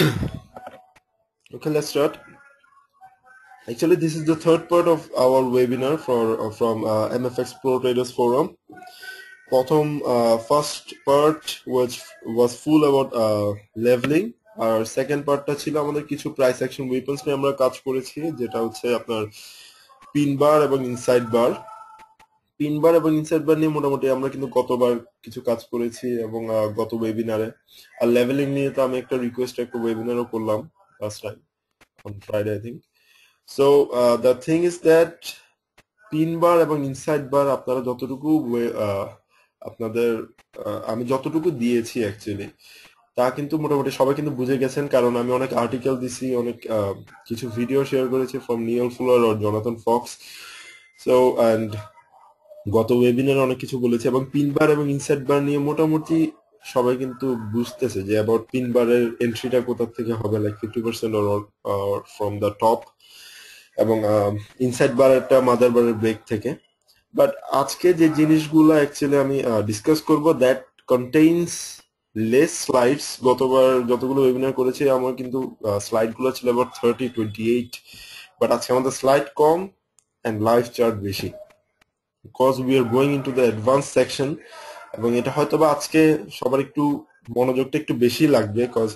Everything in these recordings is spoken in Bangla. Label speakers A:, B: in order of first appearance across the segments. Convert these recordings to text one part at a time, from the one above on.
A: okay, let's start. Actually, this is the third part of our webinar for uh, from uh, MFX Pro Traders Forum. Bottom uh, first part was was full about uh, leveling. আর সেকেন্ড পার্টটা ছিল আমাদের কিছু price action weapons নিয়ে আমরা কাজ করেছি যেটা হচ্ছে আপনার পিন বার এবং ইনসাইড বার তিনবার এবং ইনসার্ট বার নিয়ে মোটামুটি আমরা কিন্তু গতবার কিছু কাজ করেছি এবং গত ওয়েবিনারে আর লেভেলিং নিয়ে তো আমি একটা রিকোয়েস্ট একটা ওয়েবিনারও করলাম last time on Friday I think so the thing is that তিনবার এবং ইনসাইড বার আপনারা যতটুকু আপনাদের আমি যতটুকু দিয়েছি অ্যাকচুয়ালি তা কিন্তু মোটামুটি সবাই কিন্তু বুঝে গেছেন কারণ আমি অনেক আর্টিকেল দিছি অনেক কিছু ভিডিও শেয়ার করেছি ফ্রম নিয়ল ফুলার ও জনাতন ফক্স সো অ্যান্ড গত ওয়েবিনারে অনেক কিছু বলেছি এবং পিন বার এবং ইনসার্ট বার নিয়ে মোটামুটি সবাই কিন্তু বুঝতেছে যে অ্যাবাউট পিন বারের এন্ট্রিটা কোথা থেকে হবে like fifty percent or from the top এবং ইনসাইড um, বার একটা মাদার বারের ব্রেক থেকে বাট আজকে যে জিনিসগুলো অ্যাকচুয়ালি আমি ডিসকাস করব দ্যাট কন্টেইনস লেস স্লাইডস গতবার যতগুলো ওয়েবিনার করেছি আমার কিন্তু স্লাইডগুলো uh, ছিল about thirty twenty eight but আজকে আমাদের স্লাইড কম অ্যান্ড লাইফ চার্ট বেশি because we are going in two the advance section এবং এটা হয়তো বা আজকে সবার একটু মনোযোগটা একটু বেশি লাগবে because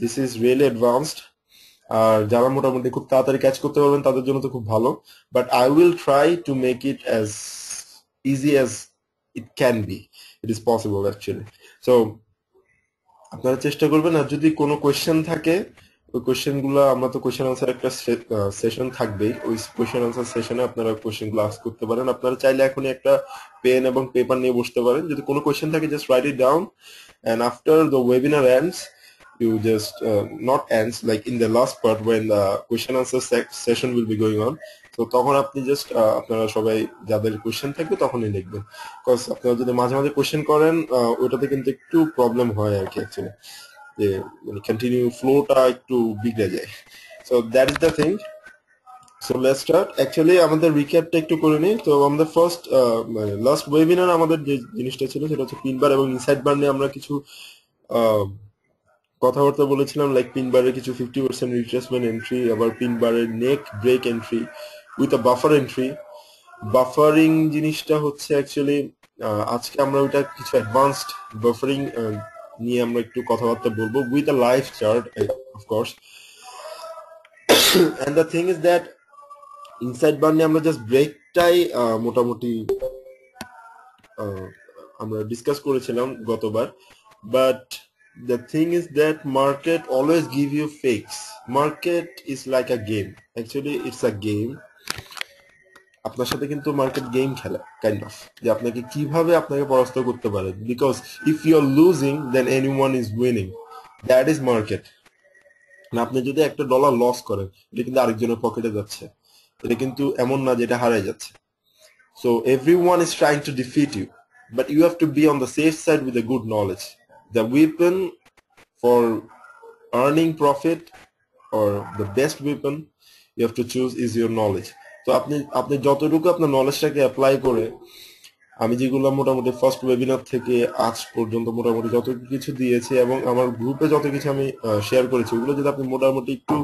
A: this is really advanced আর যারা মোটামুটি খুব তাড়াতাড়ি ক্যাচ করতে পারবেন তাদের জন্য তো খুব ভালো but I will try to make it as easy as it can be it is possible actually so আপনারা চেষ্টা করবেন আর যদি কোনো কোয়েশ্চেন থাকে ওই কোয়েশ্চেন গুলো আমরা তো কোয়েশ্চেন আনসার একটা সেশন থাকবেই ওই কোশ্চেন আনসার সেশনে আপনারা কোশ্চেন গুলো আস করতে পারেন আপনারা চাইলে এখনই একটা পেন এবং পেপার নিয়ে বসতে পারেন যদি কোনো কোয়েশ্চেন থাকে just write it down and after the webinar ends you just not ends like in the last part when the question answer session will be going on তো তখন আপনি জাস্ট আপনারা সবাই যাদের কোশ্চেন থাকবে তখনই লিখবেন বিকজ আপনারা যদি মাঝে মাঝে কোশ্চেন করেন ওটাতে কিন্তু একটু প্রবলেম হয় আর কি অ্যাকচুয়ালি যে মানে কন্টিনিউ ফ্লোটা একটু বিগড়ে যায় so that is the thing so let start actually আমাদের রিক্যাপটা একটু করে নিই তো আমাদের ফার্স্ট মানে লাস্ট ওয়েবিনার আমাদের যে জিনিসটা ছিল সেটা হচ্ছে পিনবার এবং ইনসাইড বার নিয়ে আমরা কিছু কথাবার্তা বলেছিলাম লাইক পিনবারের কিছু ফিফটি পার্সেন্ট রিট্রেসমেন্ট এন্ট্রি আবার পিনবারের neck break entry with a buffer entry buffering জিনিসটা হচ্ছে অ্যাকচুয়ালি আজকে আমরা ওইটা কিছু অ্যাডভান্সড বাফারিং নিয়ে আমরা একটু কথাবার্তা বলবো with a life chart of course and the thing is that inside bar নিয়ে আমরা জাস্ট ব্রেকটাই মোটামুটি আমরা ডিসকাস করেছিলাম গতবার but the thing is that market always give you fix market is like a game actually it's a game আপনার সাথে কিন্তু মার্কেট গেম খেলে কাইন্ড অফ যে আপনাকে কিভাবে আপনাকে পরাস্ত করতে পারে because if you are losing then anyone is winning that is market না আপনি যদি একটা ডলার লস করেন এটা কিন্তু আরেকজনের পকেটে যাচ্ছে এটা কিন্তু এমন না যেটা হারাই যাচ্ছে so everyone is trying to defeat you but you have to be on the safe side with a good knowledge the weapon for earning profit or the best weapon you have to choose is your knowledge তো আপনি আপনি যতটুকু আপনার নলেজটাকে অ্যাপ্লাই করে আমি যেগুলো মোটামুটি ফার্স্ট ওয়েবিনার থেকে আজ পর্যন্ত মোটামুটি যত কিছু দিয়েছি এবং আমার গ্রুপে যত কিছু আমি শেয়ার করেছি ওগুলো যদি আপনি মোটামুটি একটু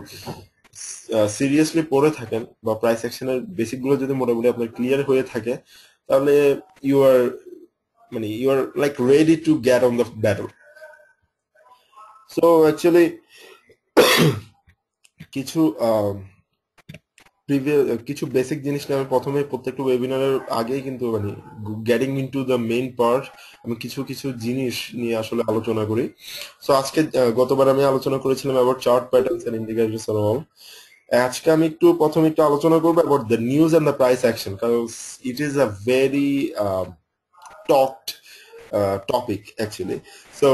A: সিরিয়াসলি পড়ে থাকেন বা প্রাইস অ্যাকশনের বেসিকগুলো যদি মোটামুটি আপনার ক্লিয়ার হয়ে থাকে তাহলে ইউ আর মানে you are like ready to get on the battle so actually কিছু Uh, কিছু বেসিক জিনিস নিয়ে আমি প্রথমে প্রত্যেকটা ওয়েবিনারের আগেই কিন্তু মানে getting in two the main part আমি কিছু কিছু জিনিস নিয়ে আসলে আলোচনা করি সো আজকে গতবার আমি আলোচনা করেছিলাম about chart patterns and indicators and all আজকে আমি একটু প্রথমে একটু আলোচনা করবো about the news and the price action কারণ it is a very talked topic actually so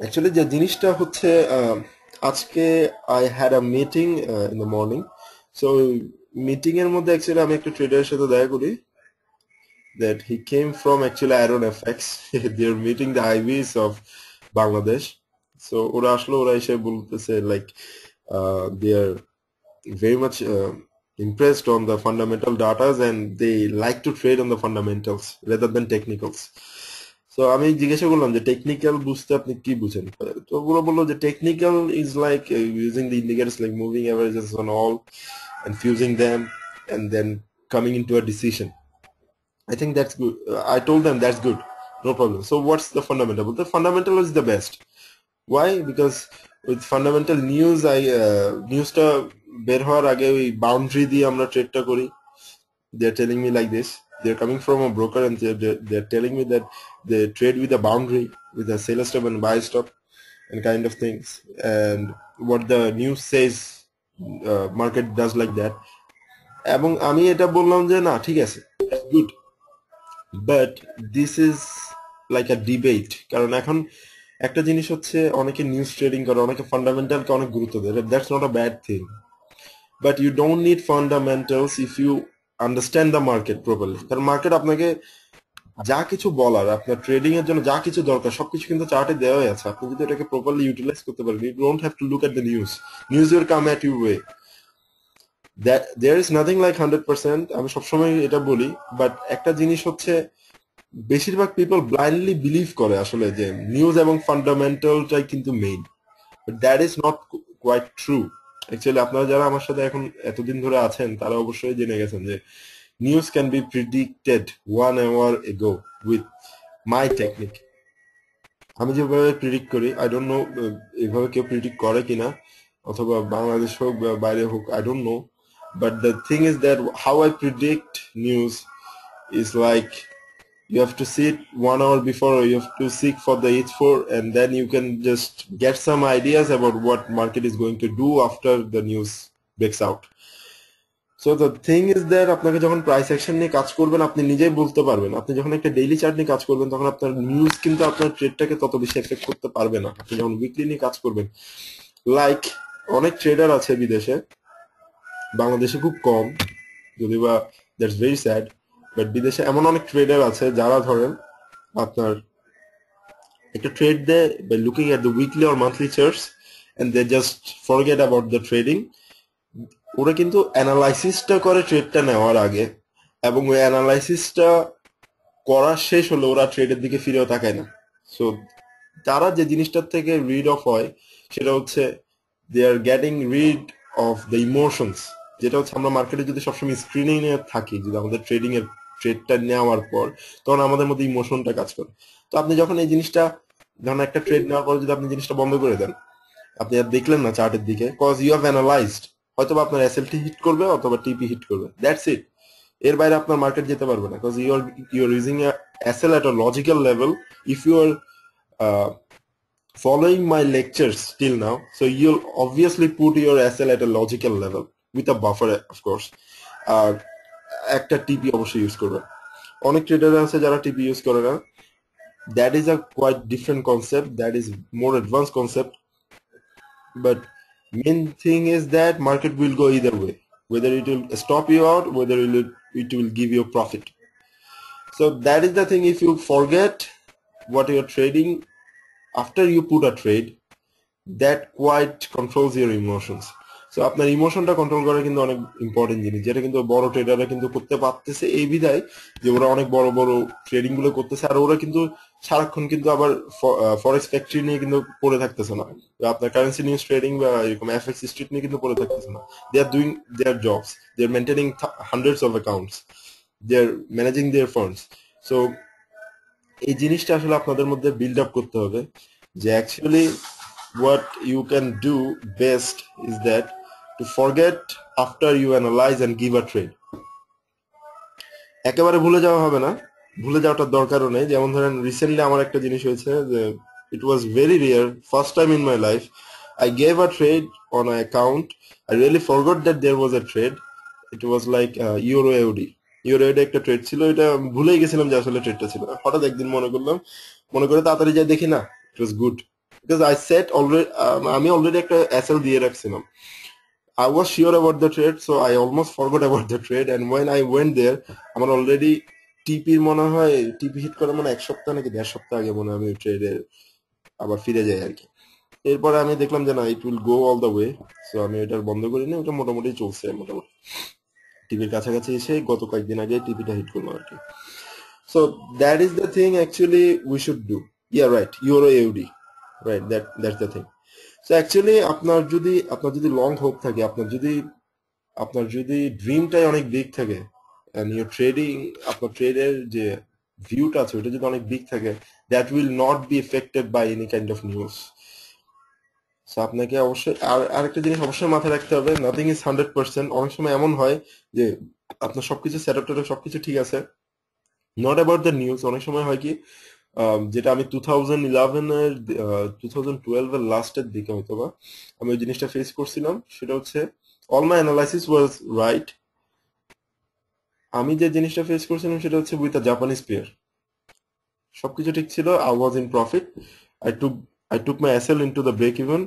A: actually যে জিনিসটা হচ্ছে আজকে I had a meeting in the morning so meeting এর মধ্যে অ্যাকচুয়ালি আমি একটা ট্রেডারের সাথে দেখা করি that he came from actually Iron FX. They're meeting the IVs of Bangladesh. So ওরা আসলে ওরা এসে বলতেছে like uh, they are very much uh, impressed on the fundamental data and they like to trade on the fundamentals rather than technicals. তো আমি জিজ্ঞাসা করলাম যে টেকনিক্যাল বুঝতে আপনি কি বুঝেন তো ওগুলো বললো যে technical is like using the indicators like moving averages on all and fusing them and then coming into a decision i think that's good i told them that's good no problem so what's the fundamental the fundamental is the best why because with fundamental news i uh, news to bear hoar age boundary di amra trade kori they're telling me like this they're coming from a broker and they're, they're telling me that they trade with a boundary with a seller stop and buy stop and kind of things and what the news says market does like that এবং আমি এটা বললাম যে না ঠিক আছে good but this is like a debate কারণ এখন একটা জিনিস হচ্ছে অনেকে নিউজ ট্রেডিং করে অনেকে ফান্ডামেন্টালকে অনেক গুরুত্ব দেয় that's not a bad thing but you don't need fundamentals if you understand the market properly কারণ মার্কেট আপনাকে যা কিছু বলার আপনার ট্রেডিং এর জন্য যা কিছু দরকার সবকিছু কিন্তু চার্টে দেওয়াই আছে আপনি যদি এটাকে প্রপারলি ইউটিলাইজ করতে পারেন you don't have to look at the news news your come at you way there is nothing like hundred percent আমি সবসময় এটা বলি বাট একটা জিনিস হচ্ছে বেশিরভাগ পিপল ব্লাইন্ডলি বিলিভ করে আসলে যে নিউজ এবং ফান্ডামেন্টালটাই কিন্তু main that is not quite true actually আপনারা যারা আমার সাথে এখন এতদিন ধরে আছেন তারা অবশ্যই জেনে গেছেন যে News can be predicted one hour ago with my technique. আমি যেভাবে প্রিডিক্ট করি আই ডোন্ট নো এভাবে কেউ প্রিডিক্ট করে কিনা অথবা বাংলাদেশ হোক বা বাইরে হোক don't know. But the thing is that how I predict news is like you have to see it one hour before you have to seek for the h4 and then you can just get some ideas about what market is going to do after the news breaks out so the thing is that আপনাকে যখন প্রাইস অ্যাকশন নিয়ে কাজ করবেন আপনি নিজেই বলতে পারবেন আপনি যখন একটা ডেইলি চার্ট নিয়ে কাজ করবেন তখন আপনার নিউজ কিন্তু আপনার ট্রেডটাকে তত বেশি এফেক্ট করতে পারবে না আপনি যখন উইকলি নিয়ে কাজ করবেন লাইক অনেক ট্রেডার আছে বিদেশে বাংলাদেশে খুব কম যদি বা দ্যাটস ভেরি স্যাড বাট বিদেশে এমন অনেক ট্রেডার আছে যারা ধরেন আপনার একটা ট্রেড দেয় by looking at the weekly or monthly charts and they just forget about the trading ওরা কিন্তু অ্যানালাইসিসটা করে ট্রেডটা নেওয়ার আগে এবং ওই অ্যানালাইসিসটা করা শেষ হলে ওরা ট্রেডের দিকে ফিরেও তাকায় না সো তারা যে জিনিসটার থেকে রিড অফ হয় সেটা হচ্ছে they are getting rid of the emotions যেটা হচ্ছে আমরা মার্কেটে যদি সবসময় স্ক্রিনিং এ থাকি যদি আমাদের ট্রেডিং এর ট্রেডটা নেওয়ার পর তখন আমাদের মধ্যে ইমোশনটা কাজ করে তো আপনি যখন এই জিনিসটা যখন একটা ট্রেড নেওয়ার পর যদি আপনি জিনিসটা বন্ধ করে দেন আপনি আর দেখলেন না চার্টের দিকে কজ ইউ হ্যাভ অ্যানালাইজড হয়তোবা আপনার এসএলটি হিট করবে অথবা টিপি হিট করবে দ্যাটস ইট এর বাইরে আপনার মার্কেট যেতে পারবে না because you are you are using SL at a logical level if you are following my lectures still now so you obviously put your SL at a logical level with a buffer of আর একটা টিপি অবশ্যই ইউজ করবে অনেক ট্রেডার আছে যারা টিপি ইউজ করে না that is a quite different concept that is more advance concept but main thing is that market will go either way whether it will stop you out whether it will, it will give you a profit so that is the thing if you forget what you're trading after you put a trade that quite controls your emotions so আপনার ইমোশনটা কন্ট্রোল করা কিন্তু অনেক ইম্পর্টেন্ট জিনিস যেটা কিন্তু বড় ট্রেডাররা কিন্তু করতে পারতেছে এই বিধায় যে ওরা অনেক বড় বড় ট্রেডিং গুলো করতেছে আর ওরা কিন্তু সারাক্ষণ কিন্তু আবার ফরেক্স ফ্যাক্টরি নিয়ে কিন্তু পড়ে থাকতেছে না আপনার কারেন্সি নিউজ ট্রেডিং বা এরকম এফএক্স স্ট্রিট নিয়ে কিন্তু পড়ে থাকতেছে না they are doing their jobs they are maintaining hundreds of accounts they are managing their funds so এই জিনিসটা আসলে আপনাদের মধ্যে বিল্ড আপ করতে হবে যে actually what you can do best is that to forget after you analyse and give a trade একেবারে ভুলে যাওয়া হবে না ভুলে যাওয়াটার দরকারও নেই যেমন ধরেন রিসেন্টলি আমার একটা জিনিস হয়েছে যে it was very rare first time in my life I gave a trade on a account I really forgot that there was a trade it was like euro AUD euro AUD একটা ট্রেড ছিল এটা ভুলেই গেছিলাম যে আসলে ট্রেডটা ছিল হঠাৎ একদিন মনে করলাম মনে করে তাড়াতাড়ি যাই দেখি না it was good because I set already আমি অলরেডি একটা অ্যাসেল দিয়ে রাখছিলাম I was sure about the trade, so I almost forgot about the trade. And when I went there, আমার already টিপির মনে হয় টিপি হিট করে মনে এক সপ্তাহ নাকি দেড় সপ্তাহ আগে মনে আমি ট্রেডে আবার ফিরে যাই আর কি এরপরে আমি দেখলাম যে না it will go all the way so আমি এটার বন্ধ করি না ওটা মোটামুটি চলছে মোটামুটি টিভির কাছাকাছি এসে গত কয়েকদিন আগে টিভিটা হিট করলো আর কি so that is the thing actually we should do yeah right euro AUD right that that's the thing তো অ্যাকচুয়ালি আপনার যদি আপনার যদি লং হোপ থাকে আপনার যদি আপনার যদি ড্রিমটাই অনেক বিগ থাকে ইউর ট্রেডিং আপনার ট্রেডের যে ভিউটা আছে ওটা যদি অনেক বিগ থাকে that will not be affected by any kind of news আপনাকে অবশ্যই আর আরেকটা জিনিস অবশ্যই মাথায় রাখতে হবে নাথিং ইজ হান্ড্রেড পার্সেন্ট অনেক সময় এমন হয় যে আপনার সবকিছু সেট আপ সবকিছু ঠিক আছে নট অ্যাবাউট দ্য নিউজ অনেক সময় হয় কি Um, যেটা আমি টু থাউজেন্ড ইলেভেনের টু থাউজেন্ড টুয়েলভের লাস্টের দিকে হয়তো বা আমি ওই জিনিসটা ফেস করছিলাম সেটা হচ্ছে all my analysis was right আমি যে জিনিসটা ফেস করছিলাম সেটা হচ্ছে উইথ আ জাপানিজ পেয়ার সবকিছু ঠিক ছিল I was in profit I took I took my SL in two the break even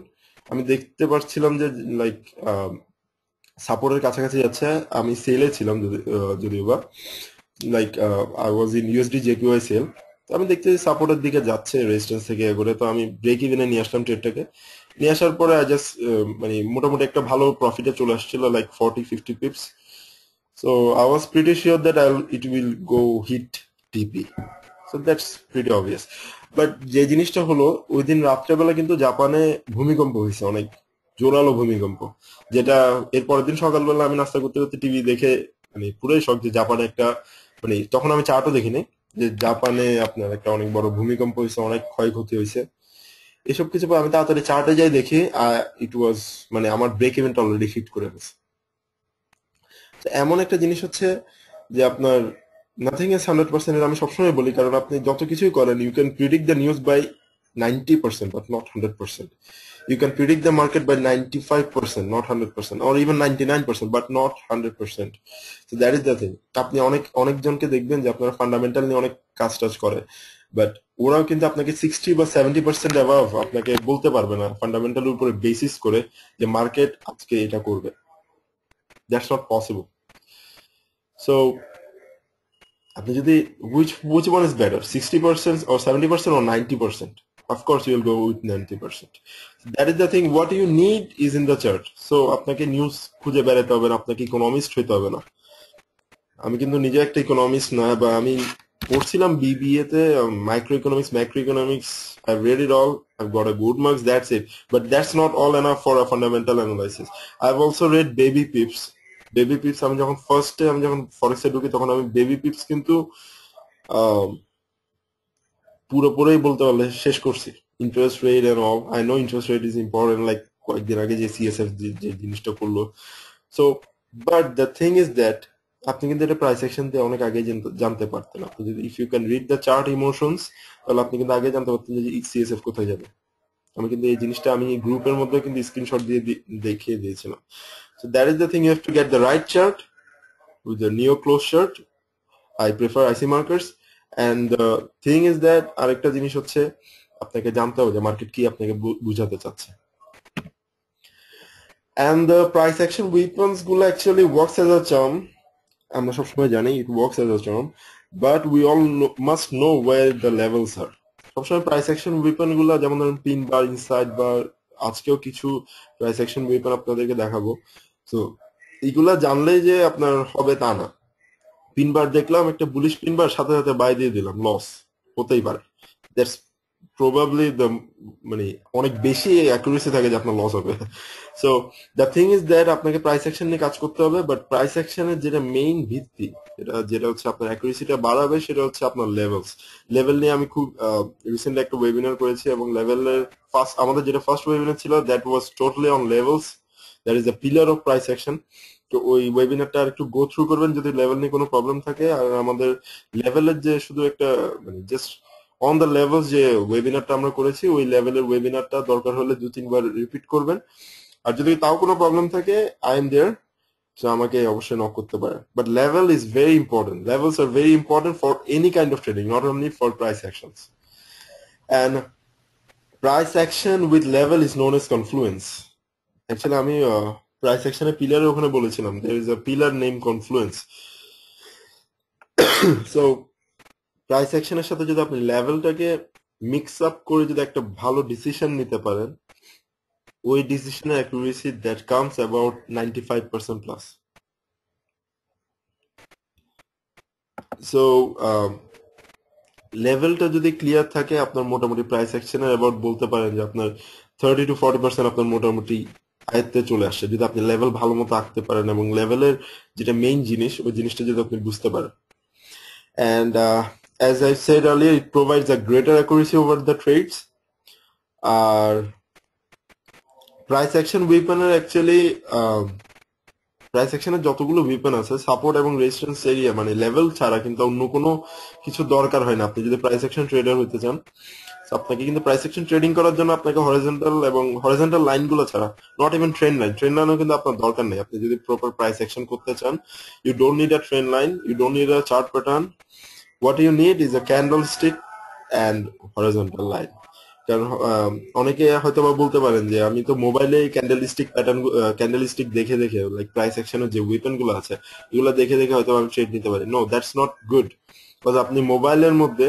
A: আমি দেখতে পাচ্ছিলাম যে লাইক সাপোর্টের um, কাছাকাছি যাচ্ছে আমি সেলে ছিলাম যদিও বা like I was in USD JQI sell তো আমি দেখতেছি সাপোর্টের দিকে যাচ্ছে রেজিস্ট্যান্স থেকে এগোলে তো আমি ব্রেক ইভেনে নিয়ে আসলাম ট্রেডটাকে নিয়ে আসার পরে জাস্ট মানে মোটামুটি একটা ভালো প্রফিটে চলে আসছিল like forty fifty pips so I was pretty sure that I it will go hit TP so that's pretty obvious but যে জিনিসটা হলো ওই দিন রাত্রেবেলা কিন্তু জাপানে ভূমিকম্প হয়েছে অনেক জোরালো ভূমিকম্প যেটা এর পরের দিন সকালবেলা আমি নাস্তা করতে করতে টিভি দেখে মানে পুরোই শখ যে জাপানে একটা মানে তখন আমি চার্টও দেখিনি যে জাপানে আপনার একটা অনেক বড় ভূমিকম্প হয়েছে অনেক ক্ষয়ক্ষতি হয়েছে এসব কিছু আমি তাড়াতাড়ি চার্টে যাই দেখি ইট ওয়াজ মানে আমার ব্রেক ইভেন্ট অলরেডি হিট করে গেছে এমন একটা জিনিস হচ্ছে যে আপনার নাথিং এস হান্ড্রেড পার্সেন্ট আমি সবসময় বলি কারণ আপনি যত কিছুই করেন you can predict the news by ninety percent but not hundred percent you can predict the market by 95% not 100% or even 99% but not 100% so that is the thing আপনি অনেক অনেক জনকে দেখবেন যে আপনারা ফান্ডামেন্টাল নিয়ে অনেক কাজ টাচ করে বাট ওরাও কিন্তু আপনাকে 60 বা 70% এবাভ আপনাকে বলতে পারবে না ফান্ডামেন্টাল উপরে বেসিস করে যে মার্কেট আজকে এটা করবে দ্যাটস নট পসিবল সো আপনি যদি which which one is better 60% or 70% or 90% of course you'll go with 90%. That is the thing, what you need is in the chart. So আপনাকে নিউজ খুঁজে বেড়াতে হবে না আপনাকে ইকোনমিস্ট হইতে হবে না আমি কিন্তু নিজে একটা ইকোনমিস্ট না বা আমি পড়ছিলাম বিবিএ তে micro economics macro economics I read it all I got a good marks that's it but that's not all enough for a fundamental analysis I have also read baby pips baby pips আমি যখন ফার্স্টে আমি যখন ফরেক্সে ঢুকি তখন আমি বেবি পিপস কিন্তু আহ um, পুরোপুরি বলতে পারলে শেষ করছি interest rate and all I know interest rate is important like কয়েকদিন আগে যে সিএসএফ যে জিনিসটা করলো so but the thing is that আপনি কিন্তু এটা প্রাইস সেকশন দিয়ে অনেক আগে জানতে পারতেন আপনি যদি if you can read the chart emotions তাহলে আপনি কিন্তু আগে জানতে পারতেন যে সিএসএফ কোথায় যাবে আমি কিন্তু এই জিনিসটা আমি গ্রুপের মধ্যে কিন্তু স্ক্রিনশট দিয়ে দেখিয়ে দিয়েছিলাম so that is the thing you have to get the right chart with the neo close chart I prefer IC markets and thing is that আরেকটা জিনিস হচ্ছে আপনাকে জানতে হবে যে মার্কেট কি আপনাকে বুঝাতে চাচ্ছে and the price action weapons গুলো actually works as a term আমরা সবসময় জানি it works as a term but we all must know where the levels আর সবসময় প্রাইস অ্যাকশন উইপন গুলো যেমন ধরুন পিন বার ইনসাইড বার আজকেও কিছু প্রাইস অ্যাকশন উইপন আপনাদেরকে দেখাবো তো এগুলা জানলেই যে আপনার হবে তা না পিনবার দেখলাম একটা বুলিশ পিনবার সাথে সাথে বাই দিয়ে দিলাম লস হতেই পারে দ্যাটস প্রবাবলি দ্য মানে অনেক বেশি অ্যাকুরেসি থাকে যে আপনার লস হবে so the thing is that আপনাকে প্রাইস অ্যাকশন নিয়ে কাজ করতে হবে বাট প্রাইস অ্যাকশনের যেটা মেইন ভিত্তি এটা যেটা হচ্ছে আপনার অ্যাকুরেসিটা বাড়াবে সেটা হচ্ছে আপনার লেভেলস লেভেল নিয়ে আমি খুব রিসেন্টলি একটা ওয়েবিনার করেছি এবং লেভেলের ফার্স্ট আমাদের যেটা ফার্স্ট ওয়েবিনার ছিল that was totally on levels that is the pillar of price action তো ওই ওয়েবিনারটা আর একটু গো থ্রু করবেন যদি লেভেল নিয়ে কোনো প্রবলেম থাকে আর আমাদের লেভেলের যে শুধু একটা মানে জাস্ট অন দ্য লেভেল যে ওয়েবিনারটা আমরা করেছি ওই লেভেলের ওয়েবিনারটা দরকার হলে দু তিনবার রিপিট করবেন আর যদি তাও কোনো প্রবলেম থাকে আই এম দেয়ার সো আমাকে অবশ্যই নক করতে পারে but level is very important levels are very important for any kind of trading not only for price actions and price action with level is known as confluence. Actually আমি uh, প্রায় সেকশনে পিলারের ওখানে বলেছিলাম there is a pillar name confluence so price অ্যাকশনের সাথে যদি আপনি লেভেলটাকে মিক্স আপ করে যদি একটা ভালো ডিসিশন নিতে পারেন ওই ডিসিশনের accuracy that comes about ninety five percent plus so লেভেলটা যদি ক্লিয়ার থাকে আপনার মোটামুটি প্রাইস অ্যাকশনের অ্যাবাউট বলতে পারেন যে আপনার থার্টি টু ফর্টি পার্সেন্ট আপনার মোটামুটি আয়ত্তে চলে আসে যদি আপনি লেভেল ভালো মতো আঁকতে পারেন এবং লেভেলের যেটা মেইন জিনিস ওই জিনিসটা যদি আপনি বুঝতে পারেন and as uh, I I said earlier it provides a greater accuracy over the আর প্রাইস অ্যাকশন উইপেনের অ্যাকচুয়ালি প্রাইস অ্যাকশনের যতগুলো উইপেন আছে সাপোর্ট এবং রেজিস্ট্যান্স এরিয়া মানে লেভেল ছাড়া কিন্তু অন্য কোনো কিছু দরকার হয় না আপনি যদি প্রাইস অ্যাকশন ট্রেডার হতে চান আপনাকে কিন্তু প্রাইস সেকশন ট্রেডিং করার জন্য আপনাকে হরিজন্টাল এবং হরিজন্টাল লাইনগুলো ছাড়া not even trend line trend লাইনও কিন্তু আপনার দরকার নেই আপনি যদি প্রপার প্রাইস সেকশন করতে চান you don't need a trend line you don't need a chart pattern what you need is a candlestick and horizontal line কারণ অনেকে হয়তো বা বলতে পারেন যে আমি তো মোবাইলে ক্যান্ডেল স্টিক প্যাটার্ন স্টিক দেখে দেখে লাইক প্রাইস সেকশনের যে উইপন গুলো আছে এগুলো দেখে দেখে হয়তো আমি ট্রেড নিতে পারি no that's not good because আপনি মোবাইলের মধ্যে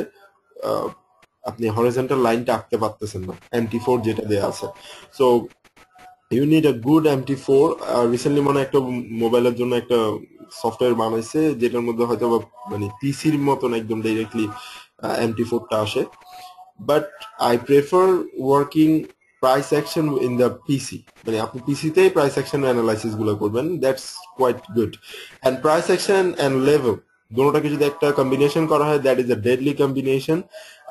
A: আপনি হরিজেন্টাল লাইনটা আঁকতে পারতেছেন না এমটি ফোর যেটা দেওয়া আছে so you need a good MT four recently মানে একটা মোবাইলের জন্য একটা সফটওয়্যার বানাইছে যেটার মধ্যে হয়তো মানে পিসির মতন একদম ডাইরেক্টলি টি ফোরটা আসে but I prefer working price action in the PC মানে আপনি পিসিতেই প্রাইস অ্যাকশন অ্যানালাইসিস গুলো করবেন that's quite good and price action and level দুটোটাকে যদি একটা কম্বিনেশন করা হয় that is a deadly combination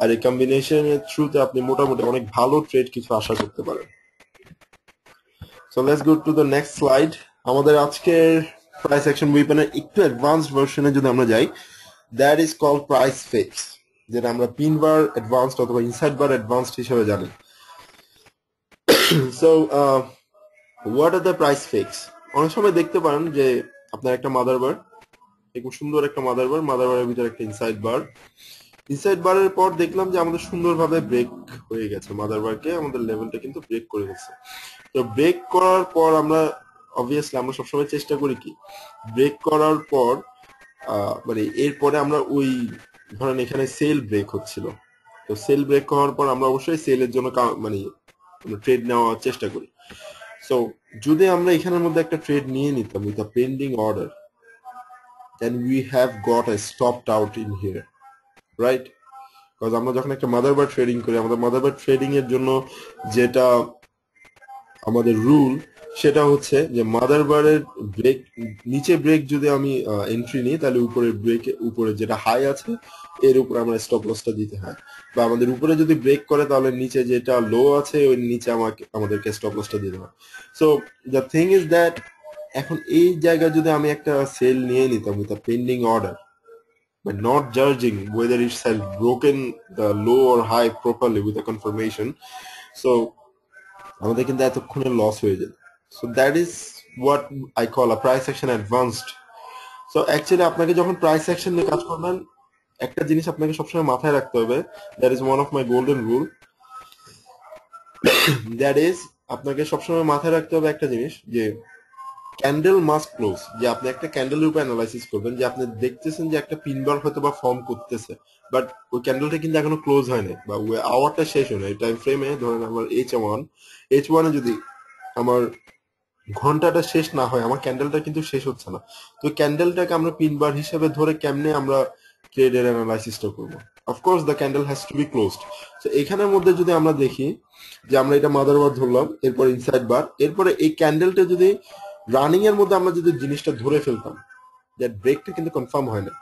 A: আর এই কম্বিনেশনের থ্রুতে আপনি মোটামুটি অনেক ভালো ট্রেড কিছু আশা করতে পারেন so let's go to the next slide আমাদের আজকের প্রাইস অ্যাকশন উইপেনের একটু অ্যাডভান্স ভার্সনে যদি আমরা যাই that is call price fakes যেটা আমরা পিন বার অ্যাডভান্স অথবা ইনসাইড বার অ্যাডভান্সড হিসেবে জানি so what are the price fakes অনেক সময় দেখতে পারেন যে আপনার একটা মাদার বার এরকম সুন্দর একটা মাদার বার মাদার বারের ভিতরে একটা ইনসাইড বার ইনসাইড বারের পর দেখলাম যে আমাদের সুন্দরভাবে ব্রেক হয়ে গেছে মাদার কে আমাদের লেভেলটা কিন্তু ব্রেক করে গেছে তো ব্রেক করার পর আমরা অবভিয়াসলি আমরা সবসময় চেষ্টা করি কি ব্রেক করার পর মানে এরপরে আমরা ওই ধরেন এখানে সেল ব্রেক হচ্ছিল তো সেল ব্রেক হওয়ার পর আমরা অবশ্যই সেলের জন্য মানে ট্রেড নেওয়ার চেষ্টা করি সো যদি আমরা এখানের মধ্যে একটা ট্রেড নিয়ে নিতাম with a pending order then we have got a stopped out in here right কারণ আমরা যখন একটা মাদারবার ট্রেডিং করি আমাদের মাদারবার ট্রেডিং এর জন্য যেটা আমাদের রুল সেটা হচ্ছে যে মাদারবারের ব্রেক নিচে ব্রেক যদি আমি এন্ট্রি নিই তাহলে উপরে ব্রেকে উপরে যেটা হাই আছে এর উপরে আমরা স্টপ লসটা দিতে হয় বা আমাদের উপরে যদি ব্রেক করে তাহলে নিচে যেটা লো আছে ওই নিচে আমাকে আমাদেরকে স্টপ লসটা দিতে হয় so the thing is that এখন এই জায়গায় যদি আমি একটা সেল নিয়ে নিতাম with a pending order but not জাজিং whether it sell broken the low or high properly with a confirmation so আমাদের কিন্তু এতক্ষণে লস হয়ে যেত so that is what I call a price action advanced so actually আপনাকে যখন প্রাইস অ্যাকশন নিয়ে কাজ করবেন একটা জিনিস আপনাকে সবসময় মাথায় রাখতে হবে that is one of my golden rule that is আপনাকে সবসময় মাথায় রাখতে হবে একটা জিনিস যে ক্যান্ডেল মাস্ক ক্লোজ যে আপনি একটা ক্যান্ডেলের উপর অ্যানালাইসিস করবেন যে আপনি দেখতেছেন যে একটা পিনবার হয়তো বা ফর্ম করতেছে বাট ওই ক্যান্ডেলটা কিন্তু এখনো ক্লোজ হয় নাই বা ওই আওয়ারটা শেষ হয় নাই টাইম ফ্রেমে ধরেন আমার এইচ ওয়ান এইচ ওয়ানে যদি আমার ঘন্টাটা শেষ না হয় আমার ক্যান্ডেলটা কিন্তু শেষ হচ্ছে না তো ক্যান্ডেলটাকে আমরা পিনবার হিসেবে ধরে কেমনে আমরা ট্রেডের অ্যানালাইসিসটা করবো of course the candle has to be closed তো এখানের মধ্যে যদি আমরা দেখি যে আমরা এটা মাদারবার ধরলাম এরপর ইনসাইড বার এরপরে এই ক্যান্ডেলটা যদি রানিং এর মধ্যে আমরা যদি জিনিসটা ধরে ফেলতাম দ্যাট ব্রেকটা কিন্তু কনফার্ম হয় না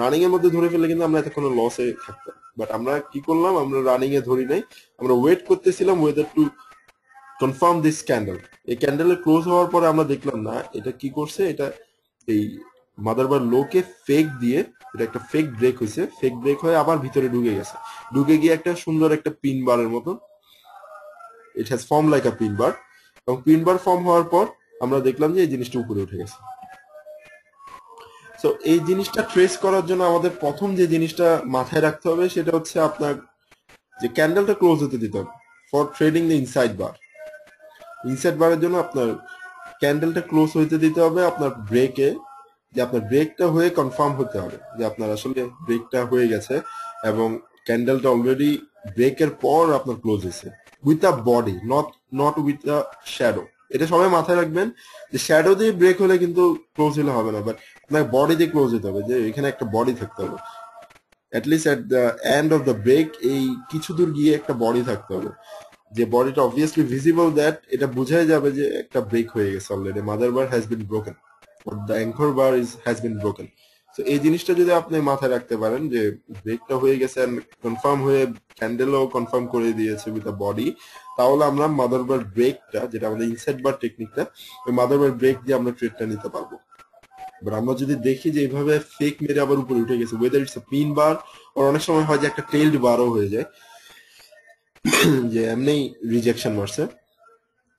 A: রানিং এর মধ্যে ধরে ফেলে কিন্তু আমরা এতক্ষণ লসে থাকতাম বাট আমরা কি করলাম আমরা রানিং এ ধরি নাই আমরা ওয়েট করতেছিলাম whether to confirm this candle এই ক্যান্ডেলে ক্লোজ হওয়ার পরে আমরা দেখলাম না এটা কি করছে এটা এই মাদারবার লোকে ফেক দিয়ে এটা একটা ফেক ব্রেক হয়েছে ফেক ব্রেক হয়ে আবার ভিতরে ঢুকে গেছে ঢুকে গিয়ে একটা সুন্দর একটা পিন বারের মতো it has form like a pin bar এবং পিন বার ফর্ম হওয়ার পর আমরা দেখলাম যে এই জিনিসটা উপরে উঠে গেছে সো এই জিনিসটা ট্রেস করার জন্য আমাদের প্রথম যে জিনিসটা মাথায় রাখতে হবে সেটা হচ্ছে আপনার যে ক্যান্ডেলটা ক্লোজ হতে দিতে হবে for trading the inside bar inside বারের জন্য আপনার ক্যান্ডেলটা ক্লোজ হইতে দিতে হবে আপনার ব্রেকে যে আপনার ব্রেকটা হয়ে কনফার্ম হতে হবে যে আপনার আসলে ব্রেকটা হয়ে গেছে এবং ক্যান্ডেলটা অলরেডি ব্রেকের পর আপনার ক্লোজ হয়েছে with a body not not with a shadow এটা সবাই মাথায় রাখবেন যে শ্যাডো দিয়ে ব্রেক হলে কিন্তু ক্লোজ হলে হবে না বাট আপনার বডি দিয়ে ক্লোজ হতে হবে যে এখানে একটা বডি থাকতে হবে at least at the end of the break এই কিছু দূর গিয়ে একটা বডি থাকতে হবে যে বডিটা অবভিয়াসলি ভিজিবল দ্যাট এটা বোঝাই যাবে যে একটা ব্রেক হয়ে গেছে already mother bar has been broken the anchor bar is has been broken তো এই জিনিসটা যদি আপনি মাথায় রাখতে পারেন যে ব্রেকটা হয়ে গেছে কনফার্ম হয়ে ক্যান্ডেলও কনফার্ম করে দিয়েছে উইথ আ বডি তাহলে আমরা মাদার বার ব্রেকটা যেটা আমাদের ইনসাইড বার টেকনিকটা ওই মাদার বার ব্রেক দিয়ে আমরা ট্রেডটা নিতে পারবো এবার আমরা যদি দেখি যে এইভাবে ফেক মেরে আবার উপরে উঠে গেছে ওয়েদার ইটস পিন বার আর অনেক সময় হয় যে একটা টেলড বারও হয়ে যায় যে এমনি রিজেকশন মারছে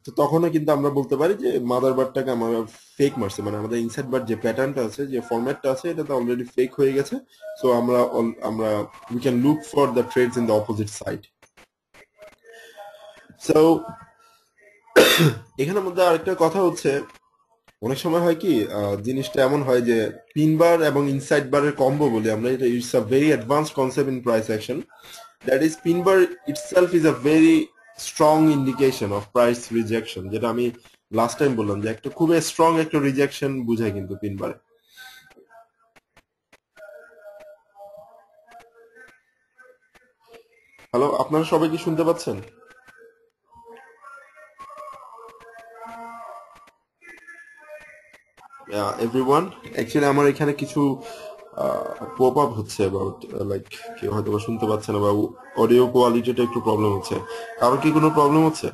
A: তো তখনও কিন্তু আমরা বলতে পারি যে মাদার বারটাকে আমার ফেক মারছে মানে আমাদের ইনসাইড বার যে প্যাটার্নটা আছে যে ফরম্যাটটা আছে এটা তো অলরেডি ফেক হয়ে গেছে সো আমরা আমরা we can look for the trades in the opposite side so এখানে মধ্যে আরেকটা কথা হচ্ছে অনেক সময় হয় কি জিনিসটা এমন হয় যে পিনবার এবং ইনসাইড বারের কম্বো বলি আমরা এটা it's a very advance concept in price action that is pin bar itself is a very strong indication of price rejection যেটা আমি লাস্ট টাইম বললাম যে একটা খুবই স্ট্রং একটা রিজেকশন বুঝায় কিন্তু পিনবারে হ্যালো আপনারা সবাই কি শুনতে পাচ্ছেন এভরিওয়ান অ্যাকচুয়ালি আমার এখানে কিছু পপ আপ হচ্ছে অ্যাবাউট লাইক uh, কেউ হয়তো বা শুনতে পাচ্ছে না বা অডিও কোয়ালিটিটা একটু প্রবলেম হচ্ছে কারো কি কোনো প্রবলেম হচ্ছে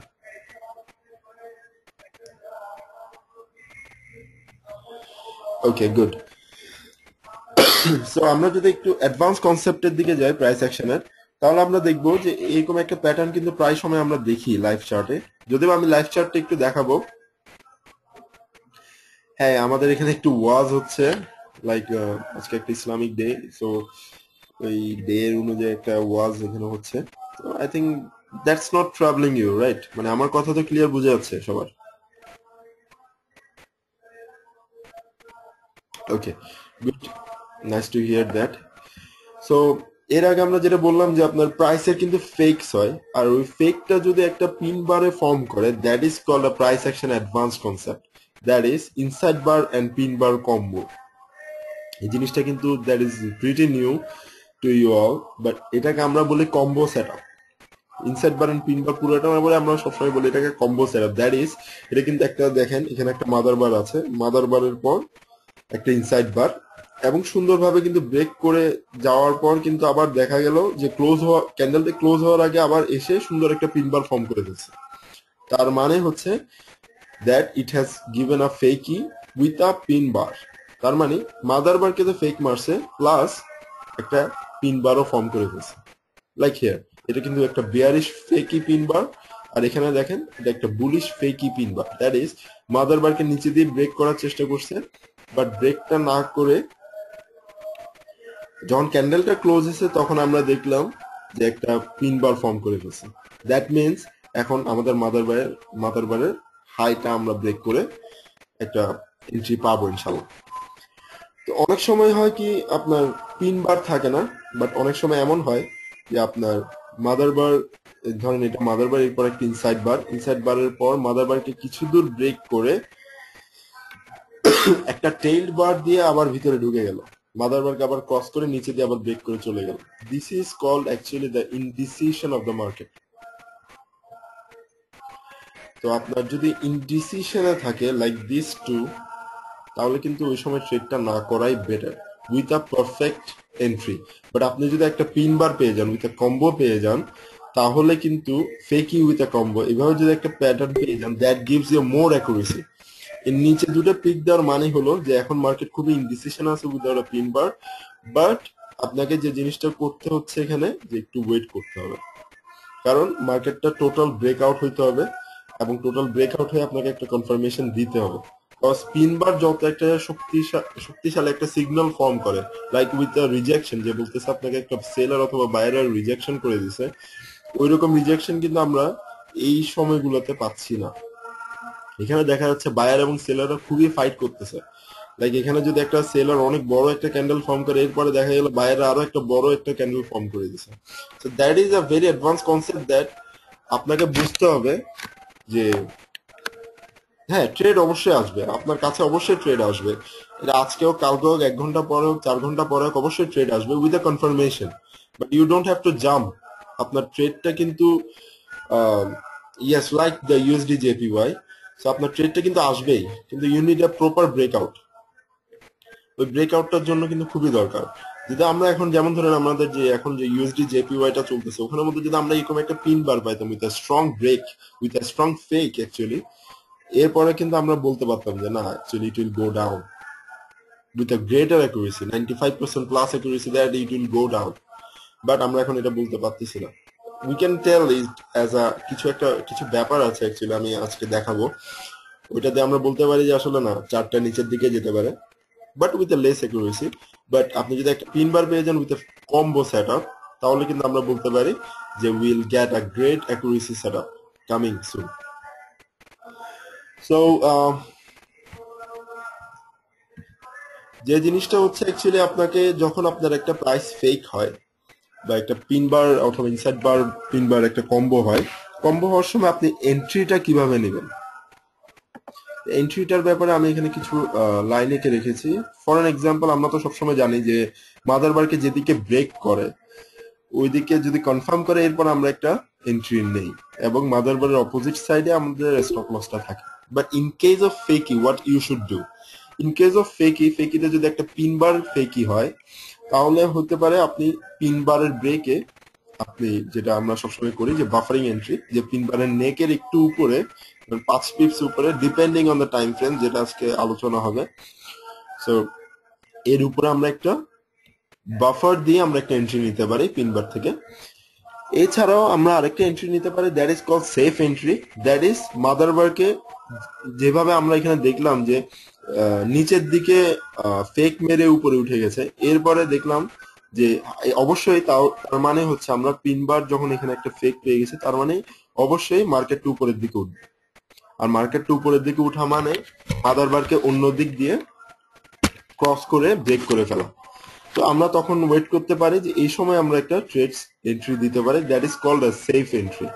A: ওকে গুড সো আমরা যদি একটু অ্যাডভান্স কনসেপ্টের দিকে যাই প্রাইস অ্যাকশনের তাহলে আমরা দেখবো যে এরকম একটা প্যাটার্ন কিন্তু প্রায় সময় আমরা দেখি লাইফ চার্টে যদিও আমি লাইফ চার্টটা একটু দেখাবো হ্যাঁ আমাদের এখানে একটু ওয়াজ হচ্ছে লাইক আজকে একটা ইসলামিক ডে সো ওই ডে এর অনুযায়ী একটা ওয়াজ এখানে হচ্ছে তো I think that's not travelling you right মানে আমার কথা তো ক্লিয়ার বুঝে যাচ্ছে সবার okay good nice to hear that so এর আগে আমরা যেটা বললাম যে আপনার প্রাইসের কিন্তু ফেক্স হয় আর ওই ফেকটা যদি একটা পিন বারে ফর্ম করে that is called a price action advance concept that is inside bar and pin bar combo এই জিনিসটা কিন্তু that is pretty new to you all but এটাকে আমরা বলি combo set up inside bar and pin bar পুরোটা আমরা মানে বলি আমরা সবসময় বলি এটাকে combo set up that is এটা কিন্তু একটা দেখেন এখানে একটা মাদার বার আছে মাদার বারের পর একটা ইনসাইড বার এবং সুন্দরভাবে কিন্তু ব্রেক করে যাওয়ার পর কিন্তু আবার দেখা গেল যে ক্লোজ হওয়া ক্যান্ডেলটা ক্লোজ হওয়ার আগে আবার এসে সুন্দর একটা পিনবার ফর্ম করে দিয়েছে তার মানে হচ্ছে that it has given a fake key with a pin bar তার মানে মাদার বারকে তো ফেক মারছে প্লাস একটা পিন বারও ফর্ম করে ফেলছে লাইক হেয়ার এটা কিন্তু একটা বিয়ারিশ ফেকি পিন বার আর এখানে দেখেন এটা একটা bullish fakey pin bar that is mother বারকে নিচে দিয়ে ব্রেক করার চেষ্টা করছে বাট ব্রেকটা না করে যখন ক্যান্ডেলটা ক্লোজ হয়েছে তখন আমরা দেখলাম যে একটা পিন বার ফর্ম করে ফেলছে দ্যাট মিনস এখন আমাদের মাদার বারের মাদার বারের হাইটা আমরা ব্রেক করে একটা এন্ট্রি পাবো ইনশাল্লাহ তো অনেক সময় হয় কি আপনার পিন বার থাকে না বাট অনেক সময় এমন হয় যে আপনার মাদার বার ধরেন এটা মাদার বার এরপর একটা ইনসাইড বার ইনসাইড বারের পর মাদার বারকে কিছু দূর ব্রেক করে একটা টেইল বার দিয়ে আবার ভিতরে ঢুকে গেল মাদার বারকে আবার ক্রস করে নিচে দিয়ে আবার ব্রেক করে চলে গেল this is called actually the indecision of the market তো আপনার যদি ইনডিসিশনে থাকে লাইক দিস টু তাহলে কিন্তু ওই সময় ট্রেডটা না করাই better with a perfect entry but আপনি যদি একটা পিন বার পেয়ে যান উইথ আ কম্বো পেয়ে যান তাহলে কিন্তু ফেকি উইথ আ কম্বো এভাবে যদি একটা প্যাটার্ন পেয়ে যান that gives you more accuracy এর নিচে দুটো পিক দেওয়ার মানে হলো যে এখন মার্কেট খুবই ইনডিসিশন আছে with a pin bar but আপনাকে যে জিনিসটা করতে হচ্ছে এখানে যে একটু ওয়েট করতে হবে কারণ মার্কেটটা টোটাল ব্রেকআউট হইতে হবে এবং টোটাল ব্রেকআউট হয়ে আপনাকে একটা কনফার্মেশন দিতে হবে স্পিন বার যত একটা শক্তিশালী একটা সিগন্যাল ফর্ম করে লাইক উইথ রিজেকশন যে বলতেছে আপনাকে একটা সেলার অথবা বাইরের রিজেকশন করে দিছে ওই রকম রিজেকশন কিন্তু আমরা এই সময়গুলোতে পাচ্ছি না এখানে দেখা যাচ্ছে বায়ার এবং সেলাররা খুবই ফাইট করতেছে লাইক এখানে যদি একটা সেলার অনেক বড় একটা ক্যান্ডেল ফর্ম করে এরপরে দেখা গেল বায়ার আরো একটা বড় একটা ক্যান্ডেল ফর্ম করে দিছে so that is a very advance concept that আপনাকে বুঝতে হবে যে হ্যাঁ ট্রেড অবশ্যই আসবে আপনার কাছে অবশ্যই ট্রেড আসবে এটা আজকেও কালকে হোক এক ঘন্টা পরে হোক চার ঘন্টা পরে হোক অবশ্যই ট্রেড আসবে with a confirmation but you don't have to jump আপনার ট্রেডটা কিন্তু yes like the USD JPY so আপনার ট্রেডটা কিন্তু আসবেই কিন্তু you need a proper breakout ওই ব্রেকআউটটার জন্য কিন্তু খুবই দরকার যদি আমরা এখন যেমন ধরেন আমাদের যে এখন যে ইউএসডি টা চলতেছে ওখানে মধ্যে যদি আমরা এরকম একটা পিন বার পাইতাম with a strong break with a strong fake actually এরপরে কিন্তু আমরা বলতে পারতাম যে না actually it will go down with a greater accuracy ninety five percent plus accuracy that it will go down but আমরা এখন এটা বলতে পারতেছি না we can tell it as a কিছু একটা কিছু ব্যাপার আছে অ্যাকচুয়ালি আমি আজকে দেখাবো ওইটাতে আমরা বলতে পারি যে আসলে না চারটা নিচের দিকে যেতে পারে but with a less accuracy but আপনি যদি একটা পিন বার পেয়ে যান with a combo set up তাহলে কিন্তু আমরা বলতে পারি যে will get a great accuracy set up coming soon so যে জিনিসটা হচ্ছে অ্যাকচুয়ালি আপনাকে যখন আপনার একটা প্রাইস ফেক হয় বা একটা পিন বার অথবা ইনসাইড বার পিন বার একটা কম্বো হয় কম্বো হওয়ার সময় আপনি এন্ট্রিটা কিভাবে নেবেন এন্ট্রিটার ব্যাপারে আমি এখানে কিছু লাইন এঁকে রেখেছি ফর অ্যান এক্সাম্পল আমরা তো সবসময় জানি যে মাদারবারকে যেদিকে ব্রেক করে ওইদিকে যদি কনফার্ম করে এরপর আমরা একটা এন্ট্রি নেই এবং মাদারবারের অপোজিট সাইডে আমাদের স্টপ লসটা থাকে but in case of fakey what you should do in case of fakey ফেকিতে যদি একটা পিনবার ফেকি হয় তাহলে হতে পারে আপনি পিনবারের ব্রেকে আপনি যেটা আমরা সবসময় করি যে বাফারিং এন্ট্রি যে পিনবারের নেকের একটু উপরে পাঁচ টিপস উপরে depending on the time frame যেটা আজকে আলোচনা হবে সো এর উপরে আমরা একটা বাফার দিয়ে আমরা একটা এন্ট্রি নিতে পারি পিনবার থেকে এছাড়াও আমরা আরেকটা এন্ট্রি নিতে পারি that is call safe entry that is মাদারবারকে যেভাবে আমরা এখানে দেখলাম যে নিচের দিকে ফেক মেরে উপরে উঠে গেছে এরপরে দেখলাম যে অবশ্যই তাও তার মানে হচ্ছে আমরা পিনবার যখন এখানে একটা ফেক পেয়ে গেছে তার মানে অবশ্যই মার্কেটটা উপরের দিকে উঠবে আর মার্কেটটা উপরের দিকে উঠা মানে মাদারবারকে বারকে অন্য দিক দিয়ে ক্রস করে ব্রেক করে ফেলা তো আমরা তখন ওয়েট করতে পারি যে এই সময় আমরা একটা ট্রেডস এন্ট্রি দিতে পারি that is called a safe entry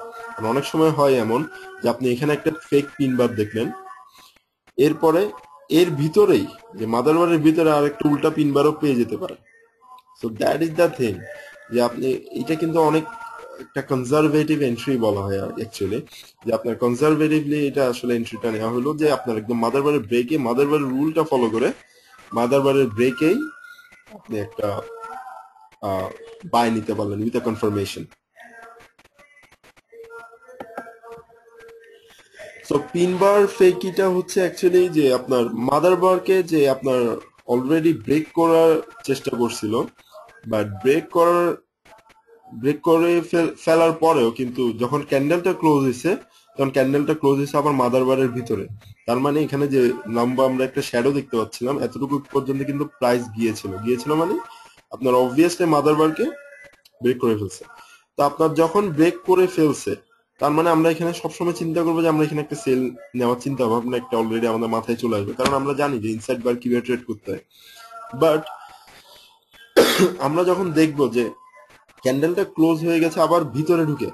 A: অনেক সময় হয় এমন যে আপনি এখানে একটা ফেক পিন বার দেখলেন এরপরে এর ভিতরেই যে মাদারবারের ভিতরে আর একটা উল্টা পিন বারও পেয়ে যেতে পারে so that is the thing যে আপনি এটা কিন্তু অনেক একটা কনজারভেটিভ এন্ট্রি বলা হয় অ্যাকচুয়ালি যে আপনার কনজারভেটিভলি এটা আসলে এন্ট্রিটা নেওয়া হলো যে আপনার একদম মাদারবারের ব্রেকে মাদারবারের রুলটা ফলো করে মাদারবারের ব্রেকেই আপনি একটা বাই নিতে পারলেন উইথ আ কনফার্মেশন তো পিনবার ফেকিটা হচ্ছে অ্যাকচুয়ালি যে আপনার মাদারবারকে যে আপনার অলরেডি ব্রেক করার চেষ্টা করছিল বাট ব্রেক করার ব্রেক করে ফেলার পরেও কিন্তু যখন ক্যান্ডেলটা ক্লোজ হয়েছে তখন ক্যান্ডেলটা ক্লোজ হয়েছে আবার মাদারবারের ভিতরে তার মানে এখানে যে লম্বা আমরা একটা শ্যাডো দেখতে পাচ্ছিলাম এতটুকু পর্যন্ত কিন্তু প্রাইস গিয়েছিল গিয়েছিল মানে আপনার অবভিয়াসলি মাদারবারকে ব্রেক করে ফেলছে তো আপনার যখন ব্রেক করে ফেলছে তার মানে আমরা এখানে সবসময় চিন্তা করবো যে আমরা এখানে একটা সেল নেওয়ার চিন্তা ভাবনা একটা অলরেডি আমাদের মাথায় চলে আসবে কারণ আমরা জানি যে ইনসাইড বার কিভাবে ট্রেড করতে হয় বাট আমরা যখন দেখবো যে ক্যান্ডেলটা ক্লোজ হয়ে গেছে আবার ভিতরে ঢুকে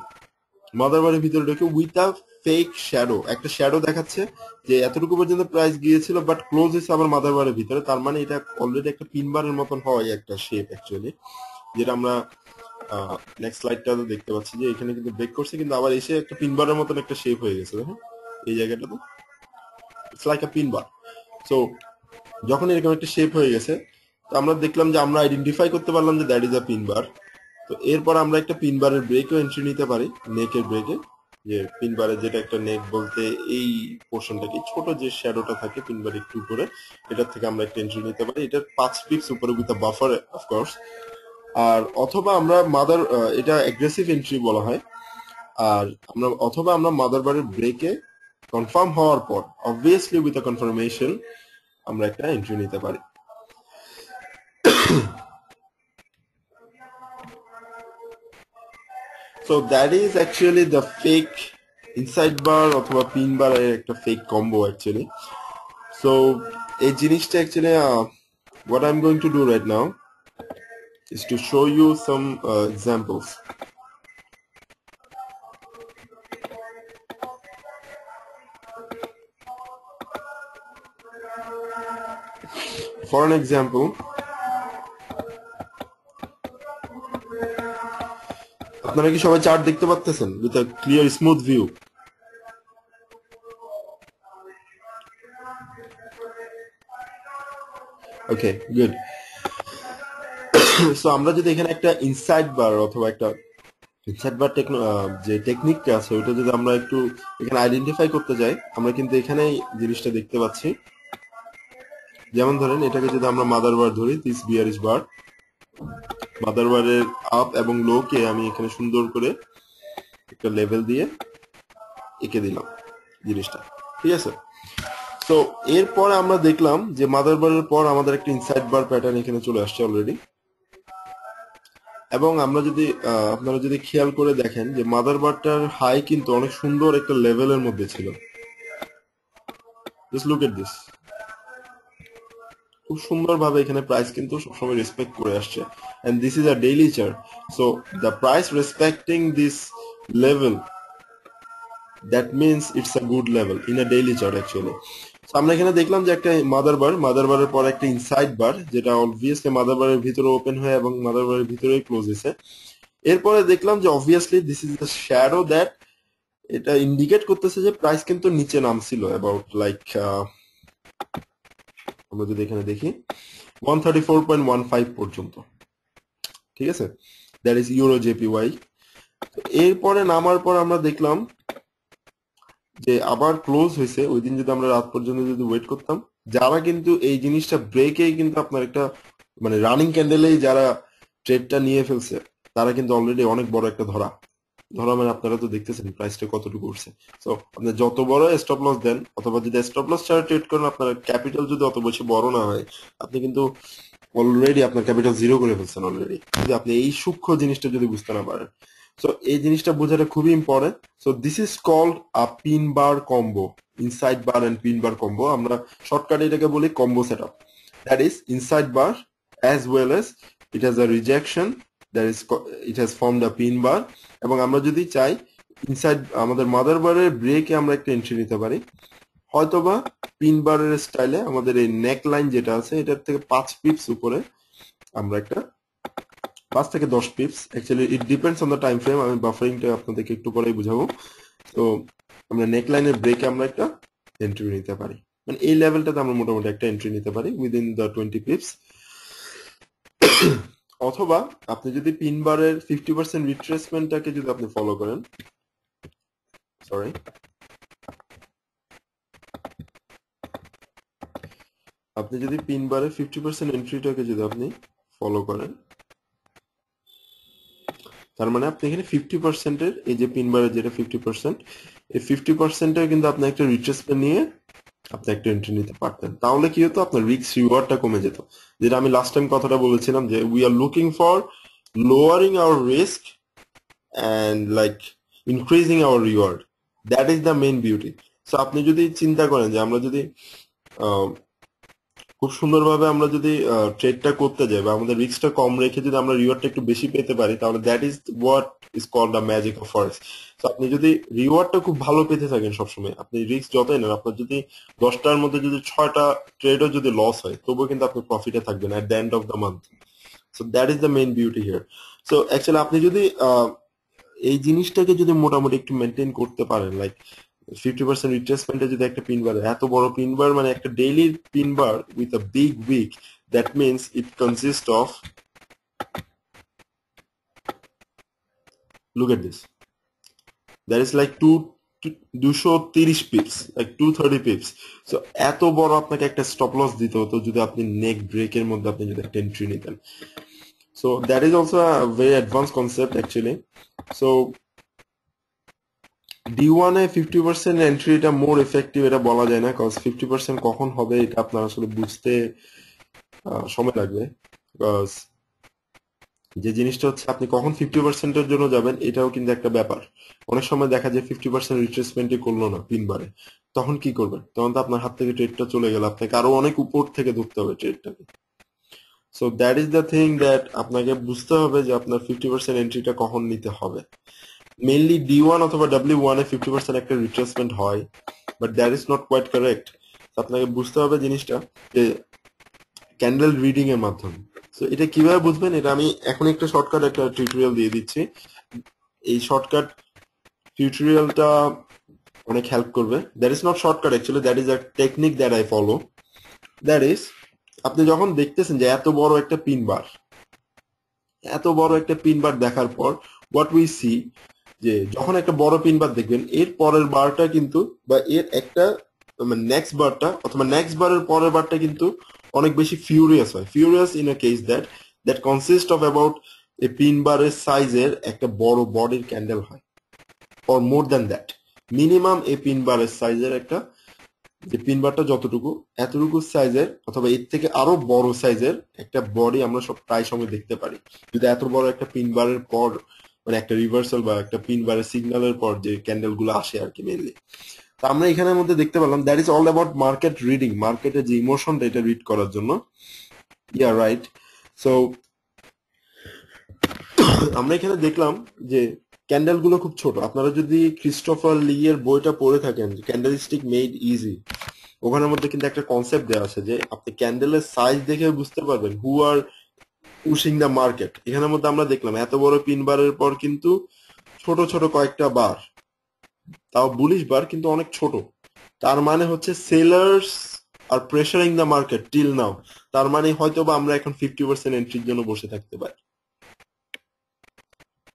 A: মাদারবারের ভিতরে ঢুকে উইথ আ ফেক শ্যাডো একটা শ্যাডো দেখাচ্ছে যে এতটুকু পর্যন্ত প্রাইস গিয়েছিল বাট ক্লোজ হয়েছে আবার মাদারবারের ভিতরে তার মানে এটা অলরেডি একটা পিনবারের মতন হয় একটা শেপ অ্যাকচুয়ালি যেটা আমরা নেক্সট স্লাইডটা দেখতে পাচ্ছি যে এখানে কিন্তু ব্রেক করছে কিন্তু আবার এসে একটা পিনবারের মতন একটা শেপ হয়ে গেছে দেখো এই জায়গাটা তো it's like a pin bar so যখন এরকম একটা শেপ হয়ে গেছে তো আমরা দেখলাম যে আমরা আইডেন্টিফাই করতে পারলাম যে দ্যাট ইজ আ পিনবার তো এরপর আমরা একটা পিন বারের ব্রেকও এন্ট্রি নিতে পারি নেকের ব্রেকে যে পিন বারে যেটা একটা নেক বলতে এই পোর্শনটাকে ছোট যে শ্যাডোটা থাকে পিন বারে একটু উপরে এটার থেকে আমরা একটা এন্ট্রি নিতে পারি এটা পাঁচ পিক্স উপরে উইথ আ বাফার অফকোর্স আর অথবা আমরা মাদার এটা অ্যাগ্রেসিভ এন্ট্রি বলা হয় আর আমরা অথবা আমরা মাদার ব্রেকে কনফার্ম হওয়ার পর অবভিয়াসলি উইথ আ কনফার্মেশন আমরা একটা এন্ট্রি নিতে পারি So that is actually the fake inside bar or the pin bar is a fake combo actually. So a genius actually uh, what I'm going to do right now is to show you some uh, examples. For an example, আপনারা কি সবাই চার্ট দেখতে পাচ্ছেন with clear smooth view okay good so আমরা যদি এখানে একটা ইনসাইড বার অথবা একটা ইনসাইড বার যে টেকনিকটা আছে ওইটা যদি আমরা একটু এখানে আইডেন্টিফাই করতে যাই আমরা কিন্তু এখানেই জিনিসটা দেখতে পাচ্ছি যেমন ধরেন এটাকে যদি আমরা মাদার বার ধরি দিস বিয়ার বার মাদারওয়ারের আপ এবং লো আমি এখানে সুন্দর করে একটা লেভেল দিয়ে এঁকে দিলাম জিনিসটা ঠিক আছে তো এরপর আমরা দেখলাম যে মাদারবারের পর আমাদের একটা ইনসাইড বার প্যাটার্ন এখানে চলে আসছে অলরেডি এবং আমরা যদি আপনারা যদি খেয়াল করে দেখেন যে মাদারবারটার হাই কিন্তু অনেক সুন্দর একটা লেভেলের মধ্যে ছিল জাস্ট লুক এট দিস খুব সুন্দরভাবে এখানে প্রাইস কিন্তু সবসময় রেসপেক্ট করে আসছে and this is a daily chart so the price respecting this level that means it's a good level in a daily chart actually so আমরা এখানে দেখলাম যে একটা মাদার বার মাদার বারের পর একটা ইনসাইড বার যেটা অবভিয়াসলি মাদার বারের ভিতরে ওপেন হয় এবং মাদার বারের ভিতরেই ক্লোজ হয়েছে এরপরে দেখলাম যে obviously this is the shadow that এটা ইন্ডিকেট করতেছে যে প্রাইস কিন্তু নিচে নামছিল অ্যাবাউট লাইক আমরা যদি এখানে দেখি 134.15 পর্যন্ত ঠিক আছে দ্যাট ইজ ইউরো জেপিওয়াই এরপরে নামার পর আমরা দেখলাম যে আবার ক্লোজ হয়েছে ওই দিন যদি আমরা রাত পর্যন্ত যদি ওয়েট করতাম যারা কিন্তু এই জিনিসটা ব্রেকেই কিন্তু আপনার একটা মানে রানিং ক্যান্ডেলেই যারা ট্রেডটা নিয়ে ফেলছে তারা কিন্তু অলরেডি অনেক বড় একটা ধরা ধরা মানে আপনারা তো দেখতেছেন প্রাইসটা কতটুকু উঠছে সো আপনি যত বড় স্টপ লস দেন অথবা যদি স্টপ লস ছাড়া ট্রেড করেন আপনার ক্যাপিটাল যদি অত বেশি বড় না হয় আপনি কিন্তু অলরেডি আপনার ক্যাপিটাল জিরো করে ফেলছেন অলরেডি যদি আপনি এই সূক্ষ্ম জিনিসটা যদি বুঝতে না পারেন সো এই জিনিসটা বোঝাটা খুবই important so this is called a pin bar combo inside bar and pin bar combo আমরা শর্টকাটে এটাকে বলি combo set up that is inside bar as well as it has a rejection that is it has form the pin bar এবং আমরা যদি চাই ইনসাইড আমাদের মাদার বারের ব্রেকে আমরা একটা এন্ট্রি নিতে পারি হয়তোবা পিন বারের স্টাইলে আমাদের এই নেক লাইন যেটা আছে এটার থেকে পাঁচ পিপস উপরে আমরা একটা পাঁচ থেকে দশ pips actually it depends on the time frame আমি বাফারিংটা আপনাদেরকে একটু পরেই বুঝাবো তো আমরা নেক লাইনের ব্রেকে আমরা একটা এন্ট্রি নিতে পারি মানে এই লেভেলটাতে আমরা মোটামুটি একটা এন্ট্রি নিতে পারি উইদিন দ্য টোয়েন্টি পিপস অথবা আপনি যদি পিন বারের ফিফটি পার্সেন্ট রিট্রেসমেন্টটাকে যদি আপনি ফলো করেন সরি আপনি যদি পিন বারে ফিফটি পার্সেন্ট এন্ট্রিটাকে যদি আপনি ফলো করেন তার মানে আপনি এখানে ফিফটি পার্সেন্টের এই যে পিন বারে যেটা ফিফটি পার্সেন্ট এই ফিফটি পার্সেন্টের কিন্তু আপনি একটা রিচার্জমেন্ট নিয়ে আপনি একটা এন্ট্রি নিতে পারতেন তাহলে কি হতো আপনার রিক্স রিওয়ার্ডটা কমে যেত যেটা আমি লাস্ট টাইম কথাটা বলেছিলাম যে we are looking for lowering our risk and like increasing our reward that is the main beauty so আপনি যদি চিন্তা করেন যে আমরা যদি খুব সুন্দরভাবে আমরা যদি ট্রেডটা করতে যাই বা আমাদের রিস্কটা কম রেখে যদি আমরা রিওয়ার্ডটা একটু বেশি পেতে পারি তাহলে that is what is call the magic of forex তো আপনি যদি রিওয়ার্ডটা খুব ভালো পেতে থাকেন সবসময় আপনি রিস্ক যতই নেন আপনার যদি দশটার মধ্যে যদি ছয়টা ট্রেডও যদি লস হয় তবুও কিন্তু আপনি প্রফিটে থাকবেন at the end of the month so that is the main beauty here so actually আপনি যদি এই জিনিসটাকে যদি মোটামুটি একটু মেনটেন করতে পারেন লাইক ফিফটি পার্সেন্ট রিট্রেসমেন্টে যদি একটা পিন বার এত বড় পিন বার মানে একটা daily pin bar with a big wick that means it consist of look at this that is like 2 230 pips like 230 pips so এত বড় আপনাকে একটা স্টপ লস দিতে হতো যদি আপনি নেক ব্রেকের মধ্যে আপনি যদি একটা এন্ট্রি নিতেন so that is also a very advanced concept actually so D ওয়ানে ফিফটি পার্সেন্ট এন্ট্রিটা মোর এফেক্টিভ এটা বলা যায় না কখন হবে এটা আপনার আসলে বুঝতে সময় লাগবে কজ যে জিনিসটা হচ্ছে আপনি কখন ফিফটি পার্সেন্টের জন্য যাবেন এটাও কিন্তু একটা ব্যাপার অনেক সময় দেখা যায় ফিফটি পার্সেন্ট রিট্রেসমেন্টই করলো না তিনবারে তখন কি করবেন তখন তো আপনার হাত থেকে ট্রেডটা চলে গেল আপনাকে আরো অনেক উপর থেকে ধরতে হবে ট্রেডটাকে so that is the thing that আপনাকে বুঝতে হবে যে আপনার ফিফটি পার্সেন্ট এন্ট্রিটা কখন নিতে হবে মেনলি ডি ওয়ান অথবা ডাব্লিউ ওয়ানে ফিফটি পার্সেন্ট একটা রিট্রেসমেন্ট হয় but that is not quite correct আপনাকে বুঝতে হবে জিনিসটা যে ক্যান্ডেল রিডিং এর মাধ্যমে তো এটা কিভাবে বুঝবেন এটা আমি এখন একটা শর্টকাট একটা টিউটোরিয়াল দিয়ে দিচ্ছি এই শর্টকাট টিউটোরিয়ালটা অনেক হেল্প করবে that is not shortcut actually that is a technique that I follow that is আপনি যখন দেখতেছেন যে এত বড় একটা পিন বার এত বড় একটা পিন বার দেখার পর হোয়াট উই সি যে যখন একটা বড় পিন বার দেখবেন এর পরের বারটা কিন্তু বা এর একটা নেক্সট মানে বারটা অথবা নেক্সট বারের পরের বারটা কিন্তু অনেক বেশি ফিউরিয়াস হয় furious in a case that that consist of about a pin বারের সাইজের একটা বড় বডির ক্যান্ডেল হয় or more than that minimum a pin বারের সাইজের একটা যে পিন বারটা যতটুকু এতটুকু সাইজের অথবা এর থেকে আরো বড় সাইজের একটা বডি আমরা সব প্রায় সময় দেখতে পারি যদি এত বড় একটা পিন বারের পর মানে একটা রিভার্সাল বা একটা পিন বা সিগন্যালের পর যে ক্যান্ডেল গুলো আসে আর কি মেনলি তো আমরা এখানের মধ্যে দেখতে পেলাম that is all about market reading মার্কেটের যে ইমোশনটা এটা রিড করার জন্য ইয়ার রাইট সো আমরা এখানে দেখলাম যে ক্যান্ডেল গুলো খুব ছোট আপনারা যদি ক্রিস্টোফার লি এর বইটা পড়ে থাকেন স্টিক মেড ইজি ওখানের মধ্যে কিন্তু একটা কনসেপ্ট দেওয়া আছে যে আপনি ক্যান্ডেলের সাইজ দেখে বুঝতে পারবেন who are pushing the market এখানের মধ্যে আমরা দেখলাম এত বড় পিন বারের পর কিন্তু ছোট ছোট কয়েকটা বার তাও বুলিশ বার কিন্তু অনেক ছোট তার মানে হচ্ছে sellers are pressuring the market till now তার মানে হয়তো বা আমরা এখন ফিফটি পার্সেন্ট এন্ট্রির জন্য বসে থাকতে পারি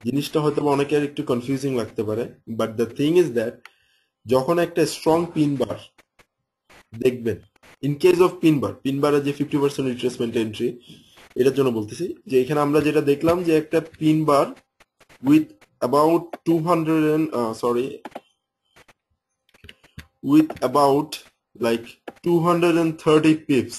A: জিনিসটা হয়তো বা অনেকের একটু কনফিউজিং লাগতে পারে but the thing is that যখন একটা স্ট্রং পিন বার দেখবেন in case of pin bar pin বারে যে ফিফটি পার্সেন্ট রিট্রেসমেন্ট এন্ট্রি এটার জন্য বলতেছি যে এখানে আমরা যেটা দেখলাম যে একটা pin bar with about two hundred sorry with about like two thirty pips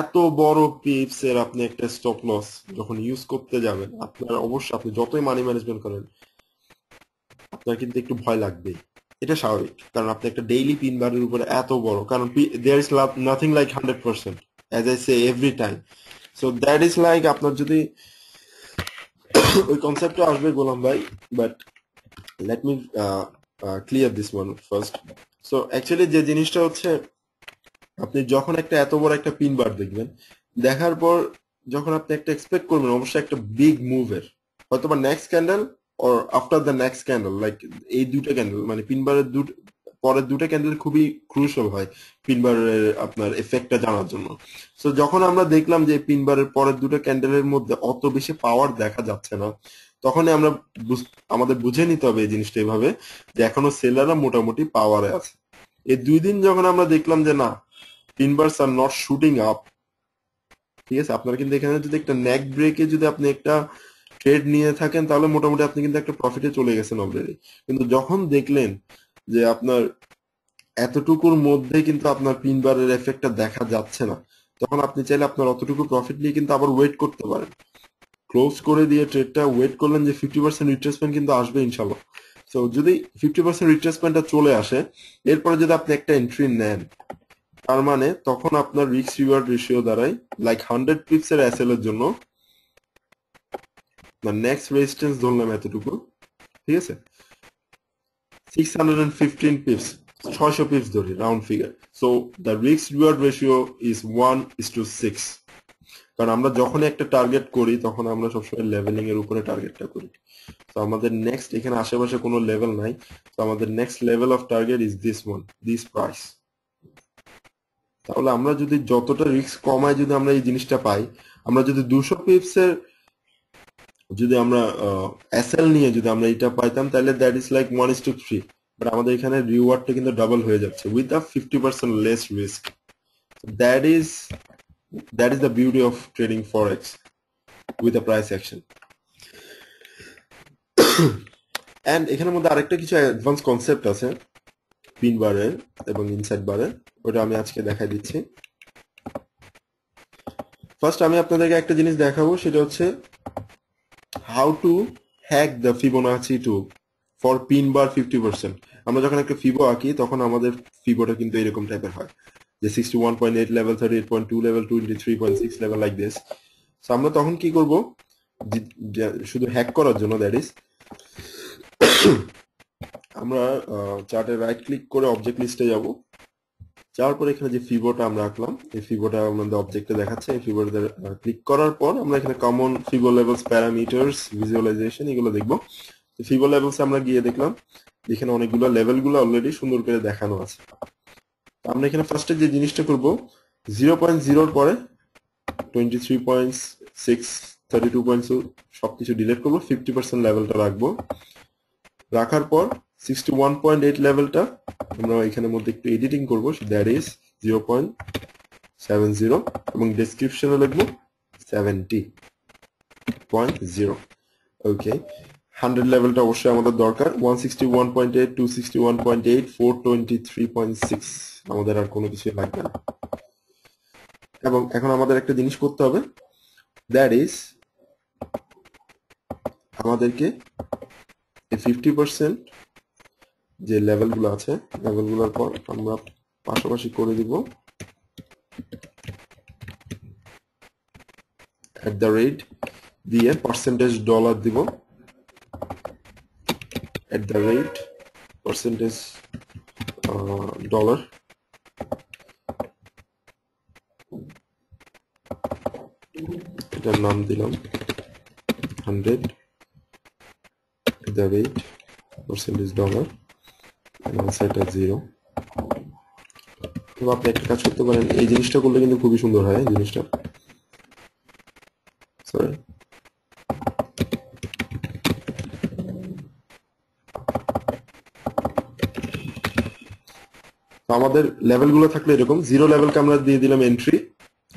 A: এত বড় পিপস এর আপনি একটা স্টপ লস যখন ইউজ করতে যাবেন আপনার অবশ্যই আপনি যতই মানি ম্যানেজমেন্ট করেন আপনার কিন্তু একটু ভয় লাগবে এটা স্বাভাবিক কারণ আপনি একটা ডেইলি পিন বারের উপরে এত বড় কারণ দেয়ার ইস লাভ nothing like hundred percent as I say every time. So that is like আপনার যদি ওই কনসেপ্টটা আসবে গোলাম ভাই but let me clear this one first so actually যে জিনিসটা হচ্ছে আপনি যখন একটা এত বড় একটা পিন বার দেখবেন দেখার পর যখন আপনি একটা এক্সপেক্ট করবেন অবশ্যই একটা বিগ মুভের হয়তো বা next candle or after the next candle like এই মানে দুটো ক্যান্ডেল মানে পিনবারের পরের দুটো ক্যান্ডিডেট খুবই ক্রুশাল হয় পিনবারের আপনার এফেক্টটা জানার জন্য তো যখন আমরা দেখলাম যে পিনবারের পরের দুটো ক্যান্ডেলের মধ্যে অত বেশি পাওয়ার দেখা যাচ্ছে না তখনই আমরা আমাদের বুঝে নিতে হবে এই জিনিসটা এভাবে যে এখনো সেলাররা মোটামুটি পাওয়ারে আছে এই দুই দিন যখন আমরা দেখলাম যে না pin bars are not shooting up ঠিক আছে আপনার কিন্তু এখানে যদি একটা নেক ব্রেকে যদি আপনি একটা ট্রেড নিয়ে থাকেন তাহলে মোটামুটি আপনি কিন্তু একটা প্রফিটে চলে গেছেন অলরেডি কিন্তু যখন দেখলেন যে আপনার এতটুকুর মধ্যে কিন্তু আপনার পিনবারের এফেক্টটা দেখা যাচ্ছে না তখন আপনি চাইলে আপনার অতটুকু প্রফিট নিয়ে কিন্তু আবার ওয়েট করতে পারেন ক্লোজ করে দিয়ে ট্রেডটা ওয়েট করলেন যে ফিফটি পার্সেন্ট রিট্রেসমেন্ট কিন্তু আসবে ইনশাল্লাহ তো যদি ফিফটি পার্সেন্ট রিট্রেসমেন্টটা চলে আসে এরপরে যদি আপনি একটা এন্ট্রি নেন তার মানে তখন আপনার রিক্স রিওয়ার্ড রেশিও দাঁড়ায় লাইক হান্ড্রেড পিপস এর অ্যাসেল এর জন্য নেক্সট রেজিস্ট্যান্স ধরলাম এতটুকু ঠিক আছে 615 pips 600 pips ধরি round figure so the risk reward ratio is one is to six কারণ আমরা যখনই একটা টার্গেট করি তখন আমরা সবসময় লেভেলিং এর উপরে টার্গেটটা করি তো আমাদের নেক্সট এখানে আশেপাশে কোনো লেভেল নাই তো আমাদের next level of target is this one this price তাহলে আমরা যদি যতটা রিস্ক কমায় যদি আমরা এই জিনিসটা পাই আমরা যদি দুশো পিপসের এর যদি আমরা অ্যাসেল নিয়ে যদি আমরা এটা পাইতাম তাহলে that is like one is to three but আমাদের এখানে রিওয়ার্ডটা কিন্তু ডাবল হয়ে যাচ্ছে with a fifty percent less risk that is that is the beauty of trading forex with a price action and এখানের মধ্যে আরেকটা কিছু অ্যাডভান্স কনসেপ্ট আছে পিন বারের এবং ইনসাইড বারের ওটা আমি আজকে দেখাই দিচ্ছি ফার্স্ট আমি আপনাদেরকে একটা জিনিস দেখাবো সেটা হচ্ছে how to hack the Fibonacci tool for pin bar 50%. আমরা যখন একটা ফিবো আঁকি তখন আমাদের ফিবোটা কিন্তু এরকম টাইপের হয় যে sixty one point eight level thirty point two level twenty three point six level like this so আমরা তখন কি করব শুধু হ্যাক করার জন্য দ্যাট ইজ আমরা চার্টে রাইট ক্লিক করে অবজেক্ট লিস্টে যাব যাওয়ার পর এখানে যে ফিবোটা আমরা আঁকলাম এই ফিবোটা আমাদের অবজেক্টে দেখাচ্ছে এই ফিবোটা ক্লিক করার পর আমরা এখানে common fibo levels parameters visualization এগুলো দেখবো ফিবো লেভেলস আমরা গিয়ে দেখলাম এখানে অনেকগুলো গুলো অলরেডি সুন্দর করে দেখানো আছে আমরা এখানে ফার্স্টে যে জিনিসটা করব জিরো পয়েন্ট জিরোর পরে twenty three point six thirty two point সবকিছু ডিলেট করবো ফিফটি পার্সেন্ট লেভেলটা রাখবো রাখার পর সিক্সটি ওয়ান পয়েন্ট এইট লেভেলটা আমরা এখানে মধ্যে একটু এডিটিং করবো that is zero point seven zero এবং ডেসক্রিপশনে লিখবো seventy point zero okay hundred লেভেলটা অবশ্যই আমাদের দরকার one sixty one point eight two sixty one point eight four twenty three point six আমাদের আর কোনো কিছু লাগবে না এবং এখন আমাদের একটা জিনিস করতে হবে দ্যাট ইজ আমাদেরকে ফিফটি পার্সেন্ট যে লেভেলগুলো আছে লেভেলগুলোর পর আমরা পাশাপাশি করে দিব অ্যাট দ্য রেট দিয়ে পার্সেন্টেজ ডলার দিব at the rate percentage dollar এটার নাম দিলাম hundred the rate percentage dollar এবং সেটা জিরো তো আপনি একটা কাজ করতে পারেন এই জিনিসটা করলে কিন্তু খুবই সুন্দর হয় জিনিসটা সরি আমাদের লেভেলগুলো থাকলে এরকম জিরো লেভেলকে আমরা দিয়ে দিলাম এন্ট্রি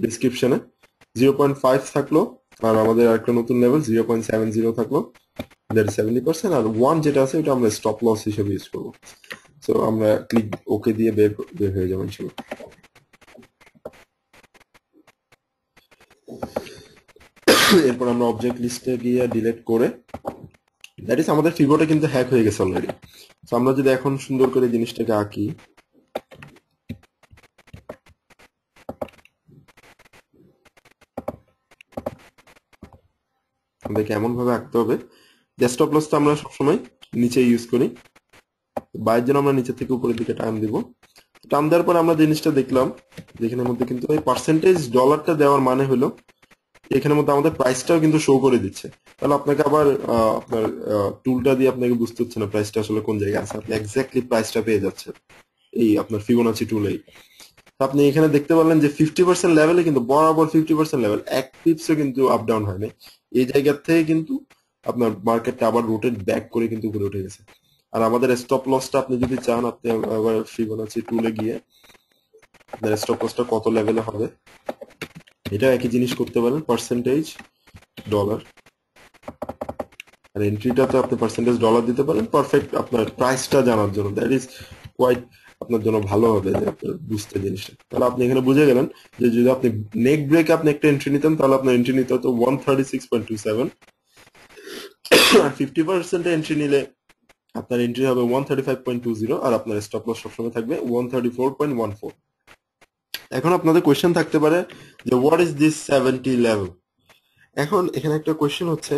A: ডিসক্রিপশনে জিরো পয়েন্ট ফাইভ থাকলো আর আমাদের আরেকটা নতুন level zero point seven zero থাকলো আমাদের সেভেন্টি পার্সেন্ট আর ওয়ান যেটা আছে ওটা আমরা স্টপ লস হিসেবে ইউজ করবো সো আমরা ক্লিক ওকে দিয়ে বের বের হয়ে যাবো ইনশাল্লাহ এরপর আমরা অবজেক্ট লিস্টে গিয়ে ডিলেট করে দ্যাট ইজ আমাদের ফিগোটা কিন্তু হ্যাক হয়ে গেছে অলরেডি তো আমরা যদি এখন সুন্দর করে জিনিসটাকে আঁকি আমাদেরকে এমন ভাবে আঁকতে হবে ডেস্কটপ লস তো আমরা সবসময় নিচে ইউজ করি বাইর জন্য আমরা নিচে থেকে উপরের দিকে টাইম দিব টাইম দেওয়ার পরে আমরা জিনিসটা দেখলাম যেখানের মধ্যে কিন্তু এই পার্সেন্টেজ ডলারটা দেওয়ার মানে হলো এখানের মধ্যে আমাদের প্রাইসটাও কিন্তু শো করে দিচ্ছে তাহলে আপনাকে আবার আপনার টুলটা দিয়ে আপনাকে বুঝতে হচ্ছে না প্রাইসটা আসলে কোন জায়গায় আছে আপনি এক্স্যাক্টলি প্রাইসটা পেয়ে যাচ্ছে এই আপনার ফিবোনাচি টুলেই আপনি এখানে দেখতে পারলেন যে ফিফটি পার্সেন্ট লেভেলে কিন্তু বরাবর ফিফটি পার্সেন্ট লেভেল এক টিপসও কিন্তু আপ ডাউন হয়নি এই জায়গার থেকে কিন্তু আপনার মার্কেটটা আবার রোটেট ব্যাক করে কিন্তু ঘুরে উঠে গেছে আর আমাদের স্টপ লসটা আপনি যদি চান আপনি আবার ফিবোনাচি টুলে গিয়ে আপনার স্টপ লসটা কত লেভেলে হবে এটা একই জিনিস করতে পারেন পার্সেন্টেজ ডলার আর এন্ট্রিটা তো আপনি পার্সেন্টেজ ডলার দিতে পারেন পারফেক্ট আপনার প্রাইসটা জানার জন্য দ্যাট ইজ কোয়াইট আপনার জন্য ভালো হবে যে বুঝতে জিনিসটা তাহলে আপনি এখানে বুঝে গেলেন যে যদি আপনি নেক ব্রেক আপনি একটা এন্ট্রি নিতেন তাহলে আপনার এন্ট্রি নিতে হতো one thirty six point two seven fifty percent entry নিলে আপনার এন্ট্রি হবে one thirty five point two zero আর আপনার স্টপ লস সবসময় থাকবে one thirty four point one four এখন আপনাদের কোয়েশ্চেন থাকতে পারে যে what is this seventy level এখন এখানে একটা কোয়েশ্চেন হচ্ছে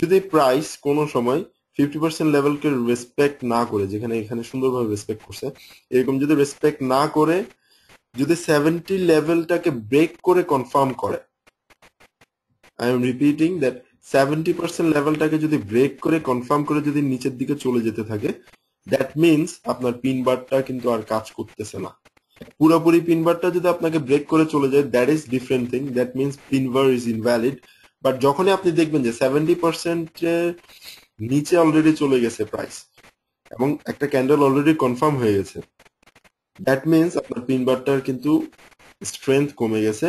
A: যদি প্রাইস কোনো সময় ফিফটি পার্সেন্ট লেভেলকে রেসপেক্ট না করে যেখানে এখানে সুন্দরভাবে রেসপেক্ট করছে এরকম যদি রেসপেক্ট না করে যদি সেভেন্টি লেভেলটাকে ব্রেক করে কনফার্ম করে I am repeating that seventy percent লেভেলটাকে যদি ব্রেক করে কনফার্ম করে যদি নিচের দিকে চলে যেতে থাকে দ্যাট মিনস আপনার পিন বারটা কিন্তু আর কাজ করতেছে না পুরোপুরি পিন বারটা যদি আপনাকে ব্রেক করে চলে যায় that is different thing that means pin bar is invalid but যখনই আপনি দেখবেন যে সেভেন্টি পার্সেন্টের নিচে অলরেডি চলে গেছে প্রাইস এবং একটা ক্যান্ডেল অলরেডি কনফার্ম হয়ে গেছে দ্যাট মিনস আপনার পিন বারটার কিন্তু স্ট্রেংথ কমে গেছে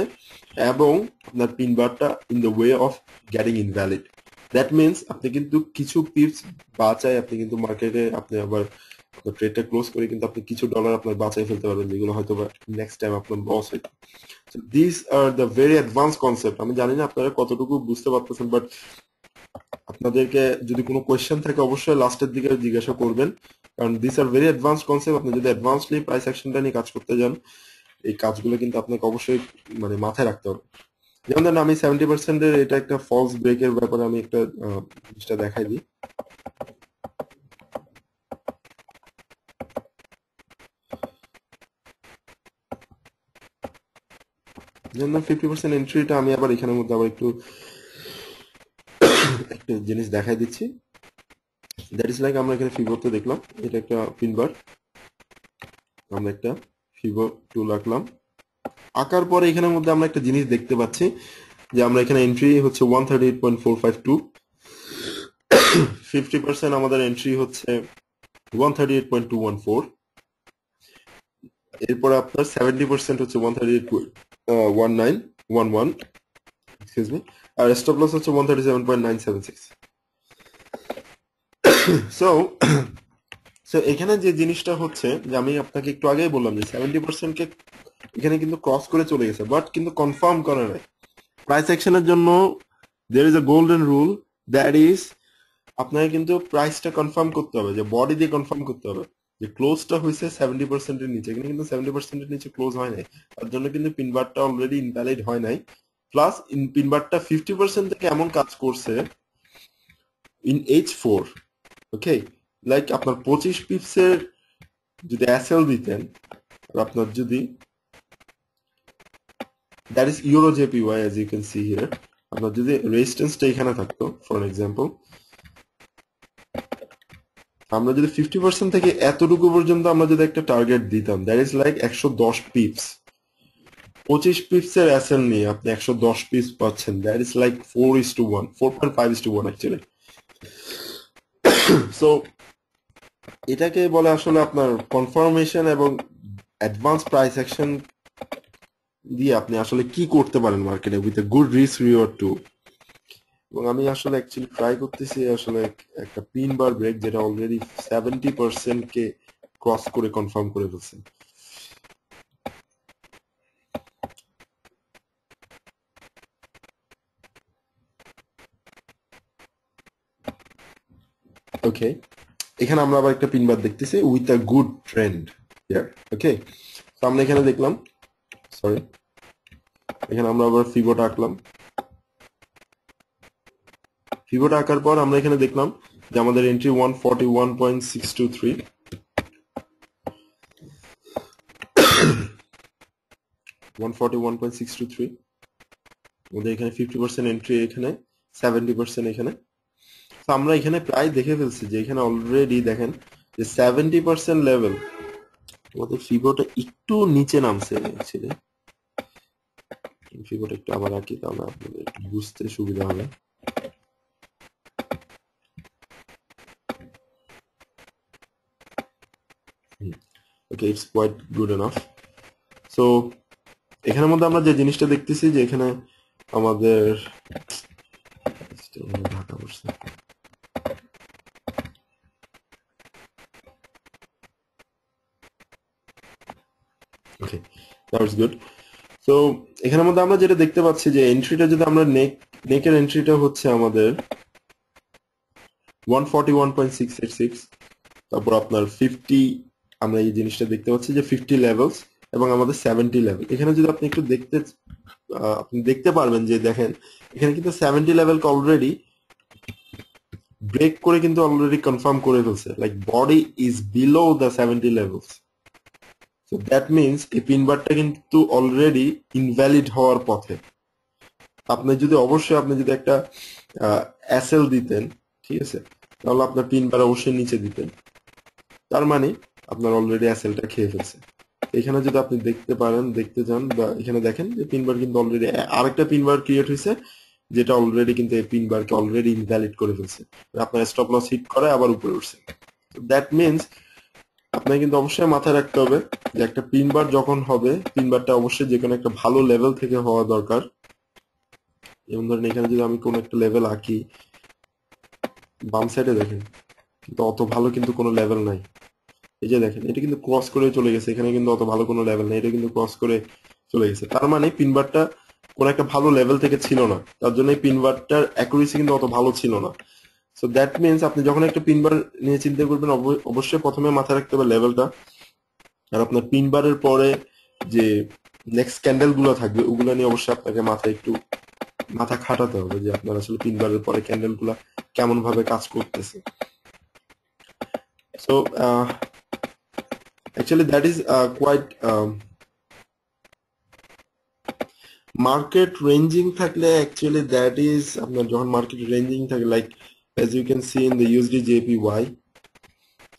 A: এবং আপনার পিন বারটা in the way of getting invalid that means আপনি কিন্তু কিছু পিপস বাঁচায় আপনি কিন্তু মার্কেটে আপনি আবার ট্রেডটা ক্লোজ করে কিন্তু আপনি কিছু ডলার আপনার বাঁচাই ফেলতে পারবেন যেগুলো হয়তো বা নেক্সট টাইম আপনার লস হয় this are the very advance concept আমি জানি না আপনারা কতটুকু বুঝতে পারতেছেন বাট আপনাদেরকে যদি কোনো কোয়েশ্চেন থাকে অবশ্যই লাস্টের দিকে জিজ্ঞাসা করবেন কারণ this are very advance concept আপনি যদি অ্যাডভান্সলি প্রাইস অ্যাকশনটা নিয়ে কাজ করতে যান এই কাজগুলো কিন্তু আপনাকে অবশ্যই মানে মাথায় রাখতে হবে যেমন ধরেন আমি সেভেন্টি পার্সেন্টের এটা একটা ফলস ব্রেকের ব্যাপারে আমি একটা জিনিসটা দেখাই দিই ফিফটি পার্সেন্ট এন্ট্রিটা আমি আবার এখানের মধ্যে আবার একটু একটা জিনিস দেখাই দিচ্ছি দ্যাট ইস লাইক আমরা এখানে তো দেখলাম এটা একটা পিনবার আমরা একটা ফিবো টু রাখলাম আঁকার পরে এখানের মধ্যে আমরা একটা জিনিস দেখতে পাচ্ছি যে আমরা এখানে এন্ট্রি হচ্ছে one thirty eight point four five two fifty percent আমাদের এন্ট্রি হচ্ছে one thirty eight point two one four এরপরে আপনার সেভেন্টি পার্সেন্ট হচ্ছে one thirty eight one nine one one excuse me আর স্টপ লস হচ্ছে one thirty seven point nine seven six so so এখানে যে জিনিসটা হচ্ছে যে আমি আপনাকে একটু আগেই বললাম যে সেভেন্টি কে এখানে কিন্তু ক্রস করে চলে গেছে বাট কিন্তু কনফার্ম করে নাই প্রাইস অ্যাকশনের জন্য there is a golden rule that is আপনাকে কিন্তু প্রাইসটা কনফার্ম করতে হবে যে বডি দিয়ে কনফার্ম করতে হবে যে ক্লোজটা হয়েছে সেভেন্টি পার্সেন্টের নিচে এখানে কিন্তু সেভেন্টি পার্সেন্টের নিচে ক্লোজ হয় নাই তার জন্য কিন্তু পিনবারটা অলরেডি ইনভ্যালিড হয় নাই প্লাস পিনবারটা ফিফটি পার্সেন্ট থেকে এমন কাজ করছে in H four okay like আপনার পঁচিশ পিপসের যদি অ্যাসেল দিতেন আপনার যদি that is euro JP Y as you can see here আপনার যদি রেজিস্ট্যান্সটা এখানে থাকতো ফর এক্সাম্পল আমরা যদি ফিফটি পার্সেন্ট থেকে এতটুকু পর্যন্ত আমরা যদি একটা টার্গেট দিতাম দ্যাট ইজ লাইক একশো দশ পিপস পঁচিশ পিপসের অ্যাসেল নিয়ে আপনি একশো দশ পিপস পাচ্ছেন that is like four is to one four point five is to one actually so এটাকে বলে আসলে আপনার কনফার্মেশন এবং অ্যাডভান্স প্রাইস অ্যাকশন দিয়ে আপনি আসলে কি করতে পারেন মার্কেটে with a good risk reward to এবং আমি আসলে অ্যাকচুয়ালি ট্রাই করতেছি আসলে একটা পিন বার ব্রেক যেটা অলরেডি সেভেন্টি পার্সেন্ট কে ক্রস করে কনফার্ম করে ফেলছে Okay. এখানে আমরা আবার একটা পিনবার দেখতেছি with a good trend okay তো আমরা এখানে দেখলাম সরি এখানে আমরা আবার ফিবোটা আঁকলাম ফিবোটা আঁকার পর আমরা এখানে দেখলাম যে আমাদের entry one forty one point six two three one forty one point six two three আমাদের এখানে ফিফটি পার্সেন্ট এন্ট্রি এখানে সেভেন্টি পার্সেন্ট এখানে তো আমরা এখানে প্রায় দেখে ফেলছি যে এখানে অলরেডি দেখেন যে সেভেন্টি পার্সেন্ট লেভেল আমাদের ফিবোটা একটু নিচে নামছে অ্যাকচুয়ালি ফিবোটা একটু আবার আঁকি তাহলে আপনাদের একটু বুঝতে সুবিধা হবে okay it's quite good enough so এখানের মধ্যে আমরা যে জিনিসটা দেখতেছি যে এখানে আমাদের লটস গুড তো এখানের মধ্যে আমরা যেটা দেখতে পাচ্ছি যে এন্ট্রিটা যদি আমরা নেক নেকের এন্ট্রিটা হচ্ছে আমাদের 141.686 তারপর আপনার 50 আমরা এই জিনিসটা দেখতে পাচ্ছি যে 50 লেভেলস এবং আমাদের 70 লেভেল এখানে যদি আপনি একটু দেখতে আপনি দেখতে পারবেন যে দেখেন এখানে কিন্তু 70 লেভেলকে অলরেডি ব্রেক করে কিন্তু অলরেডি কনফার্ম করে ফেলছে like body is below the 70 levels তো দ্যাট মিনস এই পিনবারটা কিন্তু অলরেডি ইনভ্যালিড হওয়ার পথে আপনি যদি অবশ্যই আপনি যদি একটা অ্যাসেল দিতেন ঠিক আছে তাহলে আপনার পিনবার অবশ্যই নিচে দিতেন তার মানে আপনার অলরেডি অ্যাসেলটা খেয়ে ফেলছে এখানে যদি আপনি দেখতে পারেন দেখতে চান বা এখানে দেখেন যে পিনবার কিন্তু অলরেডি আরেকটা পিনবার ক্রিয়েট হয়েছে যেটা অলরেডি কিন্তু এই বারকে অলরেডি ইনভ্যালিড করে ফেলছে আপনার স্টপ লস হিট করে আবার উপরে উঠছে দ্যাট মিনস আপনাকে কিন্তু অবশ্যই মাথায় রাখতে হবে যে একটা পিন বার যখন হবে পিন বারটা অবশ্যই যে কোনো একটা ভালো লেভেল থেকে হওয়া দরকার যেমন ধরেন এখানে যদি আমি কোন একটা লেভেল আঁকি বাম সাইডে দেখেন কিন্তু অত ভালো কিন্তু কোনো লেভেল নাই এই যে দেখেন এটা কিন্তু ক্রস করে চলে গেছে এখানে কিন্তু অত ভালো কোনো লেভেল নাই এটা কিন্তু ক্রস করে চলে গেছে তার মানে পিনবারটা কোনো একটা ভালো লেভেল থেকে ছিল না তার জন্য পিনবারটার অ্যাকুরেসি কিন্তু অত ভালো ছিল না সো দ্যাট মিনস আপনি যখন একটা পিনবার নিয়ে চিন্তা করবেন অবশ্যই প্রথমে মাথায় রাখতে হবে লেভেলটা আর আপনার পিনবারের পরে যে নেক্সট ক্যান্ডেল গুলো থাকবে ওগুলো নিয়ে অবশ্যই আপনাকে মাথায় একটু মাথা খাটাতে হবে যে আপনার আসলে পিনবারের পরে ক্যান্ডেল গুলা কেমন ভাবে কাজ করতেছে so actually that is uh, quite um, market ranging থাকলে actually দ্যাট ইজ আপনার যখন মার্কেট রেঞ্জিং থাকে like as you can see in the USD JPY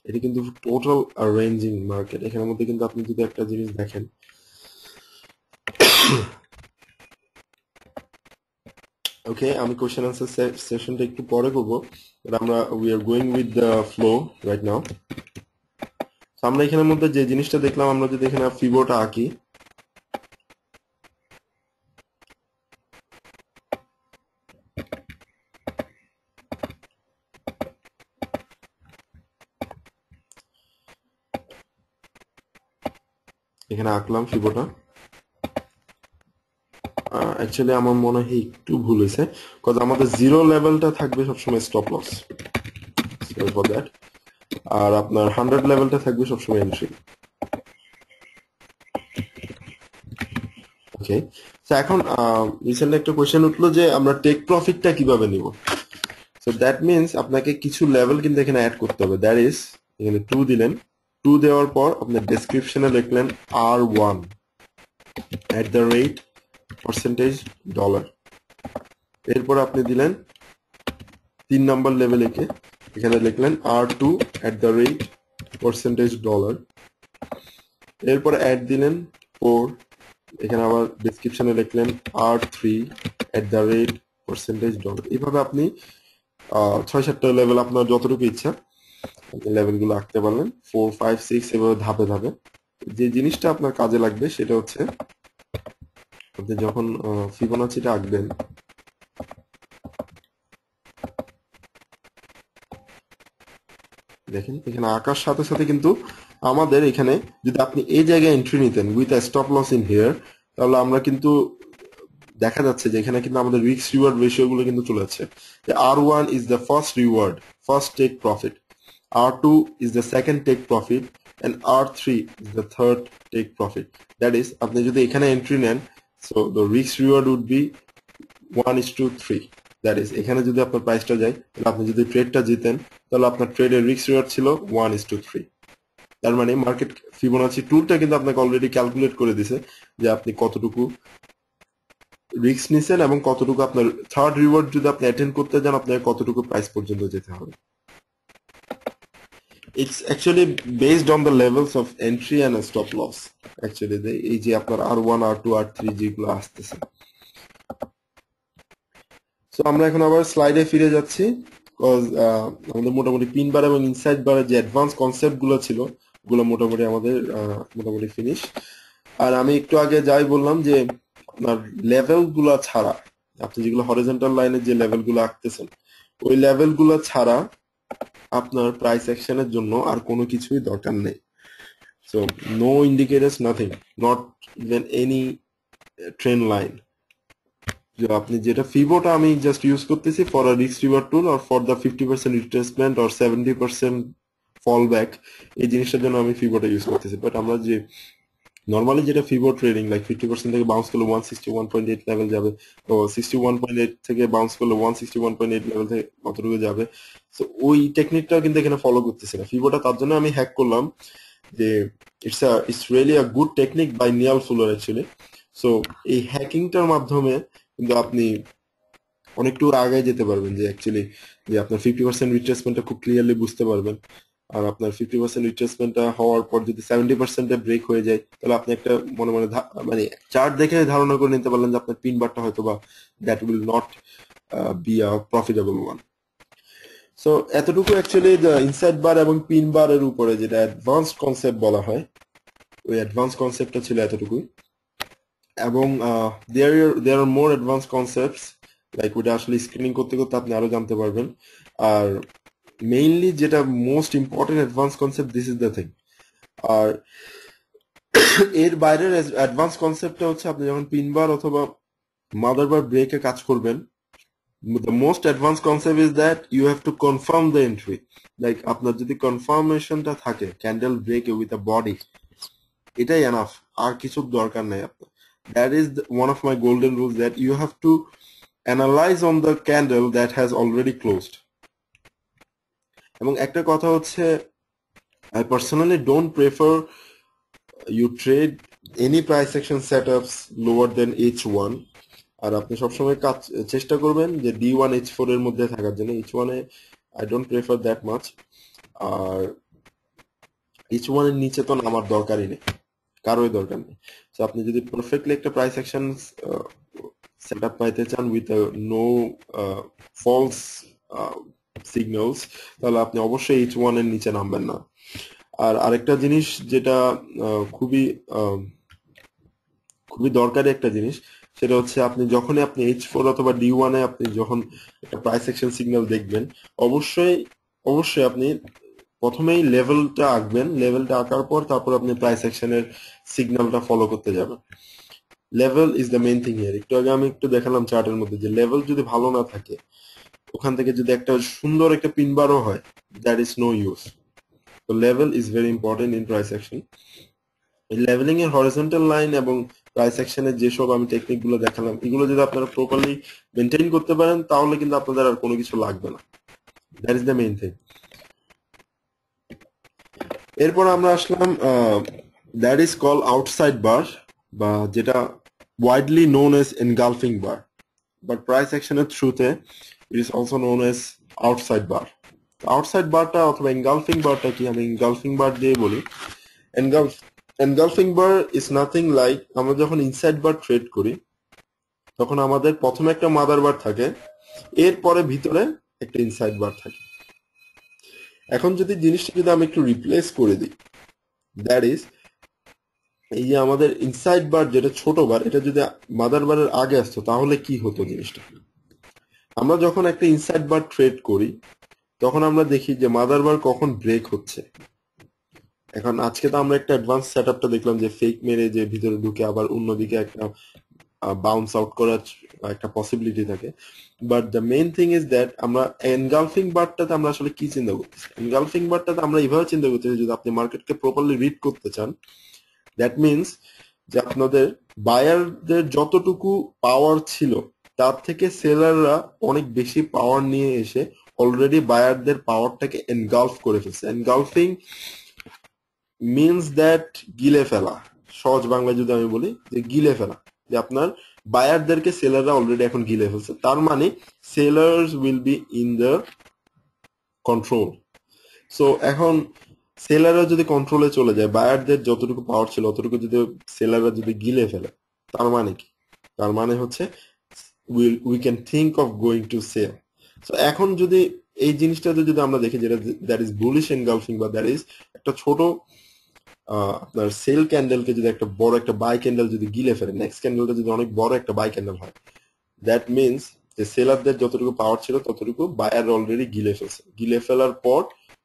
A: এটা কিন্তু টোটাল রেঞ্জিং মার্কেট এখানের মধ্যে কিন্তু আপনি যদি একটা জিনিস দেখেন ওকে আমি কোশ্চেন আনসার সেশনটা একটু পরে করবো আমরা we are going with the flow right now আমরা এখানের মধ্যে যে জিনিসটা দেখলাম আমরা যদি এখানে ফিবোটা আঁকি আঁকলাম ফিবোটা অ্যাকচুয়ালি আমার মনে হয় একটু ভুল হয়েছে কজ আমাদের জিরো লেভেলটা থাকবে সবসময় স্টপ লস ফর দ্যাট আর আপনার হান্ড্রেড লেভেলটা থাকবে সবসময় এন্ট্রি ওকে তো এখন রিসেন্টলি একটা কোয়েশ্চেন উঠলো যে আমরা টেক প্রফিটটা কিভাবে নিব সো দ্যাট মিনস আপনাকে কিছু লেভেল কিন্তু এখানে অ্যাড করতে হবে দ্যাট ইজ এখানে টু দিলেন টু দেওয়ার পর আপনার ডেসক্রিপশনে লিখলেন R one at the rate percentage dollar এরপর আপনি দিলেন তিন নম্বর লেভেলে কে এখানে লিখলেন R two at the rate percentage dollar এরপর অ্যাড দিলেন ফোর এখানে আবার ডিসক্রিপশনে লিখলেন R three at the rate percentage dollar এইভাবে আপনি ছয় সাতটা লেভেল আপনার যতটুকু ইচ্ছা লেভেলগুলো আঁকতে পারবেন ফোর ফাইভ সিক্স এভাবে ধাপে ধাপে যে জিনিসটা আপনার কাজে লাগবে সেটা হচ্ছে আপনি যখন ফিবোনাচিটা আঁকবেন দেখেন এখানে আঁকার সাথে সাথে কিন্তু আমাদের এখানে যদি আপনি এই জায়গায় এন্ট্রি নিতেন with stop loss in here তাহলে আমরা কিন্তু দেখা যাচ্ছে যে এখানে কিন্তু আমাদের রিক্স রিওয়ার্ড রেশিও গুলো কিন্তু চলে যাচ্ছে R one is the first reward first take profit R2 is the second take profit and R3 is the third take profit. That is, আপনি যদি এখানে এন্ট্রি নেন so the risk reward would be 1 is to 3. That is এখানে যদি আপনার প্রাইসটা যায় তাহলে আপনি যদি ট্রেডটা জিতেন তাহলে আপনার ট্রেডের রিস্ক রিওয়ার্ড ছিল ওয়ান ইস টু থ্রি তার মানে মার্কেট ফিবোনাচি টুলটা কিন্তু আপনাকে অলরেডি ক্যালকুলেট করে দিছে যে আপনি কতটুকু রিস্ক নিছেন এবং কতটুকু আপনার থার্ড রিওয়ার্ড যদি আপনি অ্যাটেন্ড করতে যান আপনাকে কতটুকু প্রাইস পর্যন্ত যেতে হবে it's actually based on the levels of entry and stop loss actually the এই যে আপনার R1 R2 R3 যেগুলো আসতেছে সো আমরা এখন আবার স্লাইডে ফিরে যাচ্ছি কজ আমাদের মোটামুটি পিন বার এবং ইনসাইড বারের যে অ্যাডভান্স কনসেপ্ট গুলো ছিল ওগুলো মোটামুটি আমাদের মোটামুটি ফিনিশ আর আমি একটু আগে যাই বললাম যে আপনার লেভেল গুলা ছাড়া আপনি যেগুলো হরিজন্টাল লাইনের যে লেভেল গুলো আঁকতেছেন ওই লেভেল গুলো ছাড়া আপনার প্রাইস অ্যাকশনের জন্য আর কোনো কিছুই দরকার নেই so no indicators nothing not even any trend line আপনি যেটা ফিবোটা আমি জাস্ট ইউজ করতেছি ফর আ রিক্স রিভার টুল আর for the fifty percent replacement আর সেভেন্টি পার্সেন্ট ফল ব্যাক এই জিনিসটার জন্য আমি ফিবোটা ইউজ করতেছি বাট আমরা যে নর্মালি যেটা ফিবোর ট্রেডিং লাইক ফিফটি পার্সেন্ট থেকে বাউন্স করলে one sixty one point eight level যাবে তো সিক্সটি ওয়ান পয়েন্ট এইট থেকে বাউন্স করলে one sixty one point eight level থেকে কতটুকু যাবে তো ওই টেকনিকটাও কিন্তু এখানে ফলো করতেছে না ফিবোটা তার জন্য আমি হ্যাক করলাম যে it's a it's really a good technique by Nial Fuller actually so এই হ্যাকিংটার মাধ্যমে কিন্তু আপনি অনেকটু আগে যেতে পারবেন যে অ্যাকচুয়ালি যে আপনার ফিফটি পার্সেন্ট রিট্রেসমেন্টটা খুব ক্লিয়ারলি বুঝতে পারবেন আর আপনার ফিফটি পার্সেন্ট রিট্রেসমেন্টটা হওয়ার পর যদি সেভেন্টি পার্সেন্টে ব্রেক হয়ে যায় তাহলে আপনি একটা মনে মনে মানে চার্ট দেখে ধারণা করে নিতে পারলেন যে আপনার পিন বারটা হয়তো বা that will not be a profitable one so এতটুকু অ্যাকচুয়ালি ইনসাইড বার এবং পিন বারের উপরে যেটা অ্যাডভান্স কনসেপ্ট বলা হয় ওই অ্যাডভান্স কনসেপ্টটা ছিল এতটুকুই এবং there there are more advance concepts like ওইটা আসলে স্ক্রিনিং করতে করতে আপনি আরও জানতে পারবেন আর মেইনলি যেটা most important advance concept this is the thing আর এর বাইরের অ্যাডভান্স কনসেপ্টটা হচ্ছে আপনি যখন পিনবার অথবা মাদারবার ব্রেকে কাজ করবেন the most advance concept is that you have to confirm the entry like আপনার যদি কনফার্মেশনটা থাকে candle break with a body এটাই এনাফ আর কিছু দরকার নাই আপনার that is one of my golden rule that you have to analyze on the candle that has already closed এবং একটা কথা হচ্ছে I personally don't prefer you trade any price section setups lower than H one আর আপনি সবসময় কাজ চেষ্টা করবেন যে ডি ওয়ান এইচ ফোর এর মধ্যে থাকার জন্য এইচ ওয়ানে I don't prefer that much আর এইচ ওয়ান এর নিচে তো নামার দরকারই নেই কারোই দরকার নেই তো আপনি যদি পারফেক্টলি একটা প্রাইস অ্যাকশন সেট আপ পাইতে চান উইথ নো ফলস সিগনালস তাহলে আপনি অবশ্যই এইচ ওয়ানের নিচে নামবেন না আর আরেকটা জিনিস যেটা খুবই খুবই দরকারি একটা জিনিস সেটা হচ্ছে আপনি যখনই আপনি এইচ ফোর অথবা ডি ওয়ানে আপনি যখন একটা প্রাইস সেকশন সিগন্যাল দেখবেন অবশ্যই অবশ্যই আপনি প্রথমেই লেভেলটা আঁকবেন লেভেলটা আঁকার পর তারপর আপনি প্রাইস সেকশনের সিগন্যালটা ফলো করতে যাবেন level is the main thing here একটু আগে আমি একটু দেখালাম চার্টের মধ্যে যে লেভেল যদি ভালো না থাকে ওখান থেকে যদি একটা সুন্দর একটা পিন বারও হয় দ্যাট ইজ নো ইউজ তো level is very important in price action leveling এর হরিজন্টাল লাইন এবং প্রাইস অ্যাকশনের যেসব আমি টেকনিক গুলো দেখালাম এগুলো যদি আপনারা প্রপারলি মেনটেন করতে পারেন তাহলে কিন্তু আপনাদের আর কোনো কিছু লাগবে না that is the main thing এরপর আমরা আসলাম that is call outside bar বা যেটা widely known as engulfing bar but price অ্যাকশনের থ্রুতে It is also known as outside bar. Outside বারটা অথবা engulfing ta কি আমি engulfing bar দিয়ে বলি engulf engulfing bar is nothing like আমরা যখন ইনসাইড বার ট্রেড করি তখন আমাদের প্রথমে একটা মাদার বার থাকে এরপরে ভিতরে একটা ইনসাইড বার থাকে এখন যদি জিনিসটা যদি আমি একটু রিপ্লেস করে দিই দ্যাট ইজ এই যে আমাদের ইনসাইড বার যেটা ছোট বার এটা যদি মাদার বারের আগে আসতো তাহলে কি হতো জিনিসটা আমরা যখন একটা ইনসাইড বার ট্রেড করি তখন আমরা দেখি যে মাদার বার কখন ব্রেক হচ্ছে এখন আজকে তো আমরা একটা অ্যাডভান্স সেট আপটা দেখলাম যে ফেক মেরে যে ভিতরে ঢুকে আবার অন্যদিকে একটা বাউন্স আউট করার একটা পসিবিলিটি থাকে but the main thing is that আমরা এনগালফিং বারটাতে আমরা আসলে কি চিন্তা করতেছি এনগালফিং বারটাতে আমরা এইভাবে চিন্তা করতেছি যদি আপনি মার্কেটকে প্রপারলি রিড করতে চান দ্যাট মিনস যে আপনাদের বায়ারদের যতটুকু পাওয়ার ছিল তার থেকে সেলাররা অনেক বেশি পাওয়ার নিয়ে এসে অলরেডি বায়ারদের পাওয়ারটাকে এনগালফ করে ফেলছে এনগালফিং মিনস দ্যাট গিলে ফেলা সহজ বাংলায় যদি আমি বলি যে গিলে ফেলা যে আপনার বায়ারদেরকে সেলাররা অলরেডি এখন গিলে ফেলছে তার মানে sellers will be in the control so এখন সেলাররা যদি কন্ট্রোলে চলে যায় বায়ারদের যতটুকু পাওয়ার ছিল অতটুকু যদি সেলাররা যদি গিলে ফেলে তার মানে কি তার মানে হচ্ছে will we can think of going to sell so এখন যদি এই জিনিসটাতে যদি আমরা দেখি যেটা that is bullish engulfing বা that ইজ একটা ছোট আপনার সেল ক্যান্ডেল কে যদি একটা বড় একটা বাই ক্যান্ডেল যদি গিলে ফেলে নেক্সট ক্যান্ডেলটা যদি অনেক বড় একটা বাই ক্যান্ডেল হয় দ্যাট মিনস যে সেলারদের যতটুকু পাওয়ার ছিল ততটুকু বায়ার অলরেডি গিলে ফেলছে গিলে ফেলার পর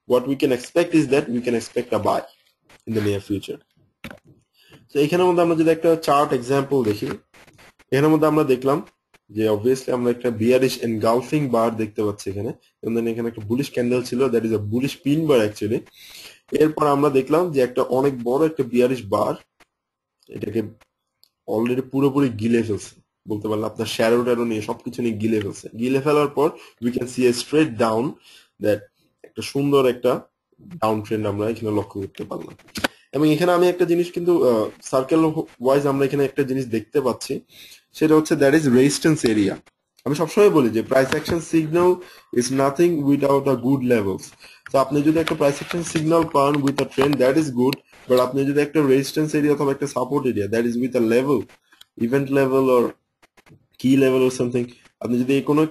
A: what we can expect is that we can expect a buy in the near future তো এখানের মধ্যে আমরা যদি একটা চার্ট এক্সাম্পল দেখি এখানের মধ্যে আমরা দেখলাম যে অবভিয়াসলি আমরা একটা বিয়ারিশ এনগালফিং বার দেখতে পাচ্ছি এখানে এখানে একটা বুলিশ ক্যান্ডেল ছিল that is a bullish pin bar actually এরপর আমরা দেখলাম যে একটা অনেক বড় একটা বিয়ারিশ বার এটাকে অলরেডি পুরোপুরি গিলে ফেলছে বলতে পারলে আপনার শ্যারো ট্যারো নিয়ে সবকিছু নিয়ে গিলে ফেলছে গিলে ফেলার পর we can see a straight down that একটা সুন্দর একটা ডাউন ট্রেন্ড আমরা এখানে লক্ষ্য করতে পারলাম এবং এখানে আমি একটা জিনিস কিন্তু সার্কেল ওয়াইজ আমরা এখানে একটা জিনিস দেখতে পাচ্ছি সেটা হচ্ছে দ্যাট ইজ রেজিস্ট্যান্স এরিয়া আমি সবসময় বলি যে price action signal is nothing without a good levels তো আপনি যদি একটা প্রাইস অ্যাকশন সিগন্যাল পান with a trend that is good but আপনি যদি একটা রেজিস্ট্যান্স এরিয়া অথবা একটা support area that is with a level event level or key level or something আপনি যদি কোনো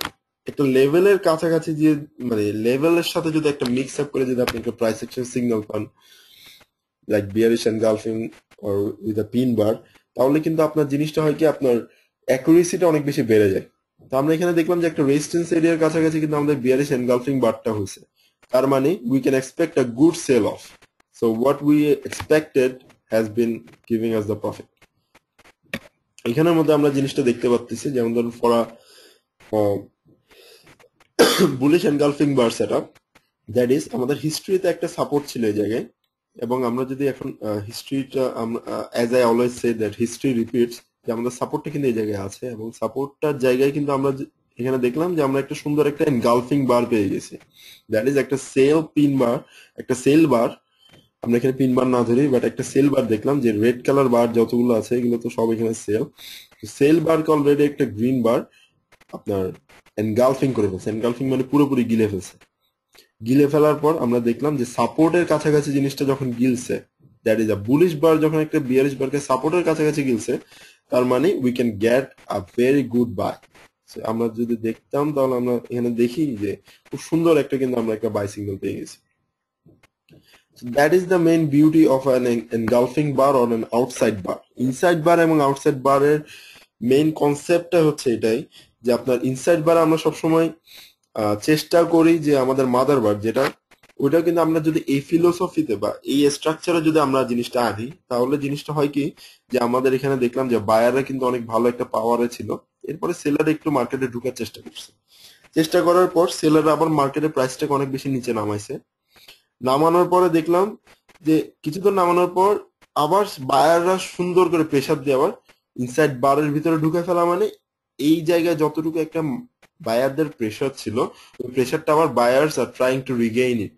A: একটা লেভেলের কাছাকাছি যে মানে লেভেলের সাথে যদি একটা মিক্স আপ করে যদি আপনি একটা প্রাইস অ্যাকশন সিগন্যাল পান like bearish engulfing or with a pin bar তাহলে কিন্তু আপনার জিনিসটা হয় কি আপনার অ্যাকুরেসিটা অনেক বেশি বেড়ে যায় তো আমরা এখানে দেখলাম যে একটা রেজিস্টেন্স এরিয়ার কাছাকাছি কিন্তু আমাদের বিয়ারিশ এনগালফিং বারটা হয়েছে তার মানে we can expect a good sell off so what we expected has been giving us the profit এখানের মধ্যে আমরা জিনিসটা দেখতে পাচ্ছি যেমন ধরুন for a bullish engulfing bar set up that is আমাদের হিস্ট্রিতে একটা সাপোর্ট ছিল এই জায়গায় এবং আমরা যদি এখন হিস্ট্রিটা as I always say that history repeats যে আমাদের সাপোর্টটা কিন্তু এই জায়গায় আছে এবং সাপোর্টটার জায়গায় কিন্তু আমরা এখানে দেখলাম যে আমরা একটা সুন্দর একটা এনগালফিং বার পেয়ে গেছি দ্যাট ইজ একটা সেল পিন বার একটা সেল বার আমরা এখানে পিন বার না ধরি বাট একটা সেল বার দেখলাম যে রেড কালার বার যতগুলো আছে এগুলো তো সব এখানে সেল সেল বারকে অলরেডি একটা গ্রিন বার আপনার এনগালফিং করে ফেলছে এনগালফিং মানে পুরোপুরি গিলে ফেলছে গিলে ফেলার পর আমরা দেখলাম যে সাপোর্টের কাছাকাছি জিনিসটা যখন গিলছে that is a bullish bar যখন একটা বিয়ারিশ বারকে সাপোর্টের কাছাকাছি গিলছে তার মানে we can get a very good buy আমরা যদি দেখতাম তাহলে আমরা এখানে দেখি যে খুব সুন্দর একটা কিন্তু আমরা একটা বাই সিগন্যাল পেয়ে গেছি that is the main beauty of an engulfing bar on an outside bar inside bar এবং আউটসাইড বারের মেইন কনসেপ্টটা হচ্ছে এটাই যে আপনার ইনসাইড বারে আমরা সবসময় চেষ্টা করি যে আমাদের মাদার বার্ড যেটা ওইটা কিন্তু আমরা যদি এই ফিলোসফিতে বা এই স্ট্রাকচারে যদি আমরা জিনিসটা আনি তাহলে জিনিসটা হয় কি যে আমাদের এখানে দেখলাম যে বায়াররা কিন্তু অনেক ভালো একটা পাওয়ারে ছিল এরপরে সেলার একটু মার্কেটে ঢুকার চেষ্টা করছে চেষ্টা করার পর সেলার আবার মার্কেটের প্রাইসটাকে অনেক বেশি নিচে নামাইছে নামানোর পরে দেখলাম যে কিছুদিন নামানোর পর আবার বায়াররা সুন্দর করে প্রেশার দিয়ে আবার ইনসাইড বারের ভিতরে ঢুকে ফেলা মানে এই জায়গায় যতটুকু একটা বায়ারদের প্রেশার ছিল ওই প্রেশারটা আবার buyers are trying to regain it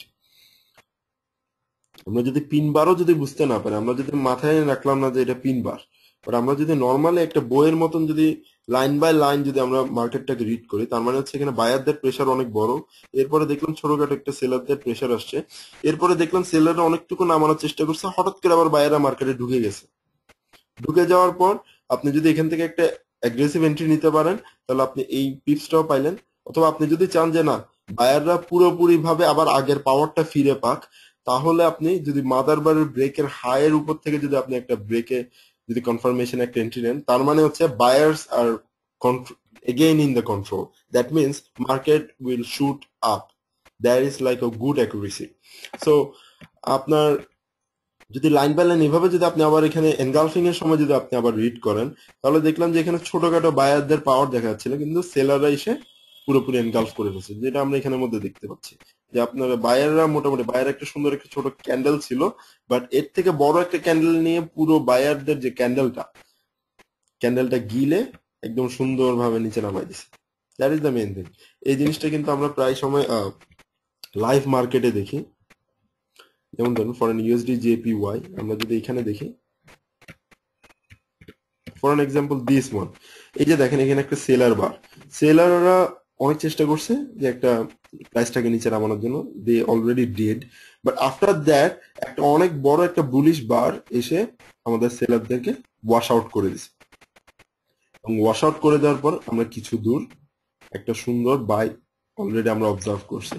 A: আমরা যদি পিন বারও যদি বুঝতে না পারি আমরা যদি মাথায় রাখলাম না যে এটা পিন বার বা আমরা যদি নর্মালি একটা বইয়ের মতন যদি লাইন বাই লাইন যদি আমরা মার্কেটটাকে রিড করি তার মানে হচ্ছে এখানে বায়ারদের প্রেশার অনেক বড় এরপরে দেখলাম ছোটখাটো একটা সেলারদের প্রেশার আসছে এরপরে দেখলাম সেলাররা অনেকটুকু নামানোর চেষ্টা করছে হঠাৎ করে আবার বায়াররা মার্কেটে ঢুকে গেছে ঢুকে যাওয়ার পর আপনি যদি এখান থেকে একটা অ্যাগ্রেসিভ এন্ট্রি নিতে পারেন তাহলে আপনি এই পিপসটাও পাইলেন অথবা আপনি যদি চান যে না বায়াররা পুরোপুরি ভাবে আবার আগের পাওয়ারটা ফিরে পাক তাহলে আপনি যদি মাদার বারের ব্রেকের হায়ের উপর থেকে যদি আপনি একটা ব্রেকে যদি কনফার্মেশন একটা এন্ট্রি নেন তার মানে হচ্ছে buyers are again in the control that means market will shoot up there is like a good accuracy so আপনার যদি লাইন বাই লাইন এভাবে যদি আপনি আবার এখানে এনগালফিং এর সময় যদি আপনি আবার রিড করেন তাহলে দেখলাম যে এখানে ছোটখাটো বায়ারদের পাওয়ার দেখা যাচ্ছিল কিন্তু সেলাররা এসে পুরোপুরি এনগালফ করে ফেলছে যেটা আমরা এখানে মধ্যে দেখতে পাচ্ছি যে আপনার বায়াররা মোটামুটি বায়ার একটা সুন্দর একটা ছোট ক্যান্ডেল ছিল বাট এর থেকে বড় একটা ক্যান্ডেল নিয়ে পুরো বায়ারদের যে ক্যান্ডেলটা ক্যান্ডেলটা গিলে একদম সুন্দরভাবে নিচে নামাই দিছে that is the main thing এই জিনিসটা কিন্তু আমরা প্রায় সময় লাইভ মার্কেটে দেখি যেমন ধরুন ফরেন ইউএসডি জেপিওয়াই আমরা যদি এখানে দেখি for an example this one এই যে দেখেন এখানে একটা সেলার বার সেলাররা অনেক চেষ্টা করছে যে একটা প্রাইসটাকে নিচে নামানোর জন্য they already did but after that একটা অনেক বড় একটা বুলিশ বার এসে আমাদের সেলারদেরকে ওয়াশ আউট করে দিছে এবং ওয়াশ আউট করে দেওয়ার পর আমরা কিছু দূর একটা সুন্দর বাই অলরেডি আমরা অবজার্ভ করছি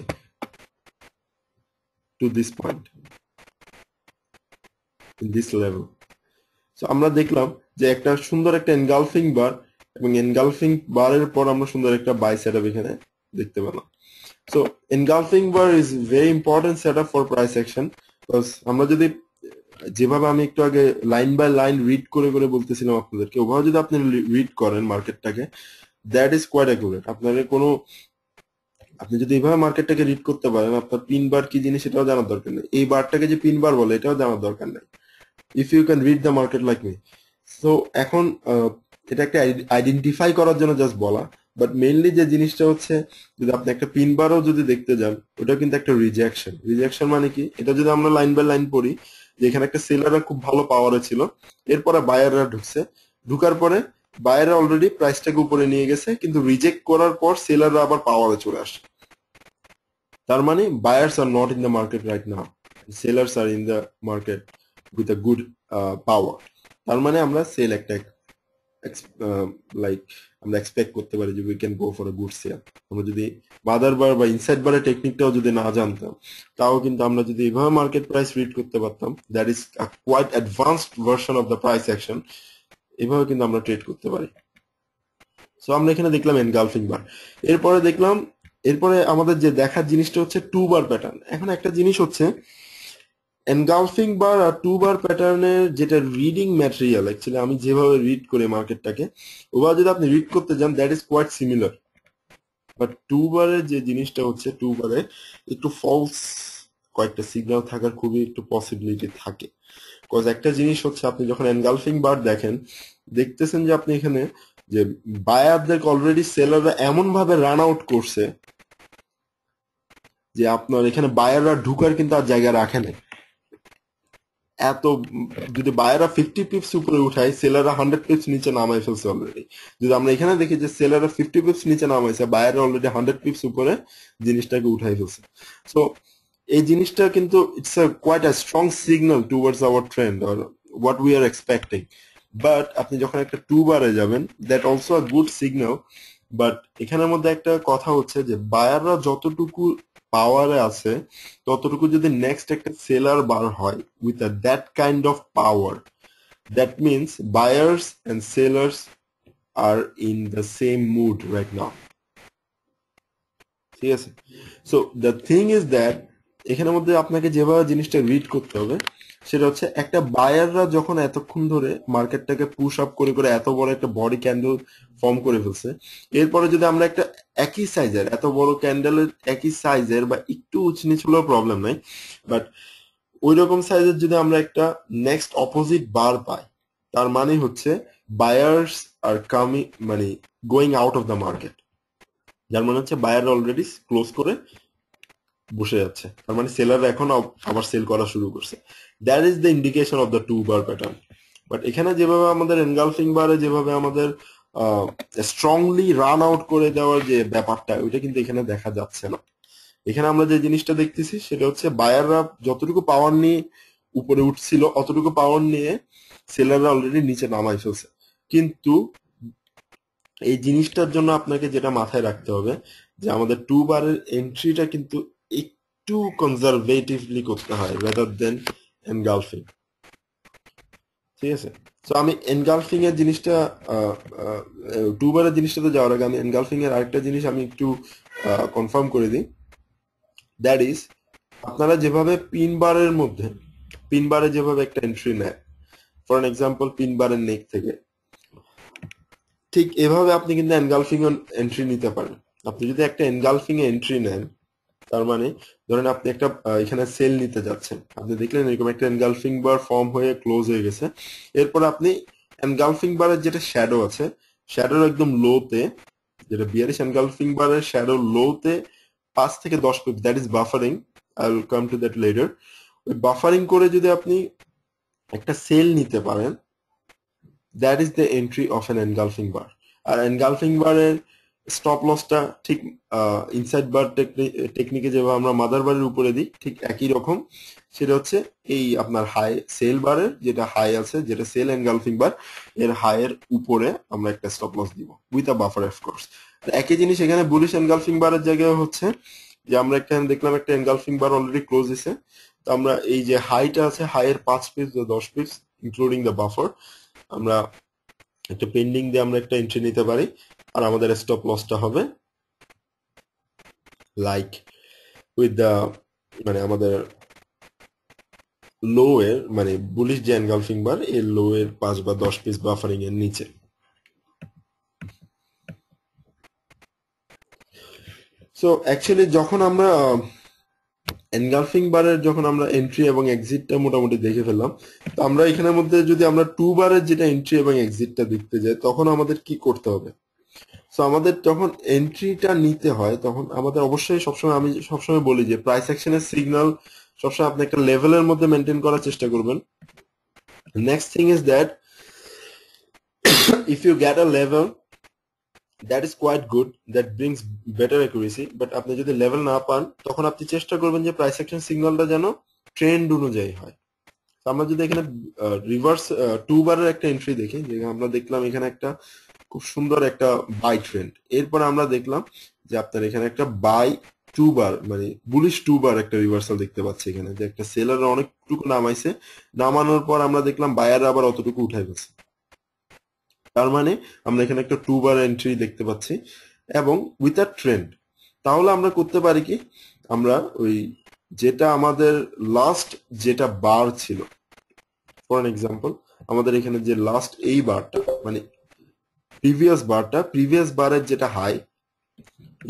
A: to this point in this level so আমরা দেখলাম যে একটা সুন্দর একটা এনগালফিং বার এবং এনগালফিং বারের পর আমরা সুন্দর একটা বাই সেটআপ এখানে দেখতে পেলাম so engulfing bar is very important setup for price action because আমরা যদি যেভাবে আমি একটু আগে লাইন বাই লাইন রিড করে করে বলতেছিলাম আপনাদেরকে ওভাবে যদি আপনি রিড করেন মার্কেটটাকে দ্যাট ইজ কোয়াইট অ্যাকুরেট আপনার কোনো আপনি যদি এইভাবে মার্কেটটাকে রিড করতে পারেন আপনার পিন বার কি জিনিস সেটাও জানার দরকার নেই এই বারটাকে যে পিন বার বলে এটাও জানার দরকার নেই if you can read the market like me so এখন এটা একটা আইডেন্টিফাই করার জন্য জাস্ট বলা বাট মেইনলি যে জিনিসটা হচ্ছে যদি আপনি একটা পিন বারও যদি দেখতে যান ওটা কিন্তু একটা রিজেকশন রিজেকশন মানে কি এটা যদি আমরা লাইন বাই লাইন পড়ি যে এখানে একটা সেলাররা খুব ভালো পাওয়ারে ছিল এরপরে বায়াররা ঢুকছে ঢুকার পরে বায়াররা অলরেডি প্রাইসটাকে উপরে নিয়ে গেছে কিন্তু রিজেক্ট করার পর সেলাররা আবার পাওয়ারে চলে আসে তার মানে buyers are not in the market right না sellers are in the market with a good power তার মানে আমরা সেল একটা লাইক uh, আমরা এক্সপেক্ট করতে পারি যে we can go for a good sell আমরা যদি বাদার বার বা ইনসাইড বারের টেকনিকটাও যদি না জানতাম তাও কিন্তু আমরা যদি এভাবে মার্কেট প্রাইস রিড করতে পারতাম that is quite advanced version of the price action এভাবে কিন্তু আমরা ট্রেড করতে পারি সো আমরা এখানে দেখলাম এনগালফিং বার এরপরে দেখলাম এরপরে আমাদের যে দেখার জিনিসটা হচ্ছে টু বার প্যাটার্ন এখন একটা জিনিস হচ্ছে এনগালফিং বার আর টু বার প্যাটার্নের যেটা রিডিং ম্যাটেরিয়াল অ্যাকচুয়ালি আমি যেভাবে রিড করি মার্কেটটাকে ওভাবে যদি আপনি রিড করতে যান that is quite similar but two বারের যে জিনিসটা হচ্ছে টু বারে একটু ফলস কয়েকটা সিগন্যাল থাকার খুবই একটু পসিবিলিটি থাকে কজ একটা জিনিস হচ্ছে আপনি যখন এনগালফিং বার দেখেন দেখতেছেন যে আপনি এখানে যে বায়ারদেরকে অলরেডি সেলাররা এমন ভাবে রান আউট করছে যে আপনার এখানে বায়াররা ঢুকার কিন্তু আর জায়গা রাখে না এত যদি বায়াররা ফিফটি পিপস উপরে উঠায় সেলাররা হান্ড্রেড পিপস নিচে নামাই ফেলছে অলরেডি যদি আমরা এখানে দেখি যে সেলাররা ফিফটি পিপস নিচে নামাইছে বায়াররা অলরেডি হান্ড্রেড পিপস উপরে জিনিসটাকে উঠাই ফেলছে সো এই জিনিসটা কিন্তু it's a quite a strong signal towards our trend or what we are expecting but আপনি যখন একটা টু বারে যাবেন that also a good signal but এখানের মধ্যে একটা কথা হচ্ছে যে বায়াররা যতটুকু পাওয়ারে আছে ততটুকু যদি নেক্সট একটা সেলার বার হয় with that kind of power that means buyers and sellers are in the same mood right now ঠিক আছে so the thing is that এখানের মধ্যে আপনাকে যেভাবে জিনিসটা রিড করতে হবে সেটা হচ্ছে একটা বায়াররা যখন এতক্ষণ ধরে মার্কেটটাকে পুশ আপ করে করে এত বড় একটা বডি ক্যান্ডেল ফর্ম করে ফেলছে এরপরে যদি আমরা একটা একই সাইজের এত বড় ক্যান্ডেলের একই সাইজের বা একটু উঁচু নিচু হলেও প্রবলেম নাই বাট ওই রকম সাইজের যদি আমরা একটা নেক্সট অপোজিট বার পাই তার মানে হচ্ছে বায়ার্স আর কামিং মানে going out of the market যার মানে হচ্ছে বায়ার অলরেডি ক্লোজ করে বসে যাচ্ছে তার মানে সেলার এখন আবার সেল করা শুরু করছে that is the indication of the two bar pattern but এখানে যেভাবে আমাদের এনগালফিং বারে যেভাবে আমাদের স্ট্রংলি রান আউট করে দেওয়ার যে ব্যাপারটা ওইটা কিন্তু এখানে দেখা যাচ্ছে না এখানে আমরা যে জিনিসটা দেখতেছি সেটা হচ্ছে বায়াররা যতটুকু পাওয়ার নিয়ে উপরে উঠছিল অতটুকু পাওয়ার নিয়ে সেলাররা অলরেডি নিচে নামাই ফেলছে কিন্তু এই জিনিসটার জন্য আপনাকে যেটা মাথায় রাখতে হবে যে আমাদের টু বারের এন্ট্রিটা কিন্তু একটু কনজারভেটিভলি করতে হয় রেদার দেন এনগালফিং ঠিক আছে তো আমি এনগালফিং এর জিনিসটা টুবারের তো যাওয়ার আগে আমি এনগালফিং এর আরেকটা জিনিস আমি একটু কনফার্ম করে দিই দ্যাট ইজ আপনারা যেভাবে পিন বারের মধ্যে পিন বারে যেভাবে একটা এন্ট্রি নেয় ফর অ্যান এক্সাম্পল পিন বারের নেক থেকে ঠিক এভাবে আপনি কিন্তু এনগালফিং এন্ট্রি নিতে পারেন আপনি যদি একটা এনগালফিং এন্ট্রি নেন তার মানে ধরেন আপনি একটা এখানে সেল নিতে যাচ্ছেন আপনি দেখলেন এরকম একটা এনগালফিং বার ফর্ম হয়ে ক্লোজ হয়ে গেছে এরপর আপনি এনগালফিং বারের যেটা শ্যাডো আছে শ্যাডোর একদম লোতে যেটা বিয়ারিশ এনগালফিং বারের শ্যাডো লোতে পাঁচ থেকে দশ pip that is buffering I will come to that later ওই বাফারিং করে যদি আপনি একটা সেল নিতে পারেন that is the entry of an engulfing bar আর এনগালফিং বারের স্টপ লসটা ঠিক ইনসাইড বার টেকনিকে যেভাবে আমরা মাদার বারের উপরে দিই ঠিক একই রকম সেটা হচ্ছে এই আপনার হাই সেল বারের যেটা হাই আছে যেটা সেল এনগালফিং বার এর এর উপরে আমরা একটা স্টপ লস দিব উইথ আ বাফার অফকোর্স একই জিনিস এখানে বুলিশ এনগালফিং বারের জায়গায় হচ্ছে যে আমরা এখানে দেখলাম একটা এনগালফিং বার অলরেডি ক্লোজ দিছে তো আমরা এই যে হাইটা আছে হাই এর পাঁচ পিস বা দশ পিস ইনক্লুডিং দ্য বাফার আমরা একটা পেন্ডিং দিয়ে আমরা একটা এন্ট্রি নিতে পারি আর আমাদের স্টপ লসটা হবে লাইক উইথ দ্য মানে আমাদের লো এর মানে বুলিশ যে এনগালফিং বার এর লো এর পাঁচ বা দশ পিস বাফারিং এর নিচে সো অ্যাকচুয়ালি যখন আমরা এনগালফিং বারের যখন আমরা এন্ট্রি এবং এক্সিটটা মোটামুটি দেখে ফেললাম তো আমরা এখানের মধ্যে যদি আমরা টু বারের যেটা এন্ট্রি এবং এক্সিটটা দেখতে যাই তখন আমাদের কি করতে হবে সো আমাদের যখন এন্ট্রিটা নিতে হয় তখন আমাদের অবশ্যই সবসময় আমি সবসময় বলি যে প্রাইস অ্যাকশনের সিগন্যাল সবসময় আপনি একটা লেভেলের মধ্যে মেনটেন করার চেষ্টা করবেন next thing is that if you get a level that is quite good that brings better accuracy but আপনি যদি লেভেল না পান তখন আপনি চেষ্টা করবেন যে প্রাইস অ্যাকশন সিগন্যালটা যেন ট্রেন্ড অনুযায়ী হয় আমরা যদি এখানে রিভার্স টু বারের একটা এন্ট্রি দেখি যে আমরা দেখলাম এখানে একটা খুব সুন্দর একটা বাই ট্রেন্ড এরপর আমরা দেখলাম যে আপনার এখানে একটা বাই টু বার মানে বুলিশ টু বার একটা রিভার্সাল দেখতে পাচ্ছি এখানে যে একটা সেলার অনেকটুকু নামাইছে নামানোর পর আমরা দেখলাম বায়ার আবার অতটুকু উঠে গেছে তার মানে আমরা এখানে একটা টু বার এন্ট্রি দেখতে পাচ্ছি এবং উইথ আ ট্রেন্ড তাহলে আমরা করতে পারি কি আমরা ওই যেটা আমাদের লাস্ট যেটা বার ছিল ফর এক্সাম্পল আমাদের এখানে যে লাস্ট এই বারটা মানে previous বারটা প্রিভিয়াস বারের যেটা high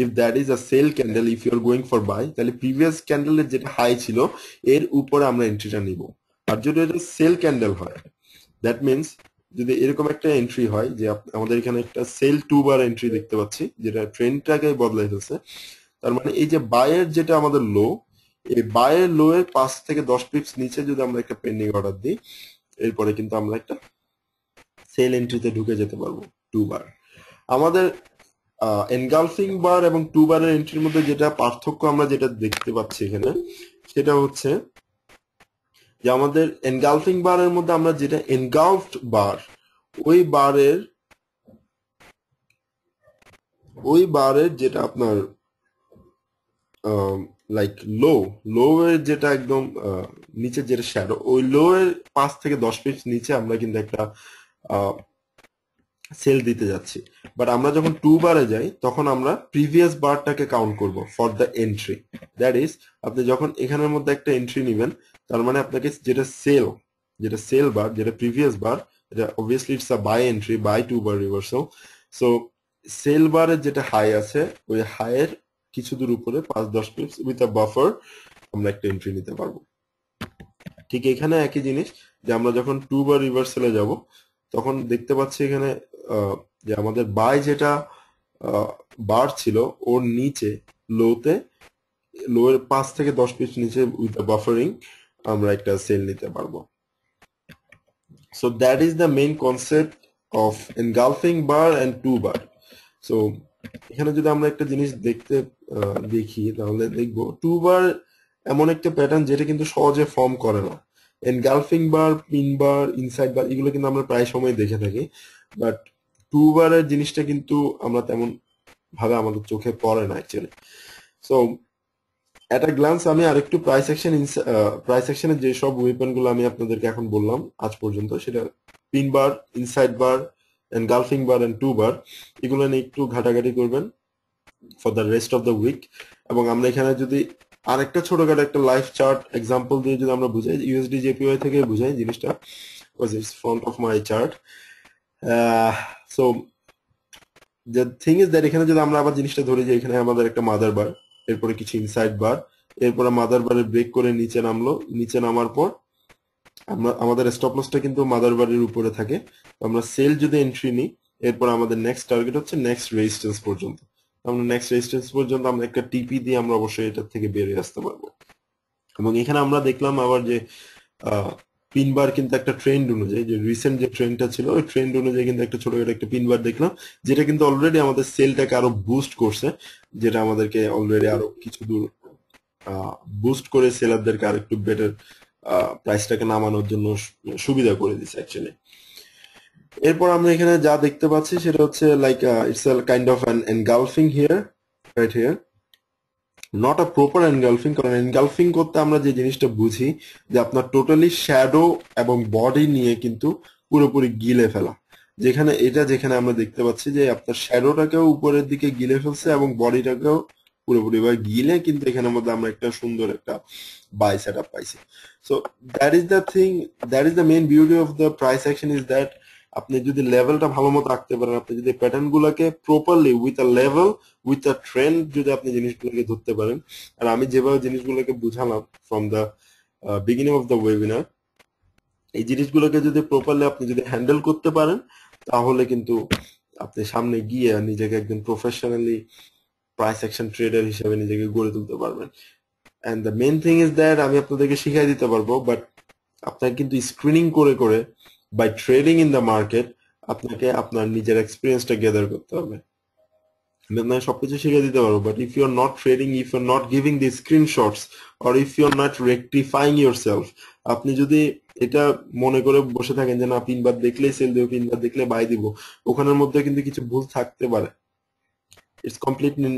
A: if that is a sell candle if you are going for buy তাহলে প্রিভিয়াস ক্যান্ডেলের যেটা হাই ছিল এর উপরে আমরা এন্ট্রিটা নিব আর যদি এটা সেল ক্যান্ডেল হয় দ্যাট মিনস যদি এরকম একটা এন্ট্রি হয় যে আমাদের এখানে একটা সেল টু বার এন্ট্রি দেখতে পাচ্ছি যেটা ট্রেনটাকে বদলাইতেছে তার মানে এই যে বায়ের যেটা আমাদের লো এই বায়ের লো এর পাঁচ থেকে দশ পিপস নিচে যদি আমরা একটা পেন্ডিং অর্ডার দিই এরপরে কিন্তু আমরা একটা সেল এন্ট্রিতে ঢুকে যেতে পারবো টু বার আমাদের এনগালফিং বার এবং টু বারের এন্ট্রির মধ্যে যেটা পার্থক্য আমরা যেটা দেখতে পাচ্ছি এখানে সেটা হচ্ছে যে আমাদের এনগালফিং বারের মধ্যে আমরা যেটা এনগালফড বার ওই বারের ওই বারের যেটা আপনার লাইক লো লো এর যেটা একদম নিচে যেটা শ্যাডো ওই লো এর পাঁচ থেকে দশ পিস নিচে আমরা কিন্তু একটা সেল দিতে যাচ্ছি বাট আমরা যখন টু বারে যাই তখন আমরা প্রিভিয়াস বারটাকে কাউন্ট করব for the entry that is আপনি যখন এখানের মধ্যে একটা এন্ট্রি নেবেন তার মানে আপনাকে যেটা সেল যেটা সেল বার যেটা প্রিভিয়াস বার এটা obviously it's a buy entry by two bar reversal so sell বারের যেটা হাই আছে ওই হাইয়ের কিছু দূর উপরে পাঁচ দশ পিপস উইথ আ বাফার আমরা একটা এন্ট্রি নিতে পারবো ঠিক এখানে একই জিনিস যে আমরা যখন টু বার রিভার্সালে যাব তখন দেখতে পাচ্ছি এখানে যে আমাদের বাই যেটা বার ছিল ওর নিচে লোতে লোয়ের পাঁচ থেকে দশ পিস নিচে উইথ দ্য বাফারিং আমরা একটা সেল নিতে পারবো so that is the main concept of engulfing bar and two bar so এখানে যদি আমরা একটা জিনিস দেখতে দেখি তাহলে দেখবো টু বার এমন একটা প্যাটার্ন যেটা কিন্তু সহজে ফর্ম করে না engulfing bar pin bar inside bar এগুলো কিন্তু আমরা প্রায় সময় দেখে থাকি বাট টুবারের জিনিসটা কিন্তু আমরা তেমন ভাবে আমাদের চোখে পড়ে না actually so at a glance আমি আরেকটু প্রাইস সেকশন প্রাইস সেকশনের যে সব ওয়েপনগুলো আমি আপনাদেরকে এখন বললাম আজ পর্যন্ত সেটা pin bar inside bar engulfing bar and two bar এগুলো নিয়ে একটু ঘাটাঘাটি করবেন for the rest of the week এবং আমরা এখানে যদি আরেকটা ছোটখাটো একটা লাইফ চার্ট এক্সাম্পল দিয়ে যদি আমরা বুঝাই ইউএসডি জেপিওয়াই থেকে বুঝাই জিনিসটা was is front of my chart so the thing is that এখানে যদি আমরা আবার জিনিসটা ধরি যে এখানে আমাদের একটা মাদার বার এরপরে কিছু ইনসাইড বার এরপর মাদার বারে ব্রেক করে নিচে নামলো নিচে নামার পর আমরা আমাদের স্টপ লসটা কিন্তু মাদার বারের উপরে থাকে আমরা সেল যদি এন্ট্রি নিই এরপর আমাদের নেক্সট টার্গেট হচ্ছে নেক্সট রেজিস্ট্যান্স পর্যন্ত আমরা নেক্সট রেজিস্ট্যান্স পর্যন্ত আমরা একটা টিপি দিয়ে আমরা অবশ্যই এটার থেকে বেরিয়ে আসতে পারবো এবং এখানে আমরা দেখলাম আবার যে পিনবার কিন্তু একটা ট্রেন্ড অনুযায়ী যে রিসেন্ট যে ট্রেন্ডটা ছিল ওই ট্রেন্ড অনুযায়ী কিন্তু একটা ছোটখাটো একটা পিনবার দেখলাম যেটা কিন্তু অলরেডি আমাদের সেলটাকে আরো বুস্ট করছে যেটা আমাদেরকে অলরেডি আরো কিছু দূর বুস্ট করে সেলারদেরকে আর একটু বেটার প্রাইসটাকে নামানোর জন্য সুবিধা করে দিচ্ছে অ্যাকচুয়ালি এরপর আমরা এখানে যা দেখতে পাচ্ছি সেটা হচ্ছে like it's kind of an engulfing here right here not a proper engulfing কারণ engulfing করতে আমরা যে জিনিসটা বুঝি যে আপনার টোটালি শ্যাডো এবং বডি নিয়ে কিন্তু পুরোপুরি গিলে ফেলা যেখানে এটা যেখানে আমরা দেখতে পাচ্ছি যে আপনার শ্যাডোটাকেও উপরের দিকে গিলে ফেলছে এবং বডিটাকেও পুরোপুরি বা গিলে কিন্তু এখানে মধ্যে আমরা একটা সুন্দর একটা বাই সেট আপ পাইছি so that is the thing that is the main beauty of the price action is that আপনি যদি লেভেলটা ভালো মতো রাখতে পারেন আপনি যদি প্যাটার্ন গুলাকে properly with a level with a trend যদি আপনি জিনিসগুলোকে ধরতে পারেন আর আমি যেভাবে জিনিসগুলোকে বুঝালাম from the beginning of the webinar এই জিনিসগুলোকে যদি প্রপারলি আপনি যদি হ্যান্ডেল করতে পারেন তাহলে কিন্তু আপনি সামনে গিয়ে নিজেকে একদম প্রফেশনালি প্রাইস অ্যাকশন ট্রেডার হিসেবে নিজেকে গড়ে তুলতে পারবেন and the main thing is that আমি আপনাদেরকে শিখাই দিতে পারবো বাট আপনার কিন্তু স্ক্রিনিং করে করে by trading in the market আপনাকে আপনার নিজের এক্সপিরিয়েন্সটা গেদার করতে হবে আপনাকে সবকিছু শিখে দিতে পারবো but if you are not trading if you are not giving the screenshots or if you are not rectifying yourself আপনি যদি এটা মনে করে বসে থাকেন যে না পিনবার দেখলে সেল দেবো পিনবার দেখলে বাই দিব ওখানের মধ্যে কিন্তু কিছু ভুল থাকতে পারে ইটস কমপ্লিটলি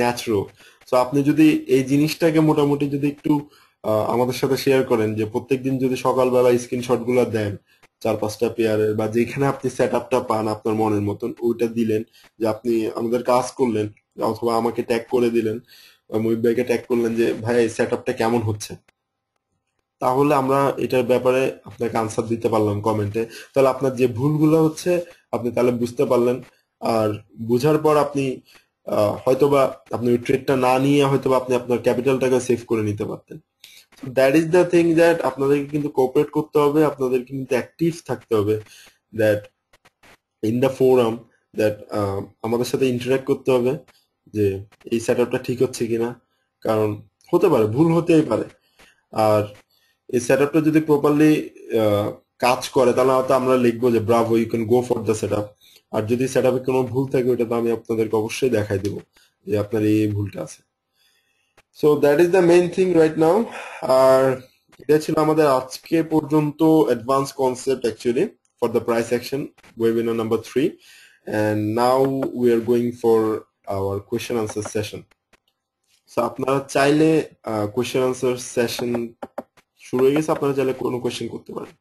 A: ন্যাচুরাল সো আপনি যদি এই জিনিসটাকে মোটামুটি যদি একটু আমাদের সাথে শেয়ার করেন যে প্রত্যেকদিন যদি সকালবেলা স্ক্রিনশট গুলা দেন চার পাঁচটা পেয়ারের বা যেখানে আপনি সেট টা পান আপনার মনের মতন ওইটা দিলেন যে আপনি আমাদের কাজ করলেন অথবা আমাকে ট্যাগ করে দিলেন মহিব ভাইকে ট্যাগ করলেন যে ভাই এই সেট কেমন হচ্ছে তাহলে আমরা এটার ব্যাপারে আপনাকে আনসার দিতে পারলাম কমেন্টে তাহলে আপনার যে ভুলগুলো হচ্ছে আপনি তাহলে বুঝতে পারলেন আর বুঝার পর আপনি হয়তোবা আপনি ওই ট্রেডটা না নিয়ে হয়তোবা আপনি আপনার ক্যাপিটালটাকে সেভ করে নিতে পারতেন that is the thing that আপনাদেরকে কিন্তু কোঅপারেট করতে হবে আপনাদেরকে কিন্তু অ্যাক্টিভ থাকতে হবে that in the forum that আমাদের সাথে ইন্টারাক্ট করতে হবে যে এই সেট আপটা ঠিক হচ্ছে কিনা কারণ হতে পারে ভুল হতেই পারে আর এই সেট আপটা যদি প্রপারলি কাজ করে তাহলে হয়তো আমরা লিখবো যে bravo you can go for the setup আর যদি সেট আপে কোনো ভুল থাকে ওটা তো আমি আপনাদেরকে অবশ্যই দেখাই দেবো যে আপনার এই ভুলটা আছে so that is the main thing right now আর এটা ছিল আমাদের আজকে পর্যন্ত advance concept actually for the price action webinar number three and now we are going for our question answer session so আপনারা চাইলে কোয়েশ্চেন আনসার সেশন শুরু হয়ে গেছে আপনারা চাইলে কোনো কোয়েশ্চেন করতে পারেন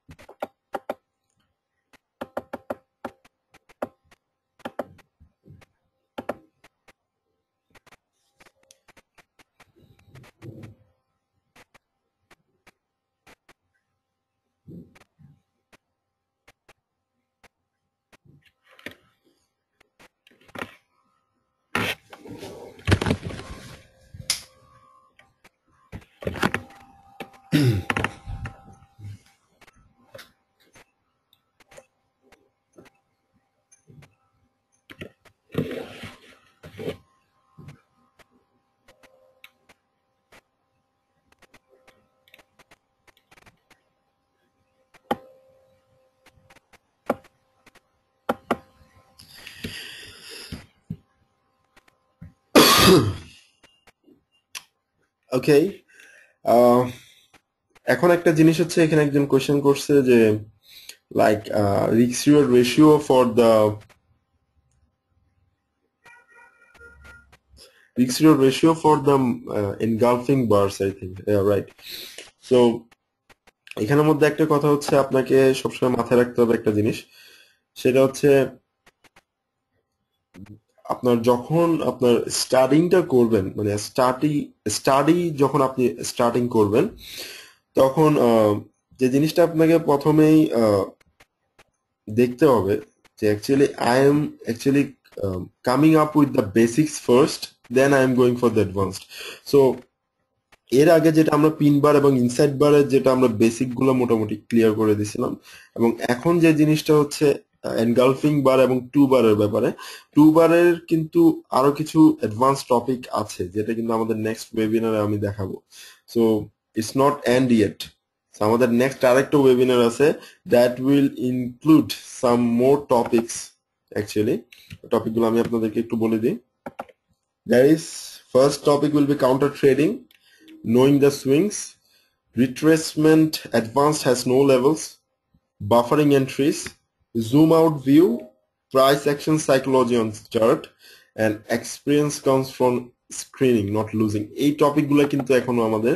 A: ওকে uh, এখন একটা জিনিস হচ্ছে এখানে একজন কোশ্চেন করছে যে লাইক রিক্স ইউর রেশিও ফর দ্য রিক্স your ratio for the engulfing burst I think right so এখানের মধ্যে একটা কথা হচ্ছে আপনাকে সবসময় মাথায় রাখতে হবে একটা জিনিস সেটা হচ্ছে আপনার যখন আপনার স্টার্টিংটা করবেন মানে স্টাডি স্টাডি যখন আপনি স্টার্টিং করবেন তখন যে জিনিসটা আপনাকে প্রথমেই দেখতে হবে যে actually I am actually coming up with the basics first then I am going for the advanced so এর আগে যেটা আমরা পিন বার এবং ইনসাইড বারের যেটা আমরা বেসিকগুলো মোটামুটি ক্লিয়ার করে দিয়েছিলাম এবং এখন যে জিনিসটা হচ্ছে এনগালফিং বার এবং টু বারের ব্যাপারে টু বারের কিন্তু আরো কিছু অ্যাডভান্স টপিক আছে যেটা কিন্তু আমাদের নেক্সট ওয়েবিনারে আমি দেখাবো so it's not end yet আমাদের নেক্সট আরেকটা ওয়েবিনার আছে that will include some more topics actually টপিকগুলো আমি আপনাদেরকে একটু বলে দিই there is first topic will be counter trading knowing the swings retracement advanced has no levels buffering entries zoom out view, price action psychology on chart and experience comes from screening not losing এই টপিকগুলো কিন্তু এখনো আমাদের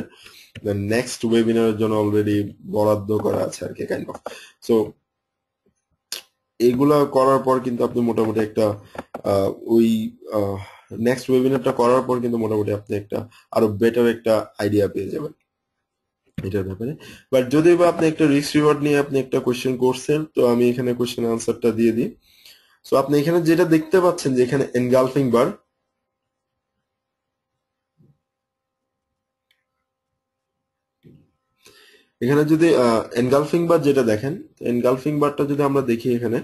A: নেক্সট ওয়েবিনারের জন্য অলরেডি বরাদ্দ করা আছে আর কি কাইন্ড অফ সো এগুলো করার পর কিন্তু আপনি মোটামুটি একটা ওই নেক্সট ওয়েবিনারটা করার পর কিন্তু মোটামুটি আপনি একটা আরো বেটার একটা আইডিয়া পেয়ে যাবেন এটার ব্যাপারে বাট যদি বা আপনি একটা রিস্ক রিওয়ার্ড নিয়ে আপনি একটা কোয়েশ্চেন করছেন তো আমি এখানে কোয়েশ্চেন আনসারটা দিয়ে দিই সো আপনি এখানে যেটা দেখতে পাচ্ছেন যে এখানে এনগালফিং বার এখানে যদি এনগালফিং বার যেটা দেখেন এনগালফিং বারটা যদি আমরা দেখি এখানে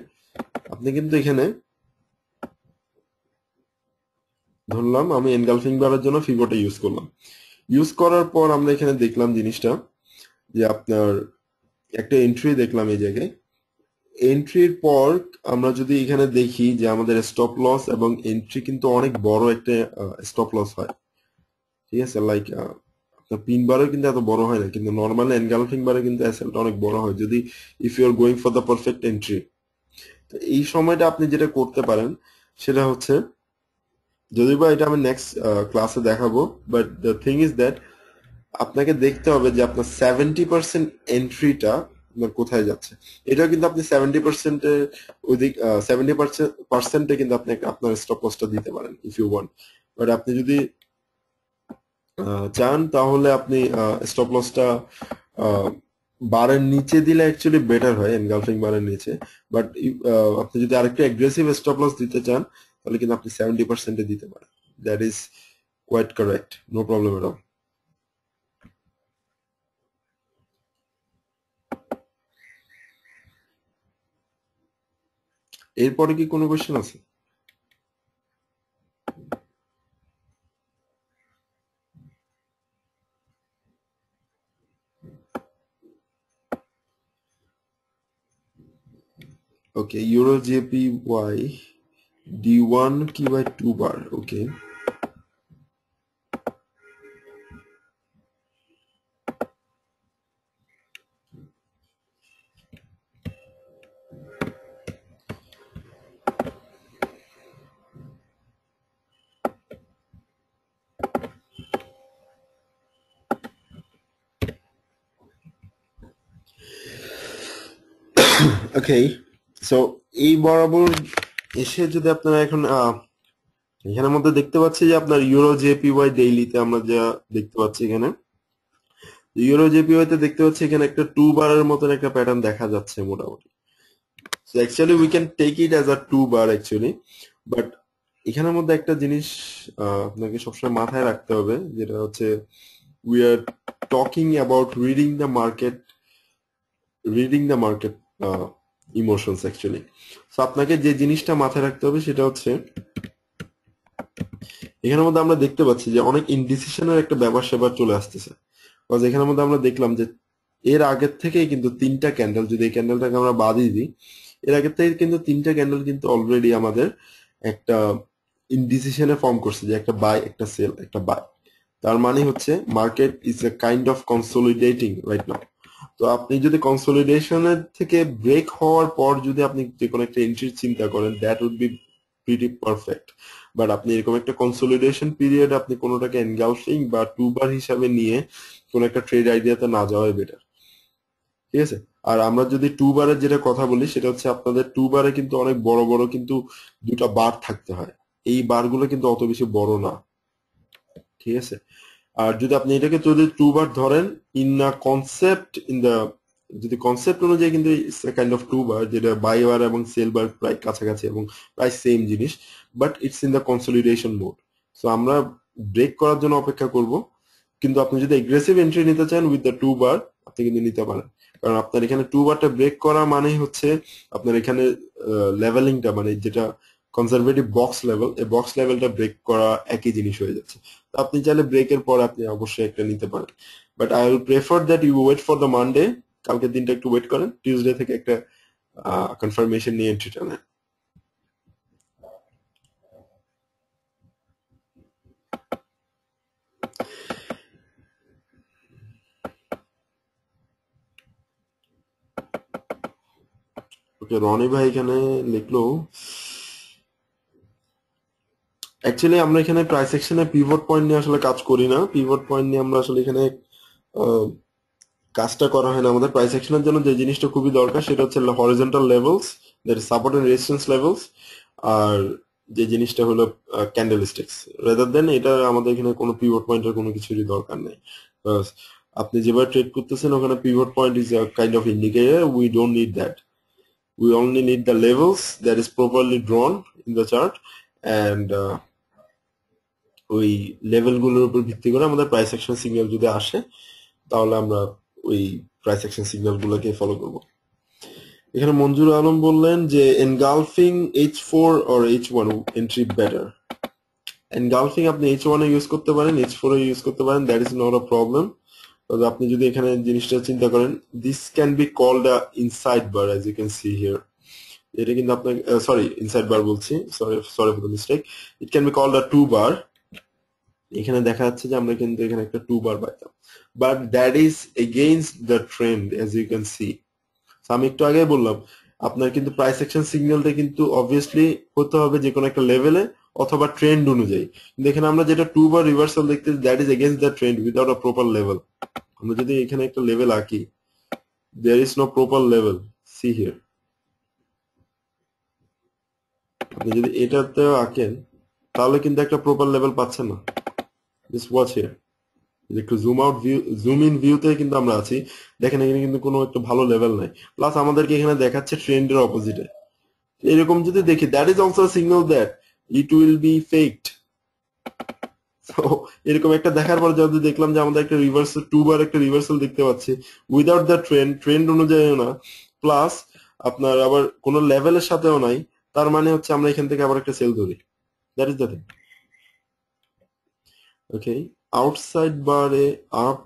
A: আপনি কিন্তু এখানে ধরলাম আমি এনগালফিং বারের জন্য ফিবোটা ইউজ করলাম ইউজ করার পর আমরা এখানে দেখলাম জিনিসটা যে আপনার একটা এন্ট্রি দেখলাম এই জায়গায় এন্ট্রির পর আমরা যদি এখানে দেখি যে আমাদের স্টপ লস এবং এন্ট্রি কিন্তু অনেক বড় একটা স্টপ লস হয় ঠিক আছে লাইক আপনার পিন বারও কিন্তু এত বড় হয় না কিন্তু নর্মাল এনগালফিং বারে কিন্তু অ্যাসেলটা অনেক বড় হয় যদি if you are going for the perfect entry তো এই সময়টা আপনি যেটা করতে পারেন সেটা হচ্ছে যদিও বা এটা আমি নেক্সট ক্লাসে দেখাবো but the thing is that আপনাকে দেখতে হবে যে আপনার সেভেন্টি পার্সেন্ট এন্ট্রিটা আপনার কোথায় যাচ্ছে এটা কিন্তু আপনি সেভেন্টি পার্সেন্টের ওইদিক সেভেন্টি পার্সেন্টে কিন্তু আপনি আপনার স্টপ লসটা দিতে পারেন ইফ ইউ ওয়ান্ট বাট আপনি যদি চান তাহলে আপনি স্টপ লসটা বারের নিচে দিলে অ্যাকচুয়ালি বেটার হয় এনগালফিং বারের নিচে বাট আপনি যদি আরেকটু অ্যাগ্রেসিভ স্টপ লস দিতে চান তাহলে কিন্তু আপনি সেভেন্টি পার্সেন্টে দিতে পারেন that is quite correct no problem এর এরপরে কি কোনো কোয়েশন আছে okay euro JP Y d1 two bar, okay okay so a এসে যদি আপনারা এখন এখানের মধ্যে দেখতে পাচ্ছি যে আপনার ইউরো জেপিওয়াই ডেইলিতে আমরা যা দেখতে পাচ্ছি এখানে ইউরো জেপিওয়াই তে দেখতে পাচ্ছি এখানে একটা টু বারের মতন একটা প্যাটার্ন দেখা যাচ্ছে মোটামুটি so actually we can take it as a two bar actually but এখানের মধ্যে একটা জিনিস আপনাকে সবসময় মাথায় রাখতে হবে যেটা হচ্ছে we are talking about reading the market reading the market emotions actually so আপনাকে যে জিনিসটা মাথায় রাখতে হবে সেটা হচ্ছে এখানের মধ্যে আমরা দেখতে পাচ্ছি যে অনেক ইনডিসিশনের একটা ব্যাপার সেবার চলে আসতেছে বিকজ এখানের মধ্যে আমরা দেখলাম যে এর আগের থেকেই কিন্তু তিনটা ক্যান্ডেল যদি এই ক্যান্ডেলটাকে আমরা বাদই দিই এর আগের থেকে কিন্তু তিনটা ক্যান্ডেল কিন্তু অলরেডি আমাদের একটা ইনডিসিশনে ফর্ম করছে যে একটা বাই একটা সেল একটা বাই তার মানে হচ্ছে market is a kind of consolidating right now তো আপনি যদি কনসোলিডেশনের থেকে ব্রেক হওয়ার পর যদি আপনি যে কোনো একটা এন্ট্রির চিন্তা করেন that would be pretty perfect but আপনি এরকম একটা কনসোলিডেশন পিরিয়ড আপনি কোনোটাকে এনগাউসিং বা টু বার হিসাবে নিয়ে কোন একটা ট্রেড আইডিয়াতে না যাওয়াই বেটার ঠিক আছে আর আমরা যদি টু বারের যেটা কথা বলি সেটা হচ্ছে আপনাদের টু বারে কিন্তু অনেক বড় বড় কিন্তু দুটা বার থাকতে হয় এই বারগুলো কিন্তু অত বেশি বড় না ঠিক আছে আর যদি আপনি এটাকে যদি টু বার ধরেন in a concept in the যদি কনসেপ্ট অনুযায়ী কিন্তু কাইন্ড অফ টু বার যেটা বাই এবং সেল বার প্রায় কাছাকাছি এবং প্রায় সেম জিনিস but it's in the consolidation mode so আমরা ব্রেক করার জন্য অপেক্ষা করব কিন্তু আপনি যদি এগ্রেসিভ এন্ট্রি নিতে চান উইথ দ্য টু বার আপনি কিন্তু নিতে পারেন কারণ আপনার এখানে টু বারটা ব্রেক করা মানে হচ্ছে আপনার এখানে লেভেলিংটা মানে যেটা কনজারভেটিভ বক্স লেভেল এই বক্স লেভেলটা ব্রেক করা একই জিনিস হয়ে যাচ্ছে আপনি চাইলে ব্রেকের পর আপনি অবশ্যই একটা নিতে পারেন but I will prefer that you wait for the Monday কালকের দিনটা একটু ওয়েট করেন টিউজডে থেকে একটা কনফার্মেশন নিয়ে এন্ট্রি নেন ওকে রনি ভাই এখানে লিখলো অ্যাকচুয়ালি আমরা এখানে প্রাইস সেকশনে পিভট পয়েন্ট নিয়ে আসলে কাজ করি না পিভট পয়েন্ট নিয়ে আমরা আসলে এখানে কাজটা করা হয় না আমাদের প্রাইস সেকশনের জন্য যে জিনিসটা খুবই দরকার সেটা হচ্ছে horizontal levels that support and resistance levels আর যে জিনিসটা হলো ক্যান্ডেল স্টিক্স রেদার দেন এটা আমাদের এখানে কোনো পিভট পয়েন্টের কোনো কিছুরই দরকার নেই আপনি যেভাবে ট্রেড করতেছেন ওখানে pivot point is kind of indicator we don't need that we only need the levels that is properly drawn in the chart and ওই লেভেলগুলোর উপর ভিত্তি করে আমাদের প্রাইস অ্যাকশন সিগন্যাল যদি আসে তাহলে আমরা ওই প্রাইস অ্যাকশন গুলোকে ফলো করব এখানে মঞ্জুর আলম বললেন যে engulfing H four or H one entry better engulfing আপনি এইচ ওয়ানে ইউজ করতে পারেন এইচ ফোরে ইউজ করতে পারেন that is not a problem তবে আপনি যদি এখানে জিনিসটা চিন্তা করেন this can be called a inside bar as you can see here এটা কিন্তু আপনার সরি ইনসাইড বার বলছি sorry sorry for the mistake it can be called a two bar এখানে দেখা যাচ্ছে যে আমরা কিন্তু এখানে একটা টু বার পাইতাম but that is against the trend as you can see আমি একটু আগে বললাম আপনার কিন্তু প্রাইস অ্যাকশন সিগন্যালটা কিন্তু অবভিয়াসলি হতে হবে যে কোনো একটা লেভেলে অথবা ট্রেন্ড অনুযায়ী কিন্তু এখানে আমরা যেটা টু বার রিভার্সাল দেখতে that is against the trend without a proper level আমরা যদি এখানে একটা লেভেল আঁকি there is no proper level see here আপনি যদি এটাতেও আঁকেন তাহলে কিন্তু একটা প্রপার লেভেল পাচ্ছেন না জাস্ট ওয়াচ হিয়ার যে একটু zoom out view zoom in ভিউতে কিন্তু আমরা আছি দেখেন এখানে কিন্তু কোনো একটা ভালো লেভেল নাই প্লাস আমাদেরকে এখানে দেখাচ্ছে ট্রেন্ডের অপোজিটে এরকম যদি দেখি that is also signal that it will be faked এরকম একটা দেখার পর যদি দেখলাম যে আমাদের একটা রিভার্সাল টু বার একটা রিভার্সাল দেখতে পাচ্ছি উইদাউট দ্য ট্রেন্ড ট্রেন্ড অনুযায়ী না প্লাস আপনার আবার কোনো লেভেলের সাথেও নাই তার মানে হচ্ছে আমরা এখান থেকে আবার একটা সেল ধরি that is the thing okay outside বারে up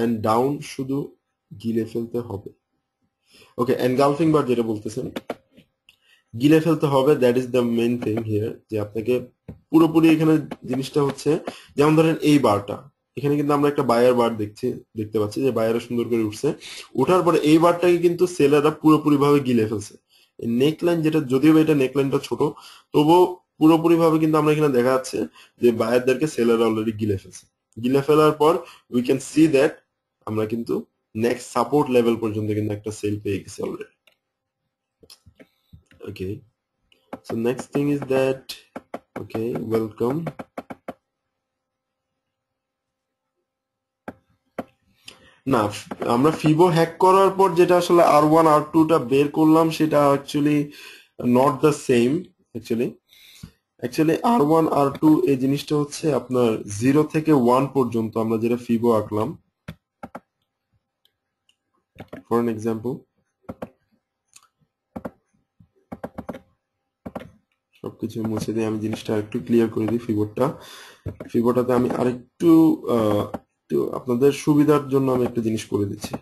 A: and down শুধু গিলে ফেলতে হবে ওকে engulfing বার যেটা বলতেছেন গিলে ফেলতে হবে that is the main thing here যে আপনাকে পুরোপুরি এখানে জিনিসটা হচ্ছে যেমন ধরেন এই বারটা এখানে কিন্তু আমরা একটা বায়ার বার দেখছি দেখতে পাচ্ছি যে বায়ারও সুন্দর করে উঠছে ওঠার পরে এই বারটাকে কিন্তু সেলাররা পুরোপুরি ভাবে গিলে ফেলছে নেক লাইন যেটা যদিও এটা নেক লাইনটা ছোট তবুও পুরোপুরি ভাবে কিন্তু আমরা এখানে দেখা যাচ্ছে যে বায়ারদেরকে সেলার অলরেডি গিলে ফেলছে গিলে ফেলার পর উই ক্যান সি দ্যাট আমরা কিন্তু নেক্সট সাপোর্ট লেভেল পর্যন্ত কিন্তু একটা সেল পেয়ে গেছি already okay so next thing is that okay welcome না আমরা ফিবো হ্যাক করার পর যেটা আসলে আর ওয়ান আর টুটা বের করলাম সেটা actually not the same actually actually R one R two এই জিনিসটা হচ্ছে আপনার জিরো থেকে ওয়ান পর্যন্ত আমরা যেটা ফিবো আঁকলাম ফর এন এক্সাম্পল সবকিছু মুছে দিয়ে আমি জিনিসটা একটু ক্লিয়ার করে দিই ফিগোরটা ফিগোরটাতে আমি আরেকটু আপনাদের সুবিধার জন্য আমি একটা জিনিস করে দিচ্ছি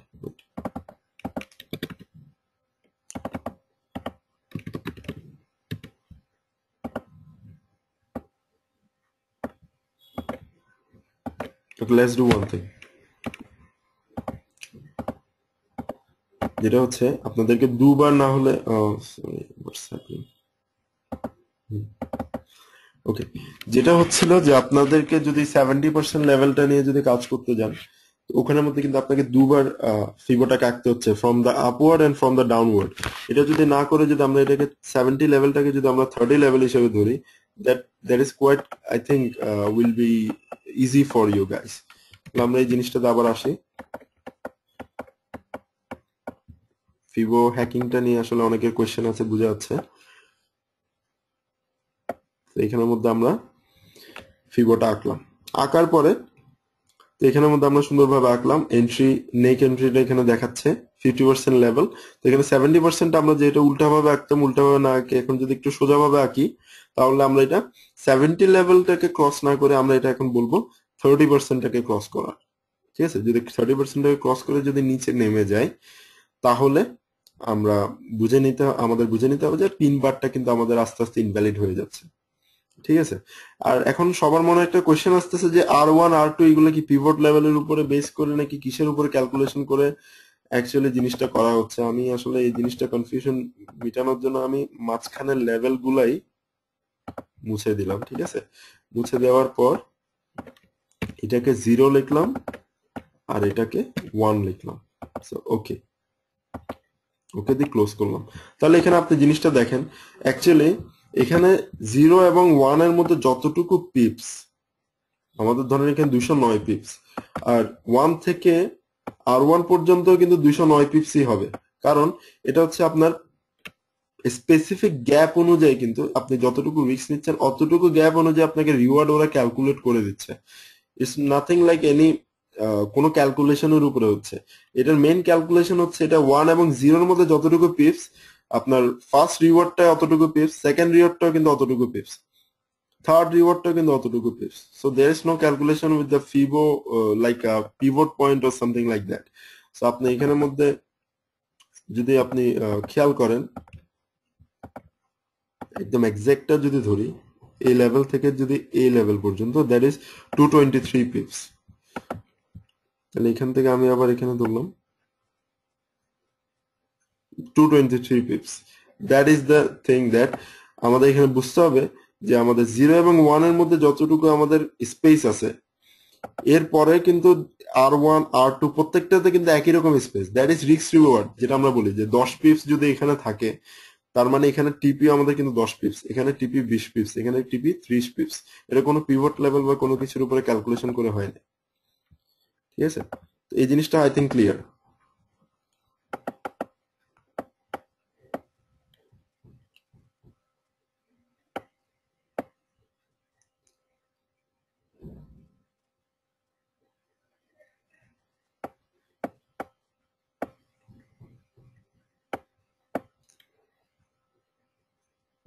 A: But let's do one thing. যেটা হচ্ছে আপনাদেরকে দুবার না হলে ওকে যেটা হচ্ছিল যে আপনাদেরকে যদি সেভেন্টি পার্সেন্ট লেভেলটা নিয়ে যদি কাজ করতে যান ওখানের মধ্যে কিন্তু আপনাকে দুবার ফিবোটাকে কাটতে হচ্ছে from the upward and from the downward এটা যদি না করে যদি আমরা এটাকে সেভেন্টি লেভেলটাকে যদি আমরা থার্টি লেভেল হিসেবে ধরি that that is quite I think uh, will be easy for you guys আমরা এই জিনিসটাতে আবার আসি ফিবো হ্যাকিংটা নিয়ে আসলে অনেকের কোয়েশ্চেন আছে বোঝা যাচ্ছে তো এখানের মধ্যে আমরা ফিবোটা আঁকলাম আঁকার পরে তো এখানের মধ্যে আমরা সুন্দরভাবে আঁকলাম এন্ট্রি নেক এন্ট্রিটা এখানে দেখাচ্ছে ফিফটি পার্সেন্ট লেভেল তো এখানে সেভেন্টি পার্সেন্ট আমরা যেটা উল্টাভাবে আঁকতাম উল্টাভাবে না আঁকি এখন যদি একটু সোজাভাবে আঁকি তাহলে আমরা এটা সেভেন্টি লেভেলটাকে ক্রস না করে আমরা এটা এখন বলবো থার্টি পার্সেন্টটাকে ক্রস করা ঠিক আছে যদি থার্টি পার্সেন্টটাকে ক্রস করে যদি নিচে নেমে যায় তাহলে আমরা বুঝে নিতে আমাদের বুঝে নিতে হবে যে পিন বারটা কিন্তু আমাদের আস্তে আস্তে ইনভ্যালিড হয়ে যাচ্ছে ঠিক আছে আর এখন সবার মনে একটা কোয়েশ্চেন আসতেছে যে আর ওয়ান আর টু এগুলো কি পিভট লেভেলের উপরে বেস করে নাকি কিসের উপরে ক্যালকুলেশন করে অ্যাকচুয়ালি জিনিসটা করা হচ্ছে আমি আসলে এই জিনিসটা কনফিউশন মিটানোর জন্য আমি মাঝখানের লেভেল গুলাই মুছে দিলাম ঠিক আছে মুছে দেওয়ার পর এটাকে জিরো লিখলাম আর এটাকে ওয়ান লিখলাম ওকে ওকে দিয়ে ক্লোজ করলাম তাহলে এখানে আপনি জিনিসটা দেখেন অ্যাকচুয়ালি এখানে জিরো এবং ওয়ান এর মধ্যে যতটুকু পিপস আমাদের ধরেন এখানে দুশো নয় পিপস আর ওয়ান থেকে আর ওয়ান পর্যন্ত কিন্তু দুইশো নয় পিপসি হবে কারণ এটা হচ্ছে আপনার স্পেসিফিক গ্যাপ অনুযায়ী কিন্তু আপনি যতটুকু রিস্ক নিচ্ছেন অতটুকু গ্যাপ অনুযায়ী আপনাকে রিওয়ার্ড ওরা ক্যালকুলেট করে দিচ্ছে ইটস নাথিং লাইক এনি কোনো ক্যালকুলেশনের উপরে হচ্ছে এটার মেন ক্যালকুলেশন হচ্ছে এটা ওয়ান এবং জিরোর মধ্যে যতটুকু পিপস আপনার ফার্স্ট রিওয়ার্ডটা অতটুকু পিপস সেকেন্ড রিওয়ার্ডটাও কিন্তু অতটুকু পিপস third টা কিন্তু অতটুকু পেয়েছে so there is no calculation with the fibo like a pivot point or something like that so আপনি এখানের মধ্যে যদি আপনি uh, খেয়াল করেন একদম এক্সাক্টটা যদি ধরি এ লেভেল থেকে যদি এই লেভেল পর্যন্ত that is two twenty three pips তাহলে এখান থেকে আমি আবার এখানে ধরলাম two twenty three pips that is the thing that আমাদের এখানে বুঝতে হবে যে আমাদের জিরো এবং ওয়ান এর মধ্যে যতটুকু আমাদের স্পেস আছে এরপরে কিন্তু আর ওয়ান আর টু প্রত্যেকটাতে কিন্তু একই রকম স্পেস দ্যাট ইজ রিক্স রিওয়ার্ড যেটা আমরা বলি যে দশ পিপস যদি এখানে থাকে তার মানে এখানে টিপি আমাদের কিন্তু দশ পিপস এখানে টিপি বিশ পিপস এখানে টিপি ত্রিশ পিপস এটা কোনো পিভট লেভেল বা কোনো কিছুর উপরে ক্যালকুলেশন করে হয়নি ঠিক আছে এই জিনিসটা I think clear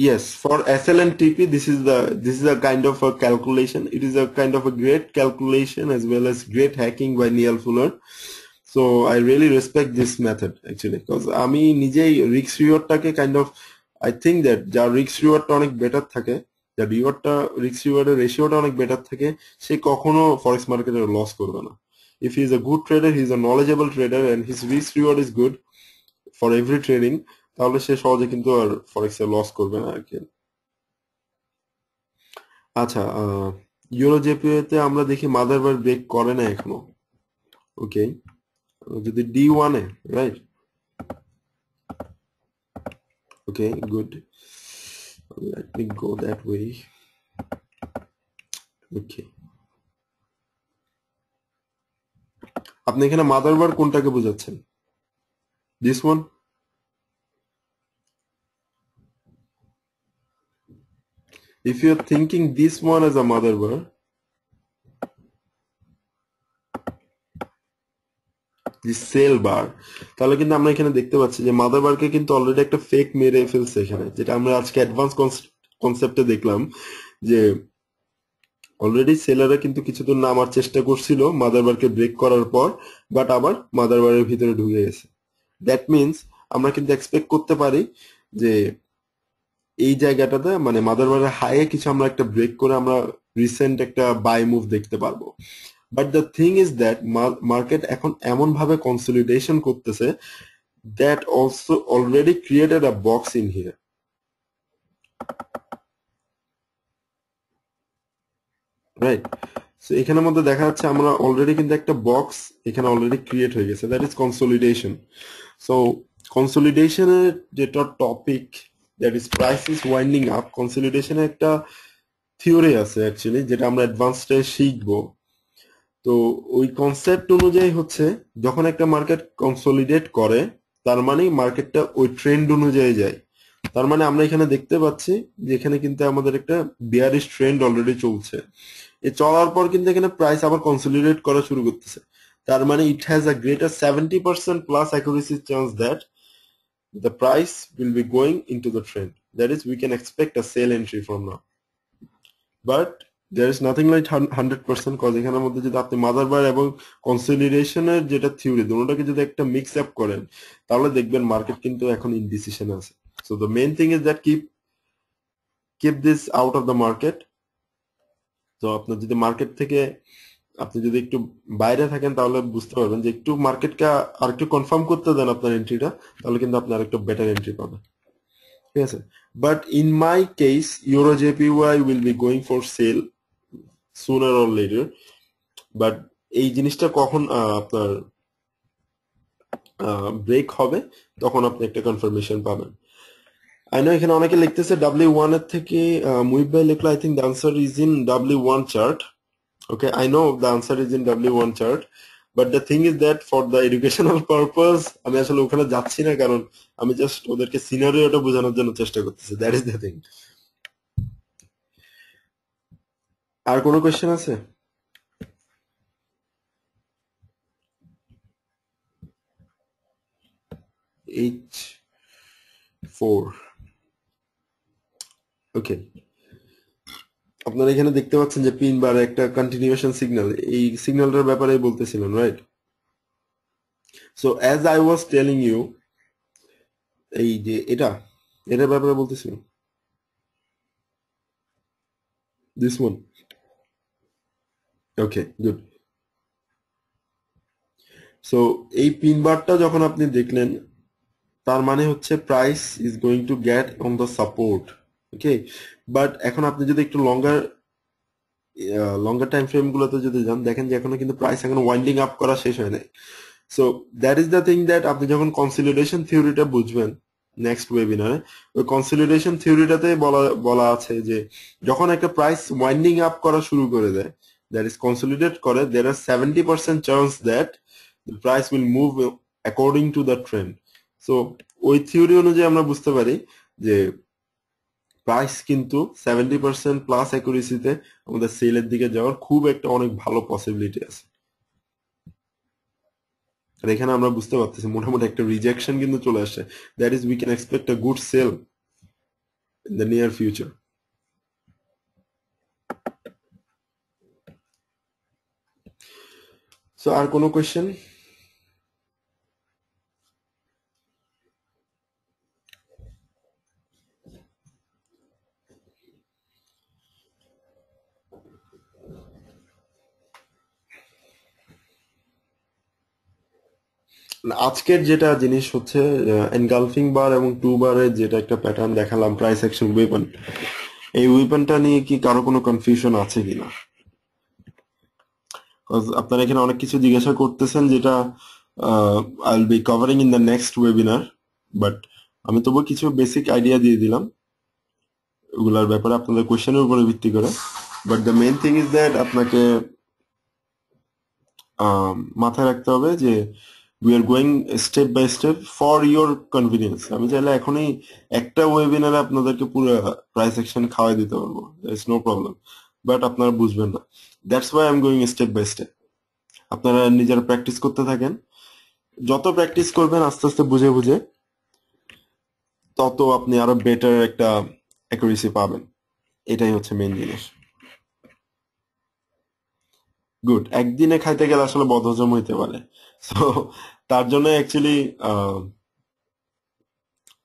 A: yes for sl tp this is the this is a kind of a calculation it is a kind of a great calculation as well as great hacking by Neil Fuller so I really respect this method actually because I mean Nijay Rick's reward take kind of I think that the Rick's reward tonic better take the reward Rick's reward ratio tonic better take say kokono forex marketer loss korona if he is a good trader he is a knowledgeable trader and his risk reward is good for every trading তাহলে সে সহজে কিন্তু আর ফরেক্সে লস করবে না আর কি আচ্ছা ইউরো তে আমরা দেখি মাদারবার ব্রেক করে না এখনো ওকে যদি ডি ওয়ানে right okay good let me go that way okay আপনি এখানে মাদারবার কোনটাকে বোঝাচ্ছেন this one If you're thinking this one as a motherboard, যে সেল বার তাহলে কিন্তু আমরা এখানে দেখতে পাচ্ছি যে মাদার কিন্তু অলরেডি একটা ফেক মেরে ফেলছে এখানে যেটা আমরা আজকে অ্যাডভান্স কনসেপ্টে দেখলাম যে অলরেডি সেলাররা কিন্তু কিছুদূর নামার চেষ্টা করছিল মাদারবারকে ব্রেক করার পর বাট আবার মাদারবারের ভিতরে ঢুকে গেছে দ্যাট মিন্স আমরা কিন্তু এক্সপেক্ট করতে পারি যে এই জায়গাটাতে মানে মাদারবারের হাইয়ে কিছু আমরা একটা ব্রেক করে আমরা রিসেন্ট একটা বাই মুভ দেখতে পারবো but the thing is that market এখন এমন ভাবে কনসলিডেশন করতেছে that also already created a box in here right so এখানের মধ্যে দেখা যাচ্ছে আমরা অলরেডি কিন্তু একটা বক্স এখানে অলরেডি ক্রিয়েট হয়ে গেছে দ্যাট ইজ কনসলিডেশন সো কনসলিডেশনের যেটা topic that is prices winding up কনসলিডেশনের একটা থিওরি আছে অ্যাকচুয়ালি যেটা আমরা অ্যাডভান্সডে শিখবো তো ওই কনসেপ্ট অনুযায়ী হচ্ছে যখন একটা মার্কেট কনসলিডেট করে তার মানে মার্কেটটা ওই ট্রেন্ড অনুযায়ী যায় তার মানে আমরা এখানে দেখতে পাচ্ছি যে এখানে কিন্তু আমাদের একটা বিয়ারিশ ট্রেন্ড অলরেডি চলছে এ চলার পর কিন্তু এখানে প্রাইস আবার কনসলিডেট করা শুরু করতেছে তার মানে it has a greater seventy percent plus accuracy chance that the price will be going into the trend that is we can expect a sale entry from now but there is nothing like 100% cause এখানের মধ্যে যদি আপনি মাদার বার এবং কনসলিডেশনের যেটা থিওরি দুটোকে যদি একটা mix আপ করেন তাহলে দেখবেন মার্কেট কিন্তু এখন ইনডিসিশন আছে so the main thing is that keep keep this out of the market তো আপনার যদি মার্কেট থেকে আপনি যদি একটু বাইরে থাকেন তাহলে বুঝতে পারবেন যে একটু মার্কেটকে আর একটু কনফার্ম করতে দেন আপনার এন্ট্রিটা তাহলে কিন্তু আপনি আর একটু বেটার এন্ট্রি পাবেন ঠিক আছে but in my case euro Y will be going for sell sooner or later but এই জিনিসটা কখন আপনার ব্রেক হবে তখন আপনি একটা কনফার্মেশন পাবেন আই নো এখানে অনেকে লিখতেছে ডাব্লিউ ওয়ান এর থেকে ভাই লিখলো I think the answer is in W one chart okay i know the answer is in w1 chart but the thing is that for the educational purpose আমি আসলে ওখানে যাচ্ছি না কারণ আমি জাস্ট ওদেরকে সিনারিওটা বোঝানোর জন্য চেষ্টা করতেছি দ্যাট ইজ দ্য থিং আর কোনো কোয়েশ্চেন আছে এইচ ফোর ওকে আপনারা এখানে দেখতে পাচ্ছেন যে পিন বার একটা কন্টিনিউশন সিগন্যাল এই সিগন্যালটার ব্যাপারে বলতেছিলেন right so as I was telling you এই যে এটা এটার ব্যাপারে বলতেছিলাম this one okay good so এই পিন বারটা যখন আপনি দেখলেন তার মানে হচ্ছে price is going to get on the support okay but এখন আপনি যদি একটু লঙ্গার লঙ্গার টাইম ফ্রেম গুলোতে যদি যান দেখেন যে এখনো কিন্তু প্রাইস এখন ওয়াইন্ডিং আপ করা শেষ হয় নাই so that is the thing that আপনি যখন কনসিলিডেশন থিওরিটা বুঝবেন নেক্সট ওয়েবিনারে ওই কনসিলিডেশন থিওরিটাতে বলা বলা আছে যে যখন একটা প্রাইস ওয়াইন্ডিং আপ করা শুরু করে দেয় দ্যাট ইজ কনসিলিডেট করে দের আর seventy percent chance that the price will move according to the trend so ওই থিওরি অনুযায়ী আমরা বুঝতে পারি যে প্রাইস কিন্তু সেভেন্টি পার্সেন্ট প্লাস অ্যাকুরেসিতে আমাদের সেলের দিকে যাওয়ার খুব একটা অনেক ভালো পসিবিলিটি আছে আর এখানে আমরা বুঝতে পারতেছি মোটামুটি একটা রিজেকশন কিন্তু চলে আসছে that is we can expect a good sell in the near future so আর কোনো কোয়েশ্চেন আজকের যেটা জিনিস হচ্ছে এনগালফিং বার এবং টু এর যেটা একটা প্যাটার্ন দেখালাম প্রাইস অ্যাকশন ওয়েপন এই ওয়েপনটা নিয়ে কি কারো কোনো কনফিউশন আছে কিনা আপনারা এখানে অনেক কিছু জিজ্ঞাসা করতেছেন যেটা I will be covering in the next webinar but আমি তবু কিছু বেসিক আইডিয়া দিয়ে দিলাম ওগুলার ব্যাপারে আপনাদের কোয়েশ্চেনের উপরে ভিত্তি করে but the main thing is that আপনাকে মাথায় রাখতে হবে যে we are going step by step for your convenience আমি চাইলে এখনই একটা ওয়েবিনারে আপনাদেরকে পুরো প্রাইস সেকশন খাওয়াই দিতে পারবো ইটস নো প্রবলেম বাট আপনারা বুঝবেন না that's why I am going step by step আপনারা নিজেরা প্র্যাকটিস করতে থাকেন যত প্র্যাকটিস করবেন আস্তে আস্তে বুঝে বুঝে তত আপনি আরো বেটার একটা অ্যাকুরেসি পাবেন এটাই হচ্ছে মেন জিনিস গুড একদিনে খাইতে গেলে আসলে বদহজম হইতে পারে সো তার জন্য অ্যাকচুয়ালি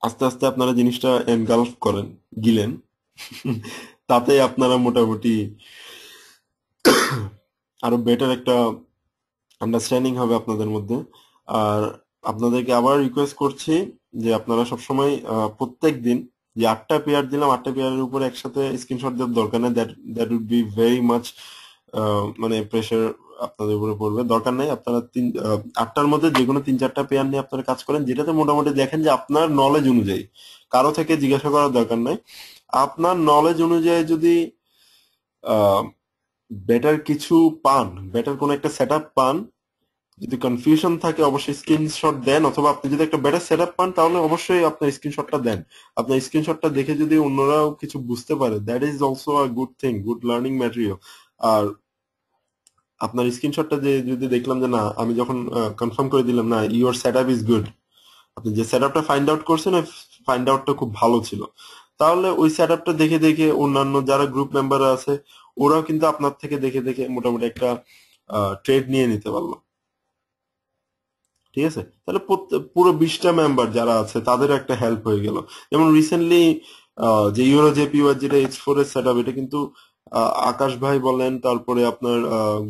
A: আস্তে আস্তে আপনারা জিনিসটা এনগালফ করেন গিলেন তাতে আপনারা মোটামুটি আরো বেটার একটা আন্ডারস্ট্যান্ডিং হবে আপনাদের মধ্যে আর আপনাদেরকে আবার রিকোয়েস্ট করছি যে আপনারা সবসময় প্রত্যেক দিন যে আটটা পেয়ার দিলাম আটটা পেয়ারের উপরে একসাথে স্ক্রিনশট দেওয়ার দরকার নেই that that would be very much মানে প্রেশার আপনাদের উপরে পড়বে দরকার নেই আপনারা তিন আটটার মধ্যে যে কোনো তিন চারটা পেয়ার নিয়ে আপনারা কাজ করেন যেটাতে মোটামুটি দেখেন যে আপনার নলেজ অনুযায়ী কারো থেকে জিজ্ঞাসা করার দরকার নাই আপনার নলেজ অনুযায়ী যদি বেটার কিছু পান বেটার কোন একটা সেট পান যদি কনফিউশন থাকে অবশ্যই স্ক্রিনশট দেন অথবা আপনি যদি একটা বেটার সেট পান তাহলে অবশ্যই আপনার স্ক্রিনশটটা দেন আপনার স্ক্রিনশটটা দেখে যদি অন্যরাও কিছু বুঝতে পারে that is also a good thing good learning material আর আপনার স্ক্রিনশটটা যে যদি দেখলাম যে না আমি যখন কনফার্ম করে দিলাম না your set up is good আপনি যে সেট আপটা ফাইন্ড আউট করছেন ফাইন্ড আউটটা খুব ভালো ছিল তাহলে ওই সেট আপটা দেখে দেখে অন্যান্য যারা গ্রুপ মেম্বার আছে ওরাও কিন্তু আপনার থেকে দেখে দেখে মোটামুটি একটা ট্রেড নিয়ে নিতে পারলো ঠিক আছে তাহলে পুরো বিশটা মেম্বার যারা আছে তাদের একটা হেল্প হয়ে গেল যেমন রিসেন্টলি যে ইউরো জেপি ওয়ার যেটা এইচ ফোর এর সেট আপ এটা কিন্তু আকাশ ভাই বলেন তারপরে আপনার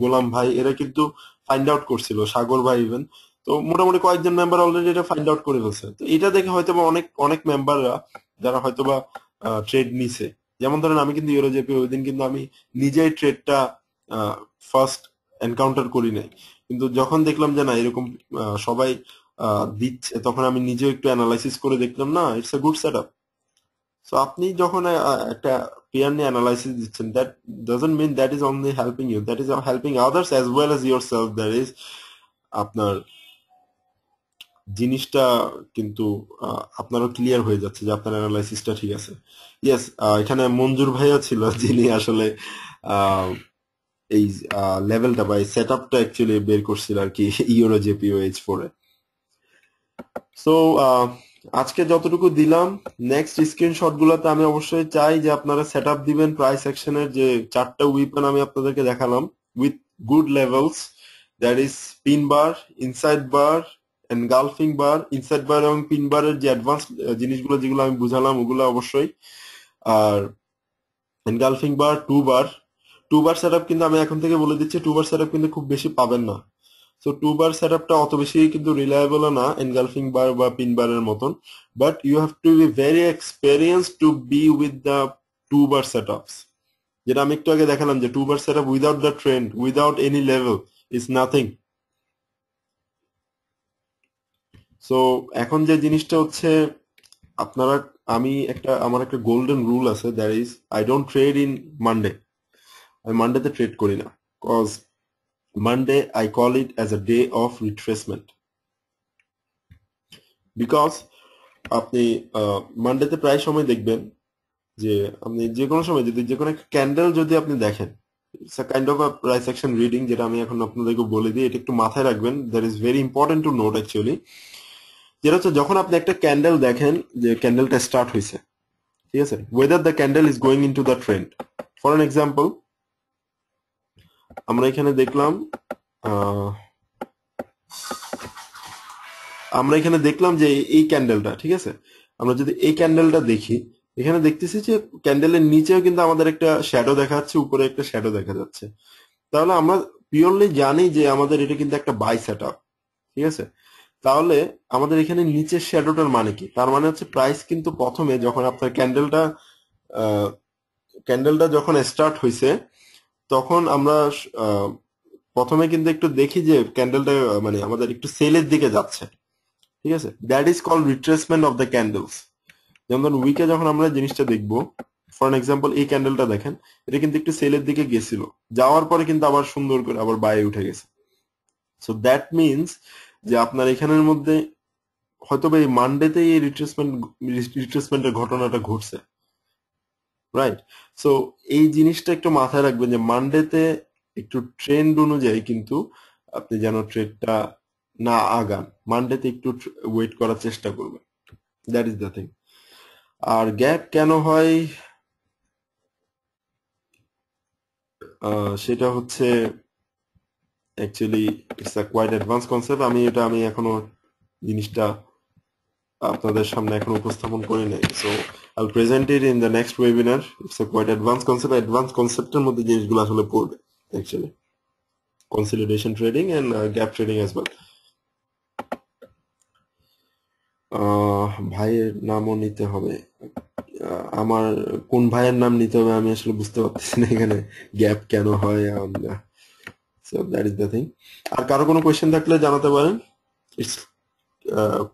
A: গোলাম ভাই এরা কিন্তু ফাইন্ড আউট করছিল সাগর ভাই ইভেন তো মোটামুটি কয়েকজন মেম্বার অলরেডি এটা ফাইন্ড আউট করে ফেলছে তো এটা দেখে হয়তো অনেক অনেক মেম্বাররা যারা হয়তো বা ট্রেড নিছে যেমন ধরেন আমি কিন্তু ইউরোজেপি ওই দিন কিন্তু আমি নিজেই ট্রেডটা ফার্স্ট এনকাউন্টার করি নাই কিন্তু যখন দেখলাম যে না এরকম সবাই দিচ্ছে তখন আমি নিজেও একটু অ্যানালাইসিস করে দেখলাম না it's a good set up so আপনি যখন একটা পিয়ার নিয়ে অ্যানালাইসিস দিচ্ছেন that doesn't mean that is only helping you that is helping others as well as yourself that is আপনার জিনিসটা কিন্তু আপনারও ক্লিয়ার হয়ে যাচ্ছে যে আপনার অ্যানালাইসিসটা ঠিক আছে ইয়েস এখানে মঞ্জুর ভাইয়া ছিল যিনি আসলে এই লেভেলটা বা এই সেট আপটা অ্যাকচুয়ালি বের করছিল আর কি ইউরো জেপিও এইচ ফোরে সো আহ আজকে যতটুকু দিলাম নেক্সট স্ক্রিনশট গুলাতে আমি অবশ্যই চাই যে আপনারা সেট আপ দিবেন প্রাইস সেকশনের যে চারটা উইপেন আমি আপনাদেরকে দেখালাম with good levels that is pin bar inside bar engulfing bar inside bar এবং পিন বারের যে অ্যাডভান্স জিনিসগুলো যেগুলো আমি বুঝালাম ওগুলো অবশ্যই আর engulfing bar two bar two bar set কিন্তু আমি এখন থেকে বলে দিচ্ছি টু বার সেট কিন্তু খুব বেশি পাবেন না সো টু বার সেট আপটা অত বেশি কিন্তু রিলায়েবলও না এনগালফিং বার বা পিন বারের মতন but you have to be very experience to be with the two bar set ups যেটা আমি একটু আগে দেখালাম যে two bar set up without the trend without any level is nothing so এখন যে জিনিসটা হচ্ছে আপনারা আমি একটা আমার একটা গোল্ডেন রুল আছে that is I don't trade in Monday আমি মানডেতে ট্রেড করি না cause Monday, I call it as a day of retracement because আপনি মানডেতে প্রায় সময় দেখবেন যে আপনি যে কোনো সময় যদি যে কোনো একটা ক্যান্ডেল যদি আপনি দেখেন kind of price section reading যেটা আমি এখন আপনাদেরকে বলে দিই এটা একটু মাথায় রাখবেন that is very important to note actually যেটা হচ্ছে যখন আপনি একটা ক্যান্ডেল দেখেন যে ক্যান্ডেলটা স্টার্ট হয়েছে ঠিক আছে whether the candle is going in two the trend for an example আমরা এখানে দেখলাম আমরা এখানে দেখলাম যে এই ক্যান্ডেলটা ঠিক আছে আমরা যদি এই ক্যান্ডেলটা দেখি এখানে দেখতেছি যে ক্যান্ডেলের নিচেও কিন্তু আমাদের একটা শ্যাডো দেখা যাচ্ছে উপরে একটা শ্যাডো দেখা যাচ্ছে তাহলে আমরা পিওরলি জানি যে আমাদের এটা কিন্তু একটা বাই সেট ঠিক আছে তাহলে আমাদের এখানে নিচের শ্যাডোটার মানে কি তার মানে হচ্ছে প্রাইস কিন্তু প্রথমে যখন আপনার ক্যান্ডেলটা ক্যান্ডেলটা যখন স্টার্ট হয়েছে তখন আমরা প্রথমে কিন্তু একটু দেখি যে ক্যান্ডেলটা মানে আমাদের একটু সেলের দিকে যাচ্ছে ঠিক আছে that is call retracement of the candles যেমন ধরুন উইকে যখন আমরা জিনিসটা দেখব ফর এক্সাম্পল এই ক্যান্ডেলটা দেখেন এটা কিন্তু একটু সেলের দিকে গেছিল যাওয়ার পরে কিন্তু আবার সুন্দর করে আবার বায়ে উঠে গেছে সো দ্যাট মিনস যে আপনার এখানের মধ্যে হয়তো এই মানডেতে এই রিট্রেসমেন্ট রিট্রেসমেন্টের ঘটনাটা ঘটছে রাইট সো এই জিনিসটা একটু মাথায় রাখবেন যে মানডেতে একটু ট্রেন্ড অনুযায়ী কিন্তু আপনি যেন ট্রেডটা না আগান মানডেতে একটু ওয়েট করার চেষ্টা করবেন দ্যাট ইজ দ্য থিং আর গ্যাপ কেন হয় সেটা হচ্ছে actually it's a quite advance concept আমি এটা আমি এখনো জিনিসটা আপনাদের সামনে এখন উপস্থাপন করি নাই so I'll present it in the next webinar. It's a quite advanced concept. Advanced concept এর মধ্যে জিনিসগুলো আসলে পড়বে actually. Consolidation trading and uh, gap trading as well. ভাইয়ের নামও নিতে হবে আমার কোন ভাইয়ের নাম নিতে হবে আমি আসলে বুঝতে পারতেছি না এখানে গ্যাপ কেন হয় so that is the thing আর কারো কোনো কোয়েশ্চেন থাকলে জানাতে পারেন it's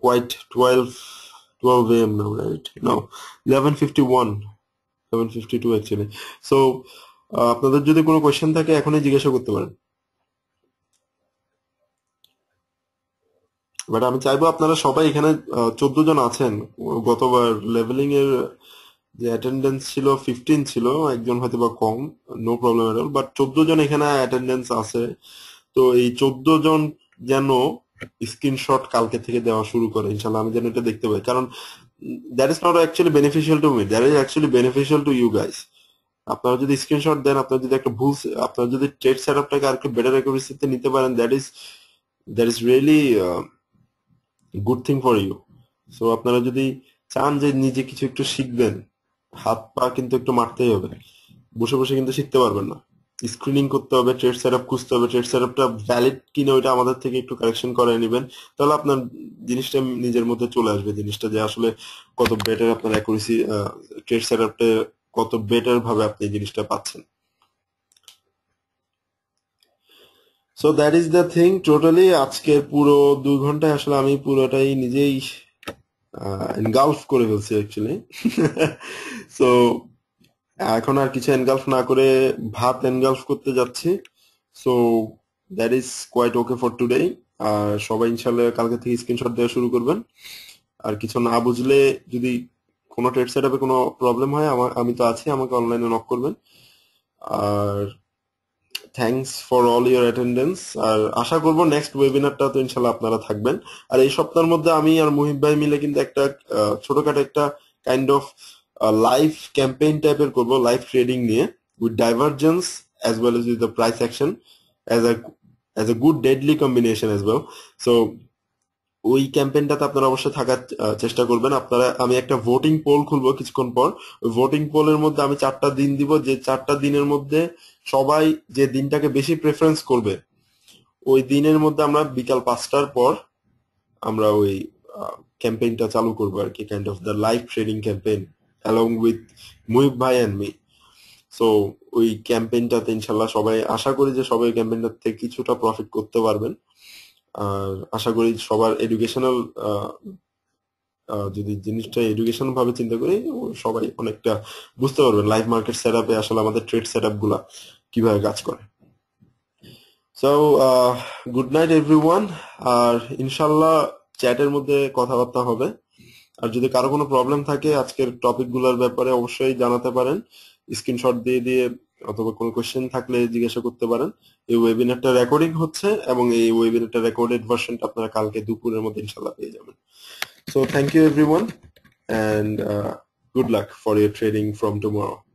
A: quite twelve 12 a.m. now, right? No, 11:51, 11:52 actually. So uh, আপনাদের যদি কোনো কোয়েশ্চেন থাকে এখনই জিজ্ঞাসা করতে পারেন বাট আমি চাইবো আপনারা সবাই এখানে চোদ্দ জন আছেন গতবার লেভেলিং এর যে অ্যাটেন্ডেন্স ছিল ফিফটিন ছিল একজন হয়তো বা কম no problem at all but চোদ্দ জন এখানে অ্যাটেন্ডেন্স আছে তো এই চোদ্দ জন যেন স্ক্রিনশট কালকে থেকে দেওয়া শুরু করে ইনশাল্লাহ আমি যেন এটা দেখতে পাই কারণ that is not actually beneficial to me that is actually beneficial to you guys আপনারা যদি স্ক্রিনশট দেন আপনারা যদি একটা ভুল আপনারা যদি ট্রেড সেট আপটাকে আর একটু বেটার অ্যাকুরেসিতে নিতে পারেন that is that is really good thing for you so আপনারা যদি চান যে নিজে কিছু একটু শিখবেন হাত পা কিন্তু একটু মারতেই হবে বসে বসে কিন্তু শিখতে পারবেন না স্ক্রিনিং করতে হবে ট্রেড সেট আপ খুঁজতে হবে ট্রেড সেট টা ভ্যালিড কিনা ওইটা আমাদের থেকে একটু কারেকশন করে নেবেন তাহলে আপনার জিনিসটা নিজের মধ্যে চলে আসবে জিনিসটা যে আসলে কত বেটার আপনার অ্যাকুরেসি ট্রেড সেট টা কত বেটার ভাবে আপনি জিনিসটা পাচ্ছেন so that is the thing totally আজকের পুরো দুই ঘন্টায় আসলে আমি পুরোটাই নিজেই গালফ করে ফেলছি অ্যাকচুয়ালি সো এখন আর কিছু এনগালফ না করে ভাত এনগালফ করতে যাচ্ছি so that is quite okay for today আর সবাই ইনশাল্লাহ কালকে থেকে স্ক্রিনশট দেওয়া শুরু করবেন আর কিছু না বুঝলে যদি কোনো ট্রেড সেট আপে কোনো প্রবলেম হয় আমার আমি তো আছি আমাকে অনলাইনে নক করবেন আর thanks for all your attendance আর আশা করবো নেক্সট ওয়েবিনারটা তো ইনশাল্লাহ আপনারা থাকবেন আর এই সপ্তাহের মধ্যে আমি আর মুহিব ভাই মিলে কিন্তু একটা ছোটখাটো একটা কাইন্ড অফ লাইভ ক্যাম্পেইন টাইপের করব লাইভ ট্রেডিং নিয়ে with divergence as well as with the price action as a as a good deadly combination as well so ওই ক্যাম্পেইনটাতে আপনারা অবশ্যই থাকার চেষ্টা করবেন আপনারা আমি একটা ভোটিং পোল খুলবো কিছুক্ষণ পর ওই ভোটিং পোলের মধ্যে আমি চারটা দিন দিব যে চারটা দিনের মধ্যে সবাই যে দিনটাকে বেশি প্রেফারেন্স করবে ওই দিনের মধ্যে আমরা বিকাল পাঁচটার পর আমরা ওই ক্যাম্পেইনটা চালু করবো আর কি kind of the live trading campaign along with Muhib ভাই অ্যান্ড মি সো ওই ক্যাম্পেইনটাতে ইনশাল্লাহ সবাই আশা করি যে সবাই ক্যাম্পেইনটার থেকে কিছুটা প্রফিট করতে পারবেন আর আশা করি সবার এডুকেশনাল যদি জিনিসটা এডুকেশন ভাবে চিন্তা করি সবাই অনেকটা বুঝতে পারবেন লাইভ মার্কেট সেট আপে আসলে আমাদের ট্রেড সেট আপ গুলা কিভাবে কাজ করে so good night everyone আর ইনশাল্লাহ চ্যাটের মধ্যে কথাবার্তা হবে আর যদি কারো কোনো প্রবলেম থাকে আজকের টপিকগুলোর ব্যাপারে অবশ্যই জানাতে পারেন স্ক্রিনশট দিয়ে দিয়ে অথবা কোনো কোয়েশ্চেন থাকলে জিজ্ঞাসা করতে পারেন এই ওয়েবিনারটা রেকর্ডিং হচ্ছে এবং এই ওয়েবিনারটা রেকর্ডেড ভার্সনটা আপনারা কালকে দুপুরের মধ্যে ইনশাআল্লাহ পেয়ে যাবেন so thank you everyone and good luck for your trading from tomorrow